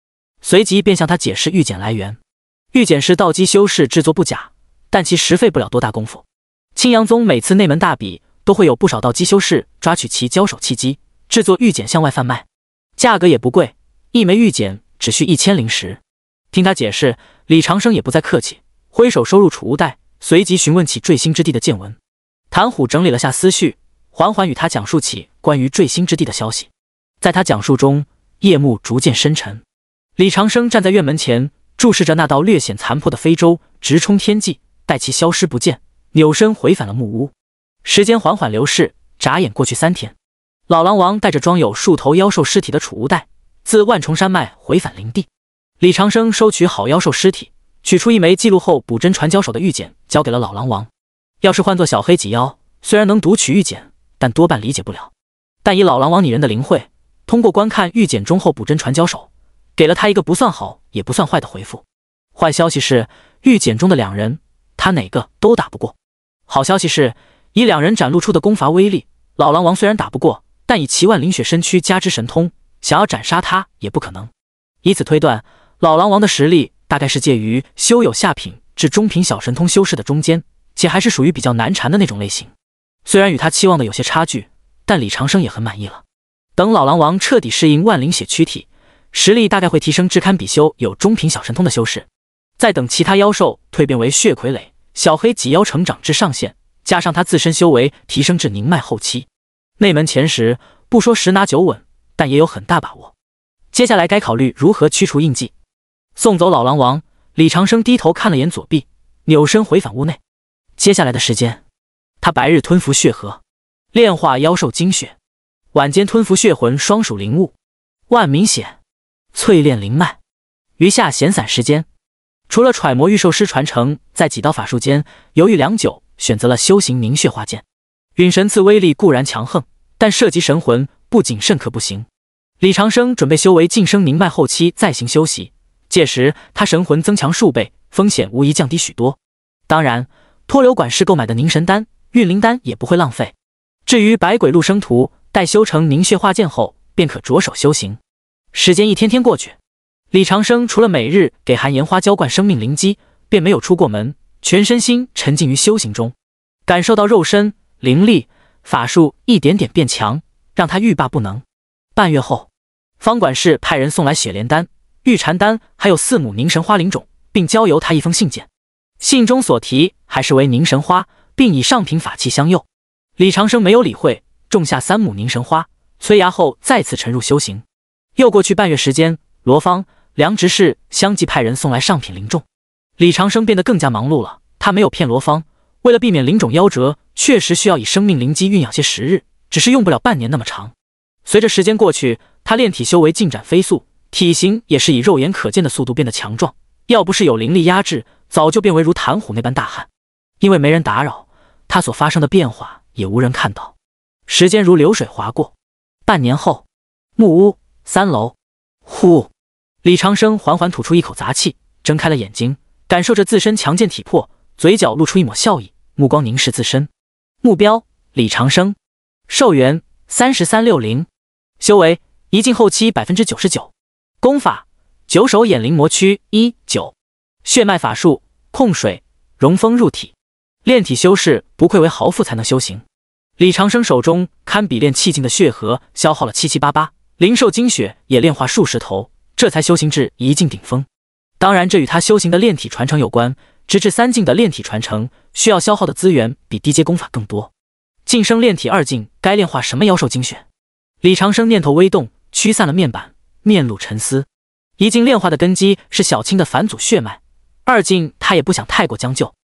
S1: 随即便向他解释玉简来源。玉简是道基修士制作不假，但其实费不了多大功夫。青阳宗每次内门大比都会有不少道基修士抓取其交手契机，制作玉简向外贩卖，价格也不贵，一枚玉简只需一千灵石。听他解释，李长生也不再客气，挥手收入储物袋，随即询问起坠星之地的见闻。谭虎整理了下思绪，缓缓与他讲述起关于坠星之地的消息。在他讲述中，夜幕逐渐深沉。李长生站在院门前，注视着那道略显残破的飞舟直冲天际，待其消失不见，扭身回返了木屋。时间缓缓流逝，眨眼过去三天。老狼王带着装有数头妖兽尸体的储物袋，自万重山脉回返林地。李长生收取好妖兽尸体，取出一枚记录后补针传教手的玉简，交给了老狼王。要是换做小黑脊妖，虽然能读取玉简，但多半理解不了。但以老狼王拟人的灵慧，通过观看预检中后补真传交手，给了他一个不算好也不算坏的回复。坏消息是，预检中的两人，他哪个都打不过。好消息是，以两人展露出的功法威力，老狼王虽然打不过，但以齐万灵雪身躯加之神通，想要斩杀他也不可能。以此推断，老狼王的实力大概是介于修有下品至中品小神通修士的中间，且还是属于比较难缠的那种类型。虽然与他期望的有些差距，但李长生也很满意了。等老狼王彻底适应万灵血躯体，实力大概会提升至堪比修有中品小神通的修士。再等其他妖兽蜕变为血傀儡，小黑挤妖成长至上限，加上他自身修为提升至凝脉后期，内门前十不说十拿九稳，但也有很大把握。接下来该考虑如何驱除印记。送走老狼王，李长生低头看了眼左臂，扭身回返屋内。接下来的时间，他白日吞服血河，炼化妖兽精血。晚间吞服血魂双属灵物，万明显，淬炼灵脉，余下闲散时间，除了揣摩御兽师传承，在几道法术间犹豫良久，选择了修行凝血化剑陨神刺。威力固然强横，但涉及神魂，不谨慎可不行。李长生准备修为晋升凝脉后期再行修习，届时他神魂增强数倍，风险无疑降低许多。当然，托流管事购买的凝神丹、运灵丹也不会浪费。至于百鬼录生图。待修成凝血化剑后，便可着手修行。时间一天天过去，李长生除了每日给含岩花浇灌生命灵基，便没有出过门，全身心沉浸于修行中，感受到肉身、灵力、法术一点点变强，让他欲罢不能。半月后，方管事派人送来雪莲丹、玉蝉丹，还有四母凝神花灵种，并交由他一封信件，信中所提还是为凝神花，并以上品法器相诱。李长生没有理会。种下三亩凝神花，催芽后再次沉入修行。又过去半月时间，罗芳、梁执事相继派人送来上品灵种。李长生变得更加忙碌了。他没有骗罗芳，为了避免灵种夭折，确实需要以生命灵机蕴养些时日，只是用不了半年那么长。随着时间过去，他炼体修为进展飞速，体型也是以肉眼可见的速度变得强壮。要不是有灵力压制，早就变为如谭虎那般大汉。因为没人打扰，他所发生的变化也无人看到。时间如流水划过，半年后，木屋三楼，呼，李长生缓缓吐出一口杂气，睁开了眼睛，感受着自身强健体魄，嘴角露出一抹笑意，目光凝视自身，目标李长生，寿元三十三六零，修为一境后期百分之九十九，功法九手眼灵魔躯一九，血脉法术控水融风入体，炼体修士不愧为豪富才能修行。李长生手中堪比炼气境的血河消耗了七七八八，灵兽精血也炼化数十头，这才修行至一境顶峰。当然，这与他修行的炼体传承有关。直至三境的炼体传承，需要消耗的资源比低阶功法更多。晋升炼体二境，该炼化什么妖兽精血？李长生念头微动，驱散了面板，面露沉思。一境炼化的根基是小青的返祖血脉，二境他也不想太过将就。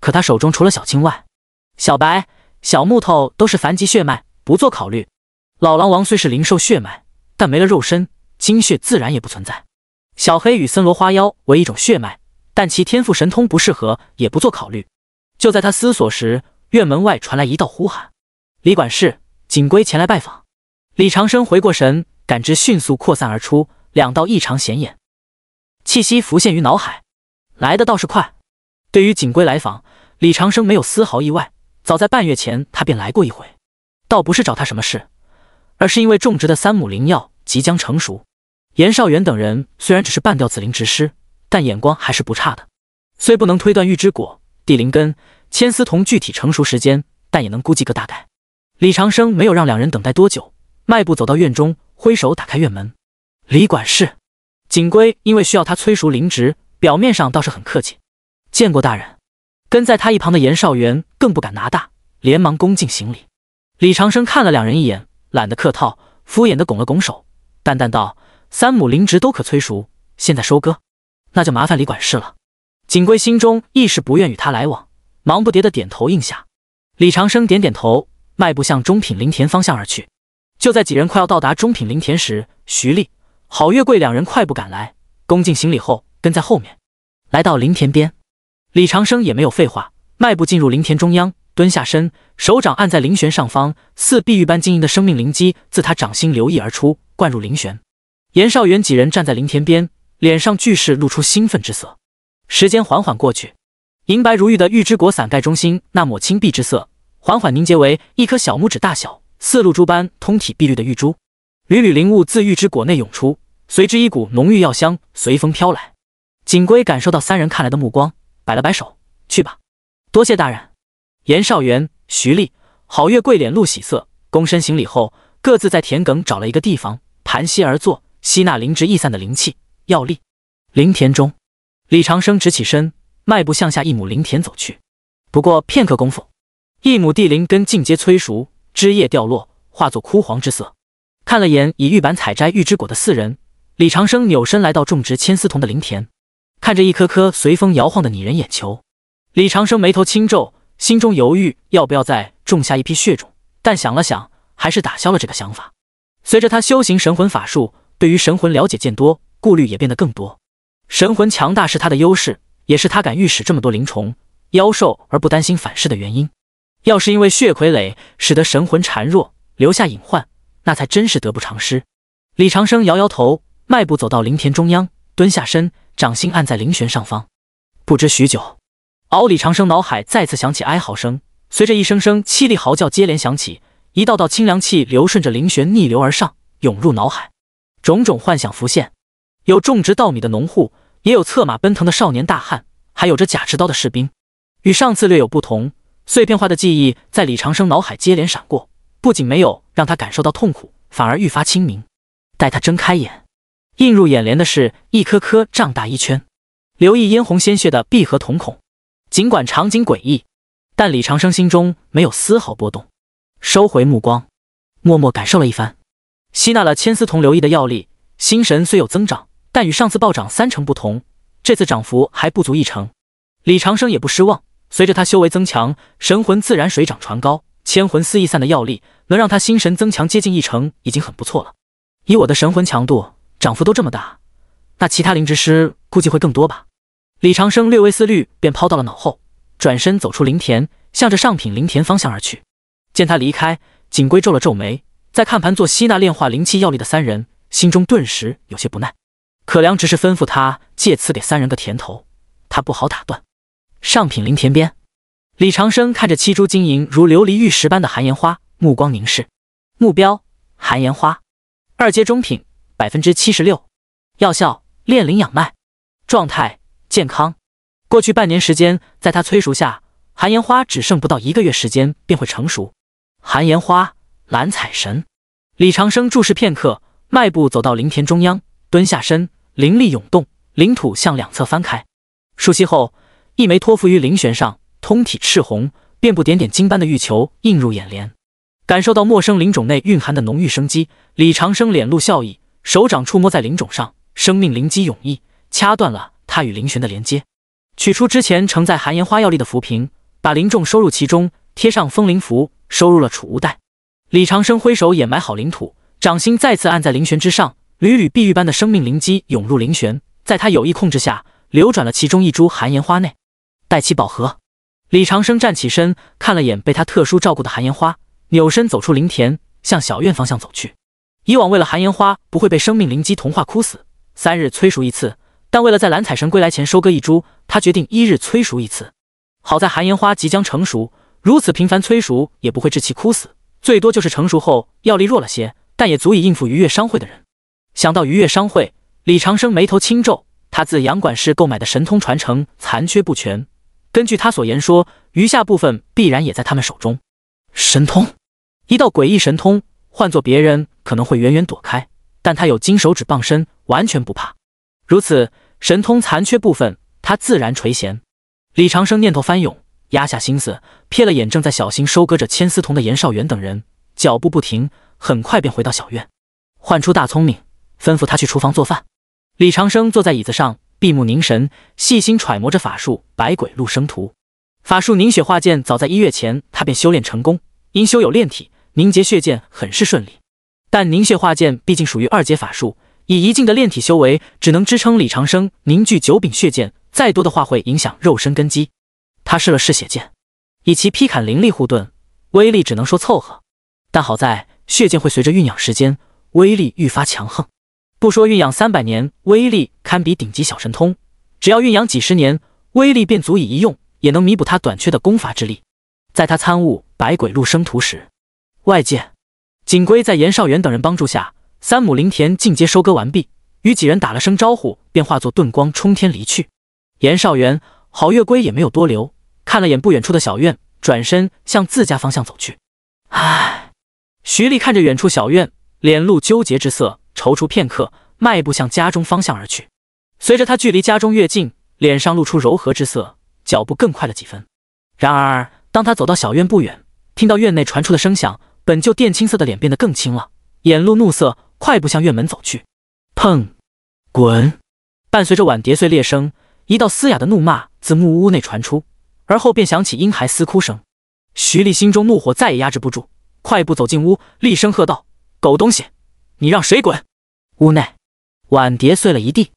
S1: 可他手中除了小青外，小白。小木头都是凡级血脉，不做考虑。老狼王虽是灵兽血脉，但没了肉身，精血自然也不存在。小黑与森罗花妖为一种血脉，但其天赋神通不适合，也不做考虑。就在他思索时，院门外传来一道呼喊：“李管事，锦龟前来拜访。”李长生回过神，感知迅速扩散而出，两道异常显眼气息浮现于脑海。来的倒是快。对于锦龟来访，李长生没有丝毫意外。早在半月前，他便来过一回，倒不是找他什么事，而是因为种植的三亩灵药即将成熟。严少元等人虽然只是半吊子灵植师，但眼光还是不差的。虽不能推断玉之果、地灵根、千丝桐具体成熟时间，但也能估计个大概。李长生没有让两人等待多久，迈步走到院中，挥手打开院门。李管事、锦龟因为需要他催熟灵植，表面上倒是很客气，见过大人。跟在他一旁的严少元更不敢拿大，连忙恭敬行礼。李长生看了两人一眼，懒得客套，敷衍的拱了拱手，淡淡道：“三亩灵植都可催熟，现在收割，那就麻烦李管事了。”锦贵心中亦是不愿与他来往，忙不迭的点头应下。李长生点点头，迈步向中品林田方向而去。就在几人快要到达中品林田时，徐丽、郝月桂两人快步赶来，恭敬行礼后跟在后面，来到林田边。李长生也没有废话，迈步进入灵田中央，蹲下身，手掌按在灵玄上方，似碧玉般晶莹的生命灵机自他掌心流溢而出，灌入灵玄。严少元几人站在灵田边，脸上俱是露出兴奋之色。时间缓缓过去，银白如玉的玉之果伞盖中心那抹青碧之色，缓缓凝结为一颗小拇指大小、似露珠般通体碧绿的玉珠。缕缕灵雾自玉之果内涌出，随之一股浓郁药香随风飘来。锦龟感受到三人看来的目光。摆了摆手，去吧。多谢大人。严少元、徐丽、郝月桂脸露喜色，躬身行礼后，各自在田埂找了一个地方盘膝而坐，吸纳灵植易散的灵气、药力。灵田中，李长生直起身，迈步向下一亩灵田走去。不过片刻功夫，一亩地灵根尽皆催熟，枝叶掉落，化作枯黄之色。看了眼已玉板采摘玉之果的四人，李长生扭身来到种植千丝桐的灵田。看着一颗颗随风摇晃的拟人眼球，李长生眉头轻皱，心中犹豫要不要再种下一批血种，但想了想，还是打消了这个想法。随着他修行神魂法术，对于神魂了解渐多，顾虑也变得更多。神魂强大是他的优势，也是他敢御使这么多灵虫妖兽而不担心反噬的原因。要是因为血傀儡使得神魂孱弱，留下隐患，那才真是得不偿失。李长生摇摇头，迈步走到灵田中央，蹲下身。掌心按在灵玄上方，不知许久，敖李长生脑海再次响起哀嚎声，随着一声声凄厉嚎叫接连响起，一道道清凉气流顺着灵玄逆流而上，涌入脑海，种种幻想浮现，有种植稻米的农户，也有策马奔腾的少年大汉，还有着假持刀的士兵。与上次略有不同，碎片化的记忆在李长生脑海接连闪过，不仅没有让他感受到痛苦，反而愈发清明。待他睁开眼。映入眼帘的是一颗颗胀大一圈、留意嫣红鲜血的闭合瞳孔。尽管场景诡异，但李长生心中没有丝毫波动，收回目光，默默感受了一番，吸纳了千丝铜留意的药力。心神虽有增长，但与上次暴涨三成不同，这次涨幅还不足一成。李长生也不失望，随着他修为增强，神魂自然水涨船高。千魂四溢散的药力能让他心神增强接近一成，已经很不错了。以我的神魂强度。涨幅都这么大，那其他灵芝师估计会更多吧？李长生略微思虑，便抛到了脑后，转身走出灵田，向着上品灵田方向而去。见他离开，锦龟皱了皱眉，在看盘坐吸纳炼化灵气药力的三人，心中顿时有些不耐。可良只是吩咐他借此给三人个甜头，他不好打断。上品灵田边，李长生看着七株晶莹如琉璃玉石般的寒岩花，目光凝视，目标寒岩花，二阶中品。百分之七十六，药效炼灵养脉，状态健康。过去半年时间，在他催熟下，寒岩花只剩不到一个月时间便会成熟。寒岩花蓝彩神，李长生注视片刻，迈步走到灵田中央，蹲下身，灵力涌动，灵土向两侧翻开。熟息后，一枚托付于灵旋上，通体赤红，遍布点点金斑的玉球映入眼帘。感受到陌生灵种内蕴含的浓郁生机，李长生脸露笑意。手掌触摸在灵种上，生命灵机涌溢，掐断了他与灵玄的连接。取出之前盛在寒岩花药力的浮瓶，把灵种收入其中，贴上风灵符，收入了储物袋。李长生挥手掩埋好灵土，掌心再次按在灵玄之上，缕缕碧玉般的生命灵机涌入灵玄，在他有意控制下，流转了其中一株寒岩花内。待其饱和，李长生站起身，看了眼被他特殊照顾的寒岩花，扭身走出灵田，向小院方向走去。以往为了寒烟花不会被生命灵机同化枯死，三日催熟一次。但为了在蓝彩神归来前收割一株，他决定一日催熟一次。好在寒烟花即将成熟，如此频繁催熟也不会致其枯死，最多就是成熟后药力弱了些，但也足以应付鱼跃商会的人。想到鱼跃商会，李长生眉头轻皱。他自杨管事购买的神通传承残缺不全，根据他所言说，余下部分必然也在他们手中。神通，一道诡异神通。换做别人可能会远远躲开，但他有金手指傍身，完全不怕。如此神通残缺部分，他自然垂涎。李长生念头翻涌，压下心思，瞥了眼正在小心收割着千丝桐的严少元等人，脚步不停，很快便回到小院，唤出大聪明，吩咐他去厨房做饭。李长生坐在椅子上，闭目凝神，细心揣摩着法术《百鬼录生图》。法术凝血化剑，早在一月前他便修炼成功，因修有炼体。凝结血剑很是顺利，但凝血化剑毕竟属于二阶法术，以一境的炼体修为，只能支撑李长生凝聚九柄血剑。再多的话，会影响肉身根基。他试了试血剑，以其劈砍灵力护盾，威力只能说凑合。但好在血剑会随着运养时间，威力愈发强横。不说运养三百年，威力堪比顶级小神通。只要运养几十年，威力便足以一用，也能弥补他短缺的功法之力。在他参悟百鬼录生图时，外界，锦龟在严少元等人帮助下，三亩林田尽皆收割完毕，与几人打了声招呼，便化作遁光冲天离去。严少元、郝月圭也没有多留，看了眼不远处的小院，转身向自家方向走去。唉，徐丽看着远处小院，脸露纠结之色，踌躇片刻，迈步向家中方向而去。随着他距离家中越近，脸上露出柔和之色，脚步更快了几分。然而，当他走到小院不远，听到院内传出的声响。本就靛青色的脸变得更青了，眼露怒色，快步向院门走去。砰！滚！伴随着碗碟碎裂声，一道嘶哑的怒骂自木屋内传出，而后便响起婴孩嘶哭声。徐丽心中怒火再也压制不住，快步走进屋，厉声喝道：“狗东西，你让谁滚？”屋内碗碟碎了一地，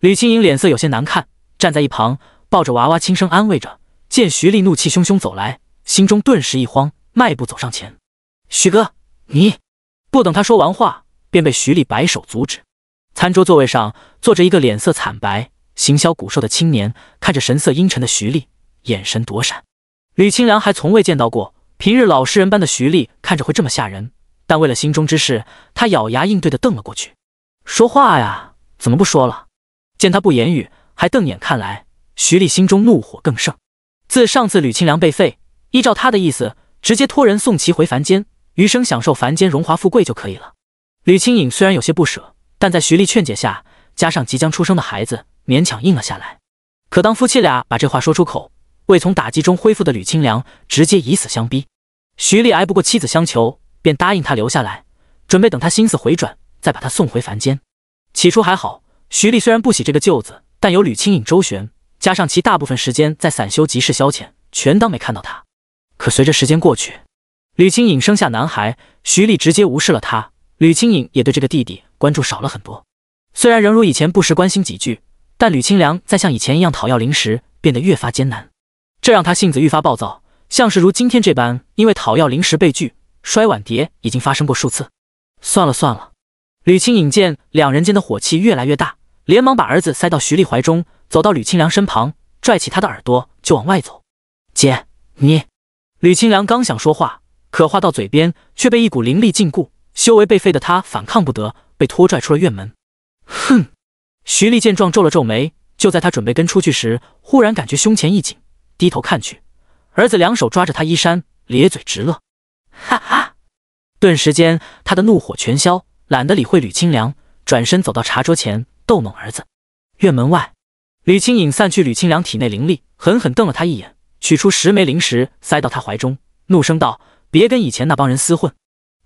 S1: 吕青莹脸色有些难看，站在一旁抱着娃娃轻声安慰着。见徐丽怒气汹汹走来，心中顿时一慌，迈步走上前。许哥，你不等他说完话，便被徐丽摆手阻止。餐桌座位上坐着一个脸色惨白、形销骨瘦的青年，看着神色阴沉的徐丽，眼神躲闪。吕清良还从未见到过平日老实人般的徐丽看着会这么吓人，但为了心中之事，他咬牙应对的瞪了过去。说话呀，怎么不说了？见他不言语，还瞪眼看来，徐丽心中怒火更盛。自上次吕清良被废，依照他的意思，直接托人送其回凡间。余生享受凡间荣华富贵就可以了。吕清影虽然有些不舍，但在徐丽劝解下，加上即将出生的孩子，勉强应了下来。可当夫妻俩把这话说出口，未从打击中恢复的吕清良直接以死相逼。徐丽挨不过妻子相求，便答应他留下来，准备等他心思回转，再把他送回凡间。起初还好，徐丽虽然不喜这个舅子，但有吕清影周旋，加上其大部分时间在散修集市消遣，全当没看到他。可随着时间过去，吕青影生下男孩，徐丽直接无视了他。吕青影也对这个弟弟关注少了很多，虽然仍如以前不时关心几句，但吕青凉在像以前一样讨要零食变得越发艰难，这让他性子愈发暴躁，像是如今天这般，因为讨要零食被拒摔碗碟已经发生过数次。算了算了，吕清影见两人间的火气越来越大，连忙把儿子塞到徐丽怀中，走到吕清凉身旁，拽起他的耳朵就往外走。姐，你吕清凉刚想说话。可话到嘴边，却被一股灵力禁锢，修为被废的他反抗不得，被拖拽出了院门。哼！徐丽见状皱了皱眉，就在他准备跟出去时，忽然感觉胸前一紧，低头看去，儿子两手抓着他衣衫，咧嘴直乐，哈哈！顿时间，他的怒火全消，懒得理会吕清凉，转身走到茶桌前逗弄儿子。院门外，吕清影散去吕清凉体内灵力，狠狠瞪了他一眼，取出十枚灵石塞到他怀中，怒声道。别跟以前那帮人厮混。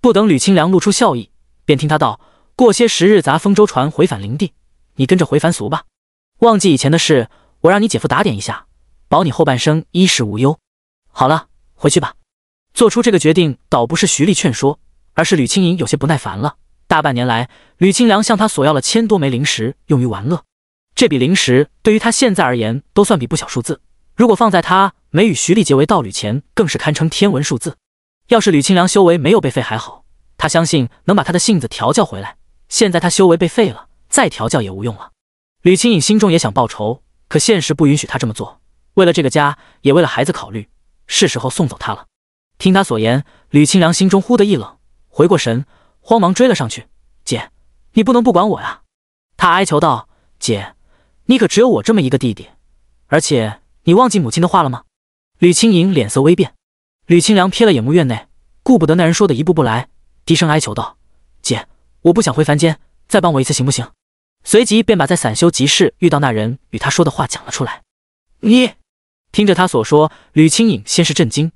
S1: 不等吕清凉露出笑意，便听他道：“过些时日，砸封舟船回返灵地，你跟着回凡俗吧。忘记以前的事，我让你姐夫打点一下，保你后半生衣食无忧。”好了，回去吧。做出这个决定，倒不是徐丽劝说，而是吕清莹有些不耐烦了。大半年来，吕清凉向他索要了千多枚灵石，用于玩乐。这笔灵石对于他现在而言，都算笔不小数字。如果放在他没与徐丽结为道侣前，更是堪称天文数字。要是吕清良修为没有被废还好，他相信能把他的性子调教回来。现在他修为被废了，再调教也无用了。吕清影心中也想报仇，可现实不允许他这么做。为了这个家，也为了孩子考虑，是时候送走他了。听他所言，吕清良心中忽的一冷，回过神，慌忙追了上去：“姐，你不能不管我呀！”他哀求道：“姐，你可只有我这么一个弟弟，而且你忘记母亲的话了吗？”吕清影脸色微变。吕清凉瞥了眼木院内，顾不得那人说的一步步来，低声哀求道：“姐，我不想回凡间，再帮我一次行不行？”随即便把在散修集市遇到那人与他说的话讲了出来。你听着他所说，吕清影先是震惊，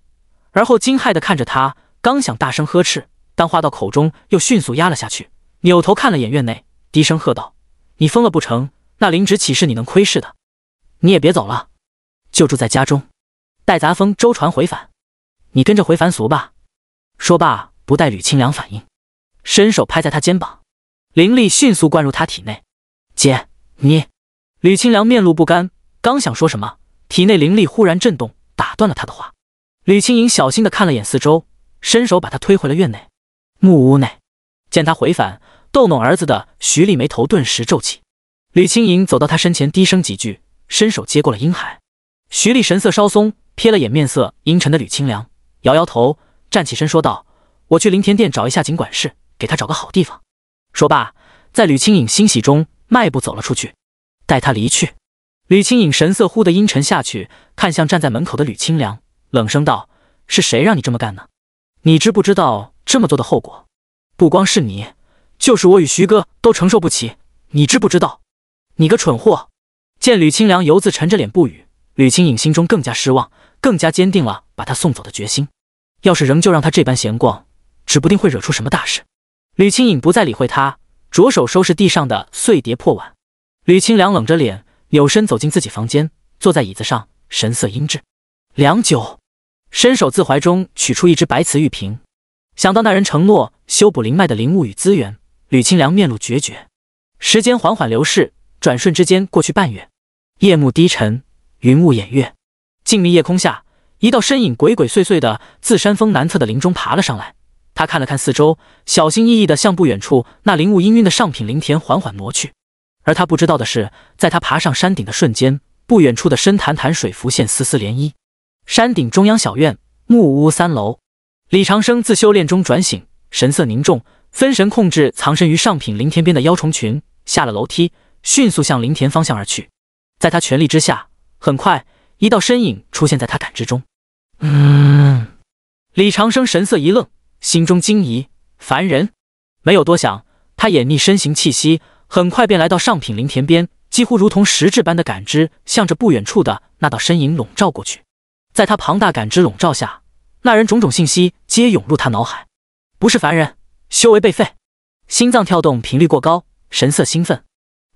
S1: 而后惊骇的看着他，刚想大声呵斥，但话到口中又迅速压了下去，扭头看了眼院内，低声喝道：“你疯了不成？那灵植岂是你能窥视的？你也别走了，就住在家中，待杂风舟船回返。”你跟着回凡俗吧。说罢，不待吕清凉反应，伸手拍在他肩膀，灵力迅速灌入他体内。姐，你……吕清凉面露不甘，刚想说什么，体内灵力忽然震动，打断了他的话。吕清莹小心的看了眼四周，伸手把他推回了院内木屋内。见他回返，逗弄儿子的徐丽眉头顿时皱起。吕清莹走到他身前，低声几句，伸手接过了婴孩。徐丽神色稍松，瞥了眼面色阴沉的吕清凉。摇摇头，站起身说道：“我去灵田殿找一下警管事，给他找个好地方。”说罢，在吕青影欣喜中迈步走了出去，带他离去。吕青影神色忽地阴沉下去，看向站在门口的吕清凉，冷声道：“是谁让你这么干呢？你知不知道这么做的后果？不光是你，就是我与徐哥都承受不起。你知不知道？你个蠢货！”见吕清凉犹自沉着脸不语，吕青影心中更加失望。更加坚定了把他送走的决心。要是仍旧让他这般闲逛，指不定会惹出什么大事。吕青影不再理会他，着手收拾地上的碎碟破碗。吕清凉冷着脸，扭身走进自己房间，坐在椅子上，神色阴滞。良久，伸手自怀中取出一只白瓷玉瓶。想到那人承诺修补灵脉的灵物与资源，吕清凉面露决绝。时间缓缓流逝，转瞬之间过去半月。夜幕低沉，云雾掩月。静谧夜空下，一道身影鬼鬼祟祟的自山峰南侧的林中爬了上来。他看了看四周，小心翼翼的向不远处那灵雾氤氲的上品林田缓缓挪去。而他不知道的是，在他爬上山顶的瞬间，不远处的深潭潭水浮现丝丝涟漪。山顶中央小院木屋三楼，李长生自修炼中转醒，神色凝重，分神控制藏身于上品林田边的妖虫群，下了楼梯，迅速向林田方向而去。在他全力之下，很快。一道身影出现在他感知中，嗯，李长生神色一愣，心中惊疑：凡人没有多想，他掩匿身形气息，很快便来到上品灵田边，几乎如同实质般的感知，向着不远处的那道身影笼罩过去。在他庞大感知笼罩下，那人种种信息皆涌入他脑海，不是凡人，修为被废，心脏跳动频率过高，神色兴奋。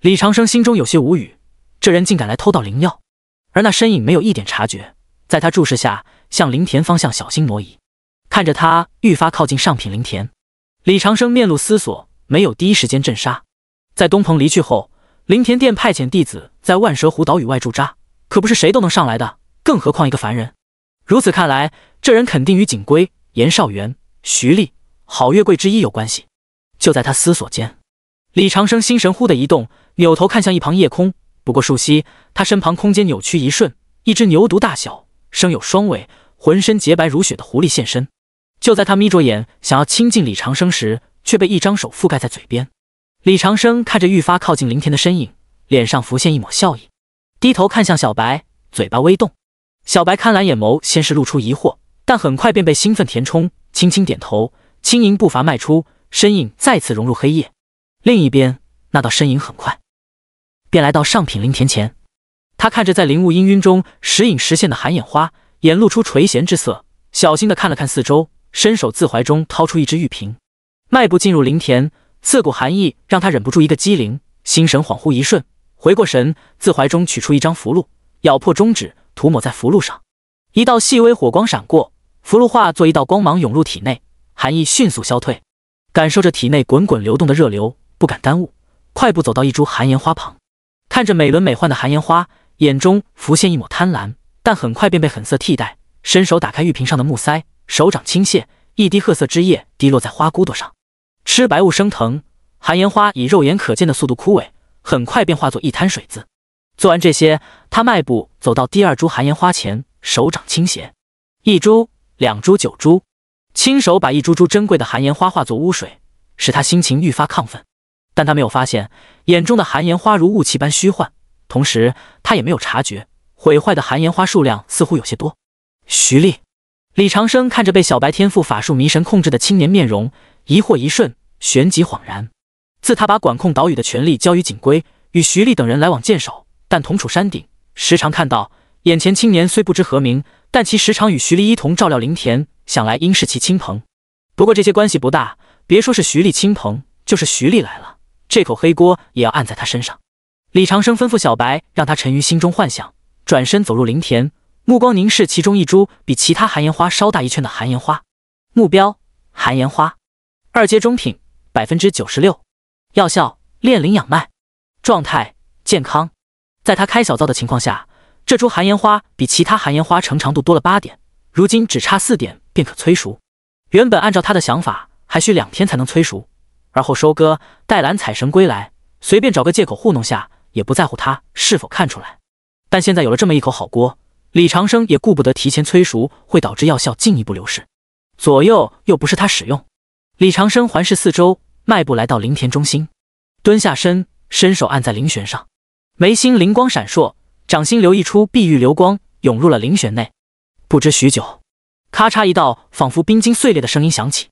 S1: 李长生心中有些无语，这人竟敢来偷盗灵药。而那身影没有一点察觉，在他注视下向灵田方向小心挪移，看着他愈发靠近上品灵田，李长生面露思索，没有第一时间镇杀。在东鹏离去后，灵田殿派遣弟子在万蛇湖岛屿外驻扎，可不是谁都能上来的，更何况一个凡人。如此看来，这人肯定与景龟、严少元、徐立、郝月桂之一有关系。就在他思索间，李长生心神忽地一动，扭头看向一旁夜空。不过数息，他身旁空间扭曲一瞬，一只牛犊大小、生有双尾、浑身洁白如雪的狐狸现身。就在他眯着眼想要亲近李长生时，却被一张手覆盖在嘴边。李长生看着愈发靠近林田的身影，脸上浮现一抹笑意，低头看向小白，嘴巴微动。小白看蓝眼眸，先是露出疑惑，但很快便被兴奋填充，轻轻点头，轻盈步伐迈出，身影再次融入黑夜。另一边，那道身影很快。便来到上品灵田前，他看着在灵雾氤氲中时隐时现的寒眼花，眼露出垂涎之色，小心的看了看四周，伸手自怀中掏出一只玉瓶，迈步进入灵田。刺骨寒意让他忍不住一个激灵，心神恍惚一瞬，回过神，自怀中取出一张符箓，咬破中指，涂抹在符箓上，一道细微火光闪过，符箓化作一道光芒涌入体内，寒意迅速消退。感受着体内滚滚流动的热流，不敢耽误，快步走到一株寒岩花旁。看着美轮美奂的韩烟花，眼中浮现一抹贪婪，但很快便被狠色替代。伸手打开玉瓶上的木塞，手掌倾泻，一滴褐色汁液滴落在花骨朵上，吃白雾升腾。韩烟花以肉眼可见的速度枯萎，很快便化作一滩水渍。做完这些，他迈步走到第二株韩烟花前，手掌倾斜，一株、两株、九株，亲手把一株株珍贵的韩烟花化作污水，使他心情愈发亢奋。但他没有发现眼中的寒岩花如雾气般虚幻，同时他也没有察觉毁坏的寒岩花数量似乎有些多。徐丽、李长生看着被小白天赋法术迷神控制的青年面容，疑惑一瞬，旋即恍然。自他把管控岛屿的权力交于景龟，与徐丽等人来往渐少，但同处山顶，时常看到眼前青年虽不知何名，但其时常与徐丽一同照料林田，想来应是其亲朋。不过这些关系不大，别说是徐丽亲朋，就是徐丽来了。这口黑锅也要按在他身上。李长生吩咐小白，让他沉于心中幻想，转身走入林田，目光凝视其中一株比其他寒岩花稍大一圈的寒岩花。目标：寒岩花，二阶中品，百分之九十六，药效：炼灵养脉，状态：健康。在他开小灶的情况下，这株寒岩花比其他寒岩花成长度多了八点，如今只差四点便可催熟。原本按照他的想法，还需两天才能催熟。而后收割，待蓝彩神归来，随便找个借口糊弄下，也不在乎他是否看出来。但现在有了这么一口好锅，李长生也顾不得提前催熟会导致药效进一步流失，左右又不是他使用。李长生环视四周，迈步来到灵田中心，蹲下身，伸手按在灵玄上，眉心灵光闪烁，掌心流溢出碧玉流光涌入了灵玄内。不知许久，咔嚓一道仿佛冰晶碎裂的声音响起。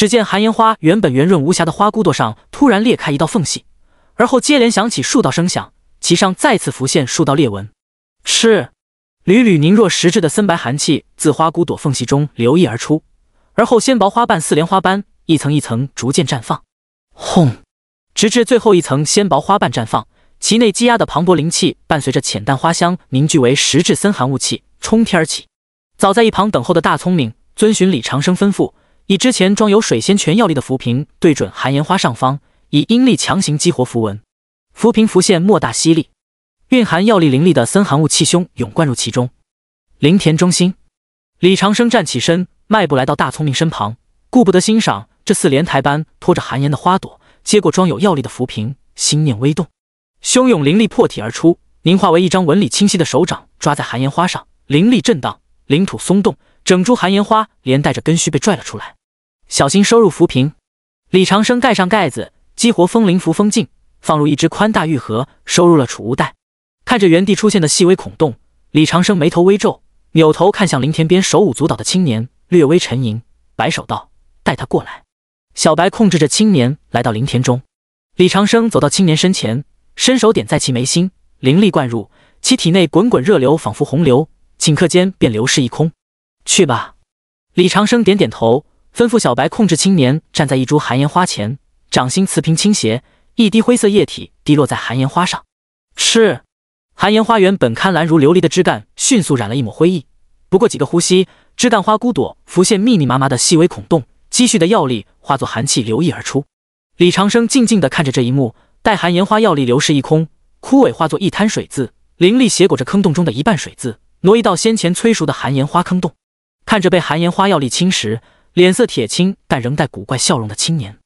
S1: 只见寒烟花原本圆润无瑕的花骨朵上突然裂开一道缝隙，而后接连响起数道声响，其上再次浮现数道裂纹。是，缕缕凝若实质的森白寒气自花骨朵缝隙中流溢而出，而后纤薄花瓣似莲花般一层一层逐渐绽放。轰！直至最后一层纤薄花瓣绽放，其内积压的磅礴灵气伴随着浅淡花香凝聚为实质森寒雾气冲天而起。早在一旁等候的大聪明遵循李长生吩咐。以之前装有水仙泉药力的浮萍对准寒岩花上方，以阴力强行激活符文，浮萍浮现莫大吸力，蕴含药力灵力的森寒雾气汹涌灌入其中。灵田中心，李长生站起身，迈步来到大聪明身旁，顾不得欣赏这似莲台般托着寒岩的花朵，接过装有药力的浮萍，心念微动，汹涌灵力破体而出，凝化为一张纹理清晰的手掌抓在寒岩花上，灵力震荡，灵土松动，整株寒岩花连带着根须被拽了出来。小心收入浮萍。李长生盖上盖子，激活风铃符风镜，放入一只宽大玉盒，收入了储物袋。看着原地出现的细微孔洞，李长生眉头微皱，扭头看向林田边手舞足蹈的青年，略微沉吟，摆手道：“带他过来。”小白控制着青年来到林田中，李长生走到青年身前，伸手点在其眉心，灵力灌入其体内，滚滚热流仿佛洪流，顷刻间便流逝一空。去吧。李长生点点头。吩咐小白控制青年站在一株寒岩花前，掌心瓷瓶倾斜，一滴灰色液体滴落在寒岩花上。吃，寒岩花原本堪蓝如琉璃的枝干迅速染了一抹灰意。不过几个呼吸，枝干花骨朵浮现密密麻麻的细微孔洞，积蓄的药力化作寒气流溢而出。李长生静静地看着这一幕，待寒岩花药力流逝一空，枯萎化作一滩水渍，灵力挟裹着坑洞中的一半水渍，挪移到先前催熟的寒岩花坑洞，看着被寒岩花药力侵蚀。脸色铁青但仍带古怪笑容的青年，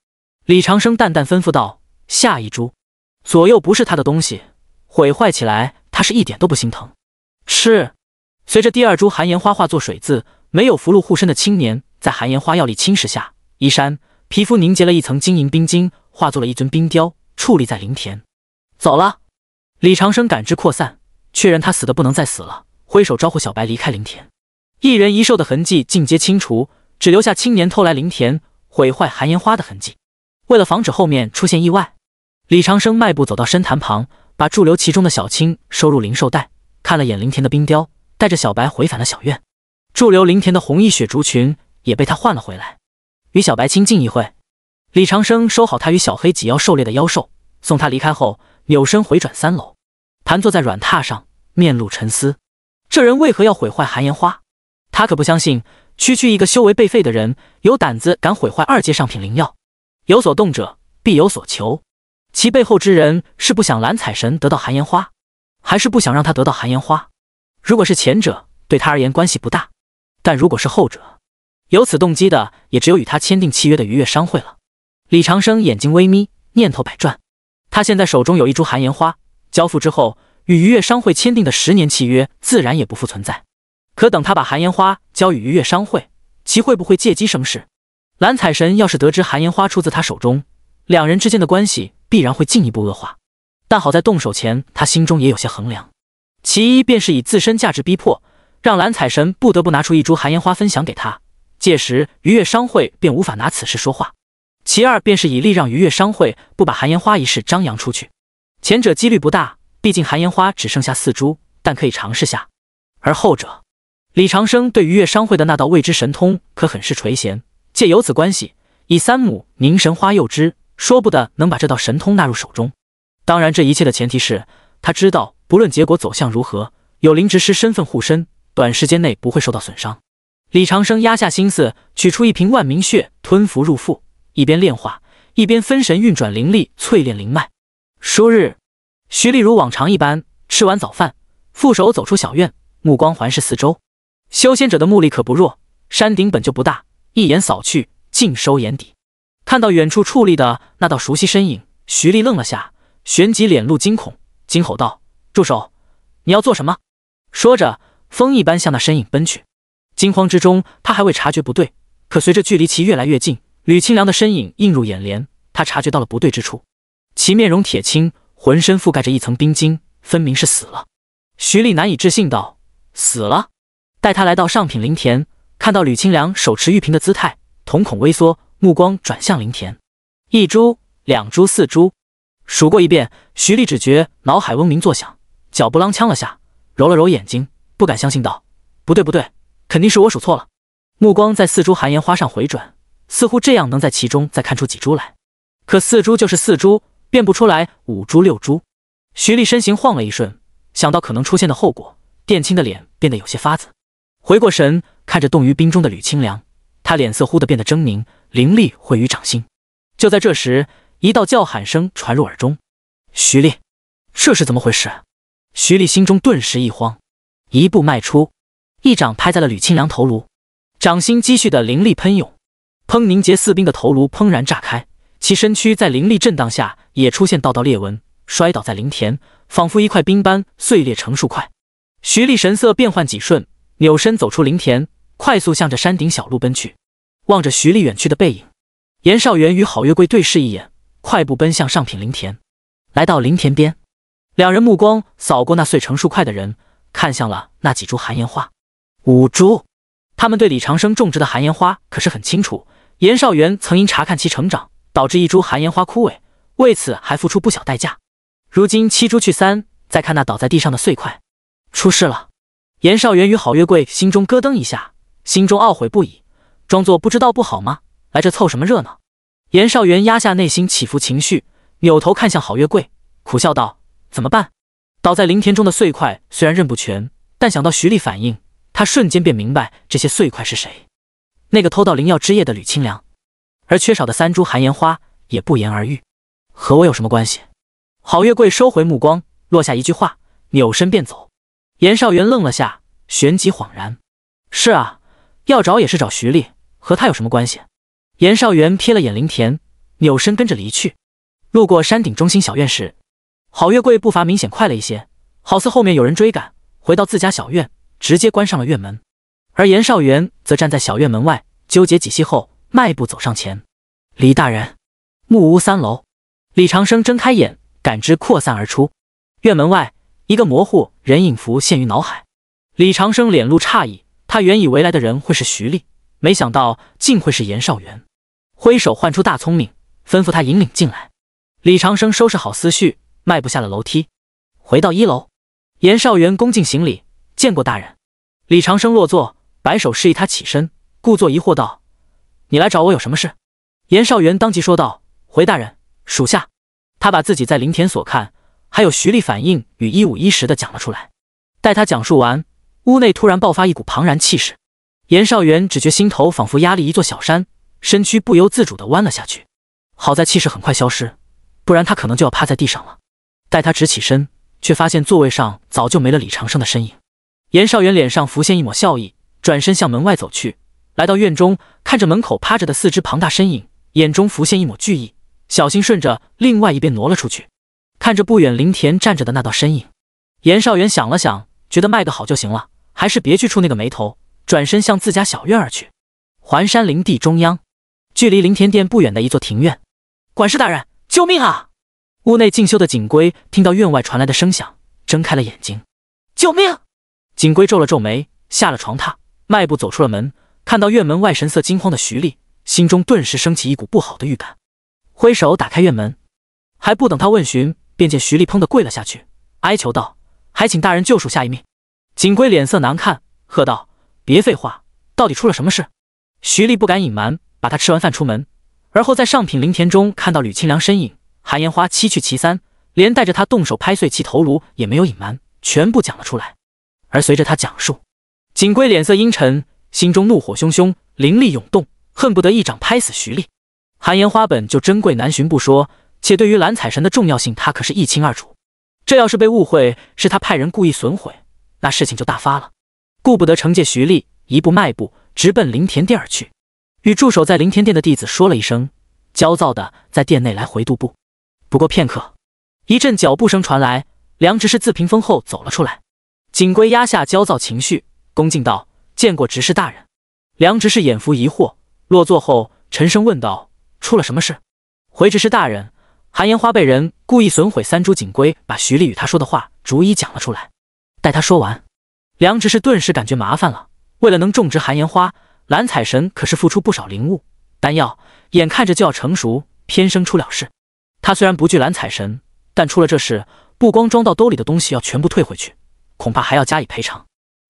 S1: 李长生淡淡吩咐道：“下一株，左右不是他的东西，毁坏起来他是一点都不心疼。”吃。随着第二株寒岩花化作水渍，没有符箓护身的青年在寒岩花药力侵蚀下，衣衫、皮肤凝结了一层晶莹冰晶，化作了一尊冰雕，矗立在林田。走了。李长生感知扩散，确认他死的不能再死了，挥手招呼小白离开林田。一人一兽的痕迹尽皆清除。只留下青年偷来林田、毁坏寒烟花的痕迹。为了防止后面出现意外，李长生迈步走到深潭旁，把驻留其中的小青收入灵兽袋，看了眼林田的冰雕，带着小白回返了小院。驻留林田的红衣雪竹群也被他换了回来，与小白亲近一会。李长生收好他与小黑几妖狩猎的妖兽，送他离开后，扭身回转三楼，盘坐在软榻上，面露沉思：这人为何要毁坏寒烟花？他可不相信。区区一个修为被废的人，有胆子敢毁坏二阶上品灵药？有所动者，必有所求。其背后之人是不想蓝彩神得到寒烟花，还是不想让他得到寒烟花？如果是前者，对他而言关系不大；但如果是后者，有此动机的也只有与他签订契约的鱼悦商会了。李长生眼睛微眯，念头百转。他现在手中有一株寒烟花，交付之后，与鱼悦商会签订的十年契约自然也不复存在。可等他把寒烟花，交予鱼悦商会，其会不会借机生事？蓝彩神要是得知韩烟花出自他手中，两人之间的关系必然会进一步恶化。但好在动手前，他心中也有些衡量：其一便是以自身价值逼迫，让蓝彩神不得不拿出一株寒烟花分享给他，届时鱼悦商会便无法拿此事说话；其二便是以力让鱼悦商会不把寒烟花一事张扬出去。前者几率不大，毕竟寒烟花只剩下四株，但可以尝试下；而后者。李长生对于月商会的那道未知神通可很是垂涎，借由此关系，以三母凝神花幼枝，说不得能把这道神通纳入手中。当然，这一切的前提是他知道，不论结果走向如何，有灵执师身份护身，短时间内不会受到损伤。李长生压下心思，取出一瓶万明血，吞服入腹，一边炼化，一边分神运转灵力，淬炼灵脉。数日，徐丽如往常一般吃完早饭，负手走出小院，目光环视四周。修仙者的目力可不弱，山顶本就不大，一眼扫去，尽收眼底。看到远处矗立的那道熟悉身影，徐丽愣了下，旋即脸露惊恐，惊吼道：“住手！你要做什么？”说着，风一般向那身影奔去。惊慌之中，他还未察觉不对，可随着距离其越来越近，吕清凉的身影映入眼帘，他察觉到了不对之处。其面容铁青，浑身覆盖着一层冰晶，分明是死了。徐丽难以置信道：“死了？”带他来到上品林田，看到吕清凉手持玉瓶的姿态，瞳孔微缩，目光转向林田。一株、两株、四株，数过一遍，徐丽只觉脑海嗡鸣作响，脚步踉跄了下，揉了揉眼睛，不敢相信道：“不对，不对，肯定是我数错了。”目光在四株寒岩花上回转，似乎这样能在其中再看出几株来。可四株就是四株，变不出来五株六株。徐丽身形晃了一瞬，想到可能出现的后果，殿青的脸变得有些发紫。回过神，看着冻于冰中的吕清凉，他脸色忽地变得狰狞，灵力汇于掌心。就在这时，一道叫喊声传入耳中：“徐丽，这是怎么回事？”徐丽心中顿时一慌，一步迈出，一掌拍在了吕清凉头颅，掌心积蓄的灵力喷涌，砰！凝结四冰的头颅砰然炸开，其身躯在灵力震荡下也出现道道裂纹，摔倒在林田，仿佛一块冰般碎裂成数块。徐丽神色变幻几瞬。扭身走出林田，快速向着山顶小路奔去。望着徐丽远去的背影，严少元与郝月桂对视一眼，快步奔向上品林田。来到林田边，两人目光扫过那碎成数块的人，看向了那几株寒烟花。五株，他们对李长生种植的寒烟花可是很清楚。严少元曾因查看其成长，导致一株寒烟花枯萎，为此还付出不小代价。如今七株去三，再看那倒在地上的碎块，出事了。严少元与郝月桂心中咯噔一下，心中懊悔不已，装作不知道不好吗？来这凑什么热闹？严少元压下内心起伏情绪，扭头看向郝月桂，苦笑道：“怎么办？”倒在林田中的碎块虽然认不全，但想到徐丽反应，他瞬间便明白这些碎块是谁——那个偷到灵药之夜的吕清凉。而缺少的三株寒岩花也不言而喻，和我有什么关系？郝月桂收回目光，落下一句话，扭身便走。严少元愣了下，旋即恍然：“是啊，要找也是找徐丽，和他有什么关系？”严少元瞥了眼林田，扭身跟着离去。路过山顶中心小院时，郝月桂步伐明显快了一些，好似后面有人追赶。回到自家小院，直接关上了院门。而严少元则站在小院门外，纠结几息后，迈步走上前。李大人，木屋三楼。李长生睁开眼，感知扩散而出，院门外。一个模糊人影浮现于脑海，李长生脸露诧异，他原以为来的人会是徐丽，没想到竟会是严少元。挥手唤出大聪明，吩咐他引领进来。李长生收拾好思绪，迈步下了楼梯，回到一楼，严少元恭敬行礼，见过大人。李长生落座，摆手示意他起身，故作疑惑道：“你来找我有什么事？”严少元当即说道：“回大人，属下……”他把自己在林田所看。还有徐丽反应与一五一十的讲了出来。待他讲述完，屋内突然爆发一股庞然气势，严少元只觉心头仿佛压力一座小山，身躯不由自主的弯了下去。好在气势很快消失，不然他可能就要趴在地上了。待他直起身，却发现座位上早就没了李长生的身影。严少元脸上浮现一抹笑意，转身向门外走去。来到院中，看着门口趴着的四只庞大身影，眼中浮现一抹惧意，小心顺着另外一边挪了出去。看着不远林田站着的那道身影，严少元想了想，觉得卖个好就行了，还是别去触那个眉头。转身向自家小院而去。环山林地中央，距离林田殿不远的一座庭院，管事大人，救命啊！屋内静修的锦龟听到院外传来的声响，睁开了眼睛，救命！锦龟皱了皱眉，下了床榻，迈步走出了门，看到院门外神色惊慌的徐丽，心中顿时升起一股不好的预感，挥手打开院门，还不等他问询。便见徐丽砰的跪了下去，哀求道：“还请大人救赎下一命。”锦龟脸色难看，喝道：“别废话，到底出了什么事？”徐丽不敢隐瞒，把他吃完饭出门，而后在上品林田中看到吕清良身影，韩烟花七去其三，连带着他动手拍碎其头颅也没有隐瞒，全部讲了出来。而随着他讲述，锦龟脸色阴沉，心中怒火汹汹，灵力涌动，恨不得一掌拍死徐丽。韩烟花本就珍贵难寻不说。且对于蓝彩神的重要性，他可是一清二楚。这要是被误会是他派人故意损毁，那事情就大发了。顾不得惩戒徐立，一步迈步直奔灵田殿而去，与驻守在灵田殿的弟子说了一声，焦躁的在殿内来回踱步。不过片刻，一阵脚步声传来，梁执事自屏风后走了出来。锦龟压下焦躁情绪，恭敬道：“见过执事大人。”梁执事眼福疑惑，落座后沉声问道：“出了什么事？”回执事大人。韩烟花被人故意损毁，三株锦龟把徐丽与他说的话逐一讲了出来。待他说完，梁执事顿时感觉麻烦了。为了能种植韩烟花，蓝彩神可是付出不少灵物、丹药，眼看着就要成熟，偏生出了事。他虽然不惧蓝彩神，但出了这事，不光装到兜里的东西要全部退回去，恐怕还要加以赔偿。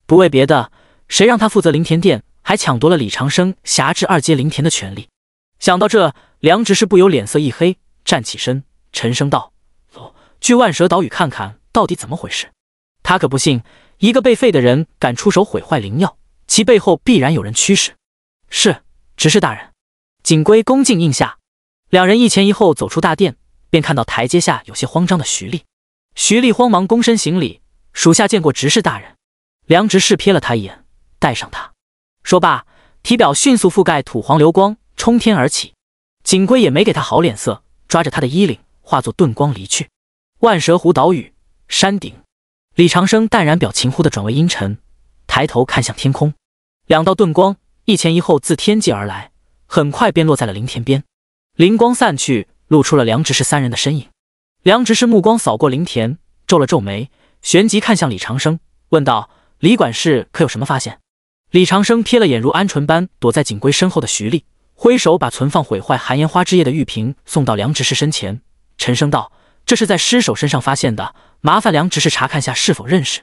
S1: 不为别的，谁让他负责灵田殿，还抢夺了李长生辖制二阶灵田的权利。想到这，梁执事不由脸色一黑。站起身，沉声道：“走去万蛇岛屿看看到底怎么回事。”他可不信一个被废的人敢出手毁坏灵药，其背后必然有人驱使。是执事大人，锦龟恭敬应下。两人一前一后走出大殿，便看到台阶下有些慌张的徐丽。徐丽慌忙躬身行礼：“属下见过执事大人。”梁执事瞥了他一眼，带上他。说罢，体表迅速覆盖土黄流光，冲天而起。锦龟也没给他好脸色。抓着他的衣领，化作遁光离去。万蛇湖岛屿山顶，李长生淡然表情忽地转为阴沉，抬头看向天空，两道遁光一前一后自天际而来，很快便落在了林田边。灵光散去，露出了梁执事三人的身影。梁执事目光扫过林田，皱了皱眉，旋即看向李长生，问道：“李管事，可有什么发现？”李长生瞥了眼如鹌鹑般躲在锦龟身后的徐立。挥手把存放毁坏寒烟花枝叶的玉瓶送到梁执事身前，沉声道：“这是在尸首身上发现的，麻烦梁执事查看下是否认识。”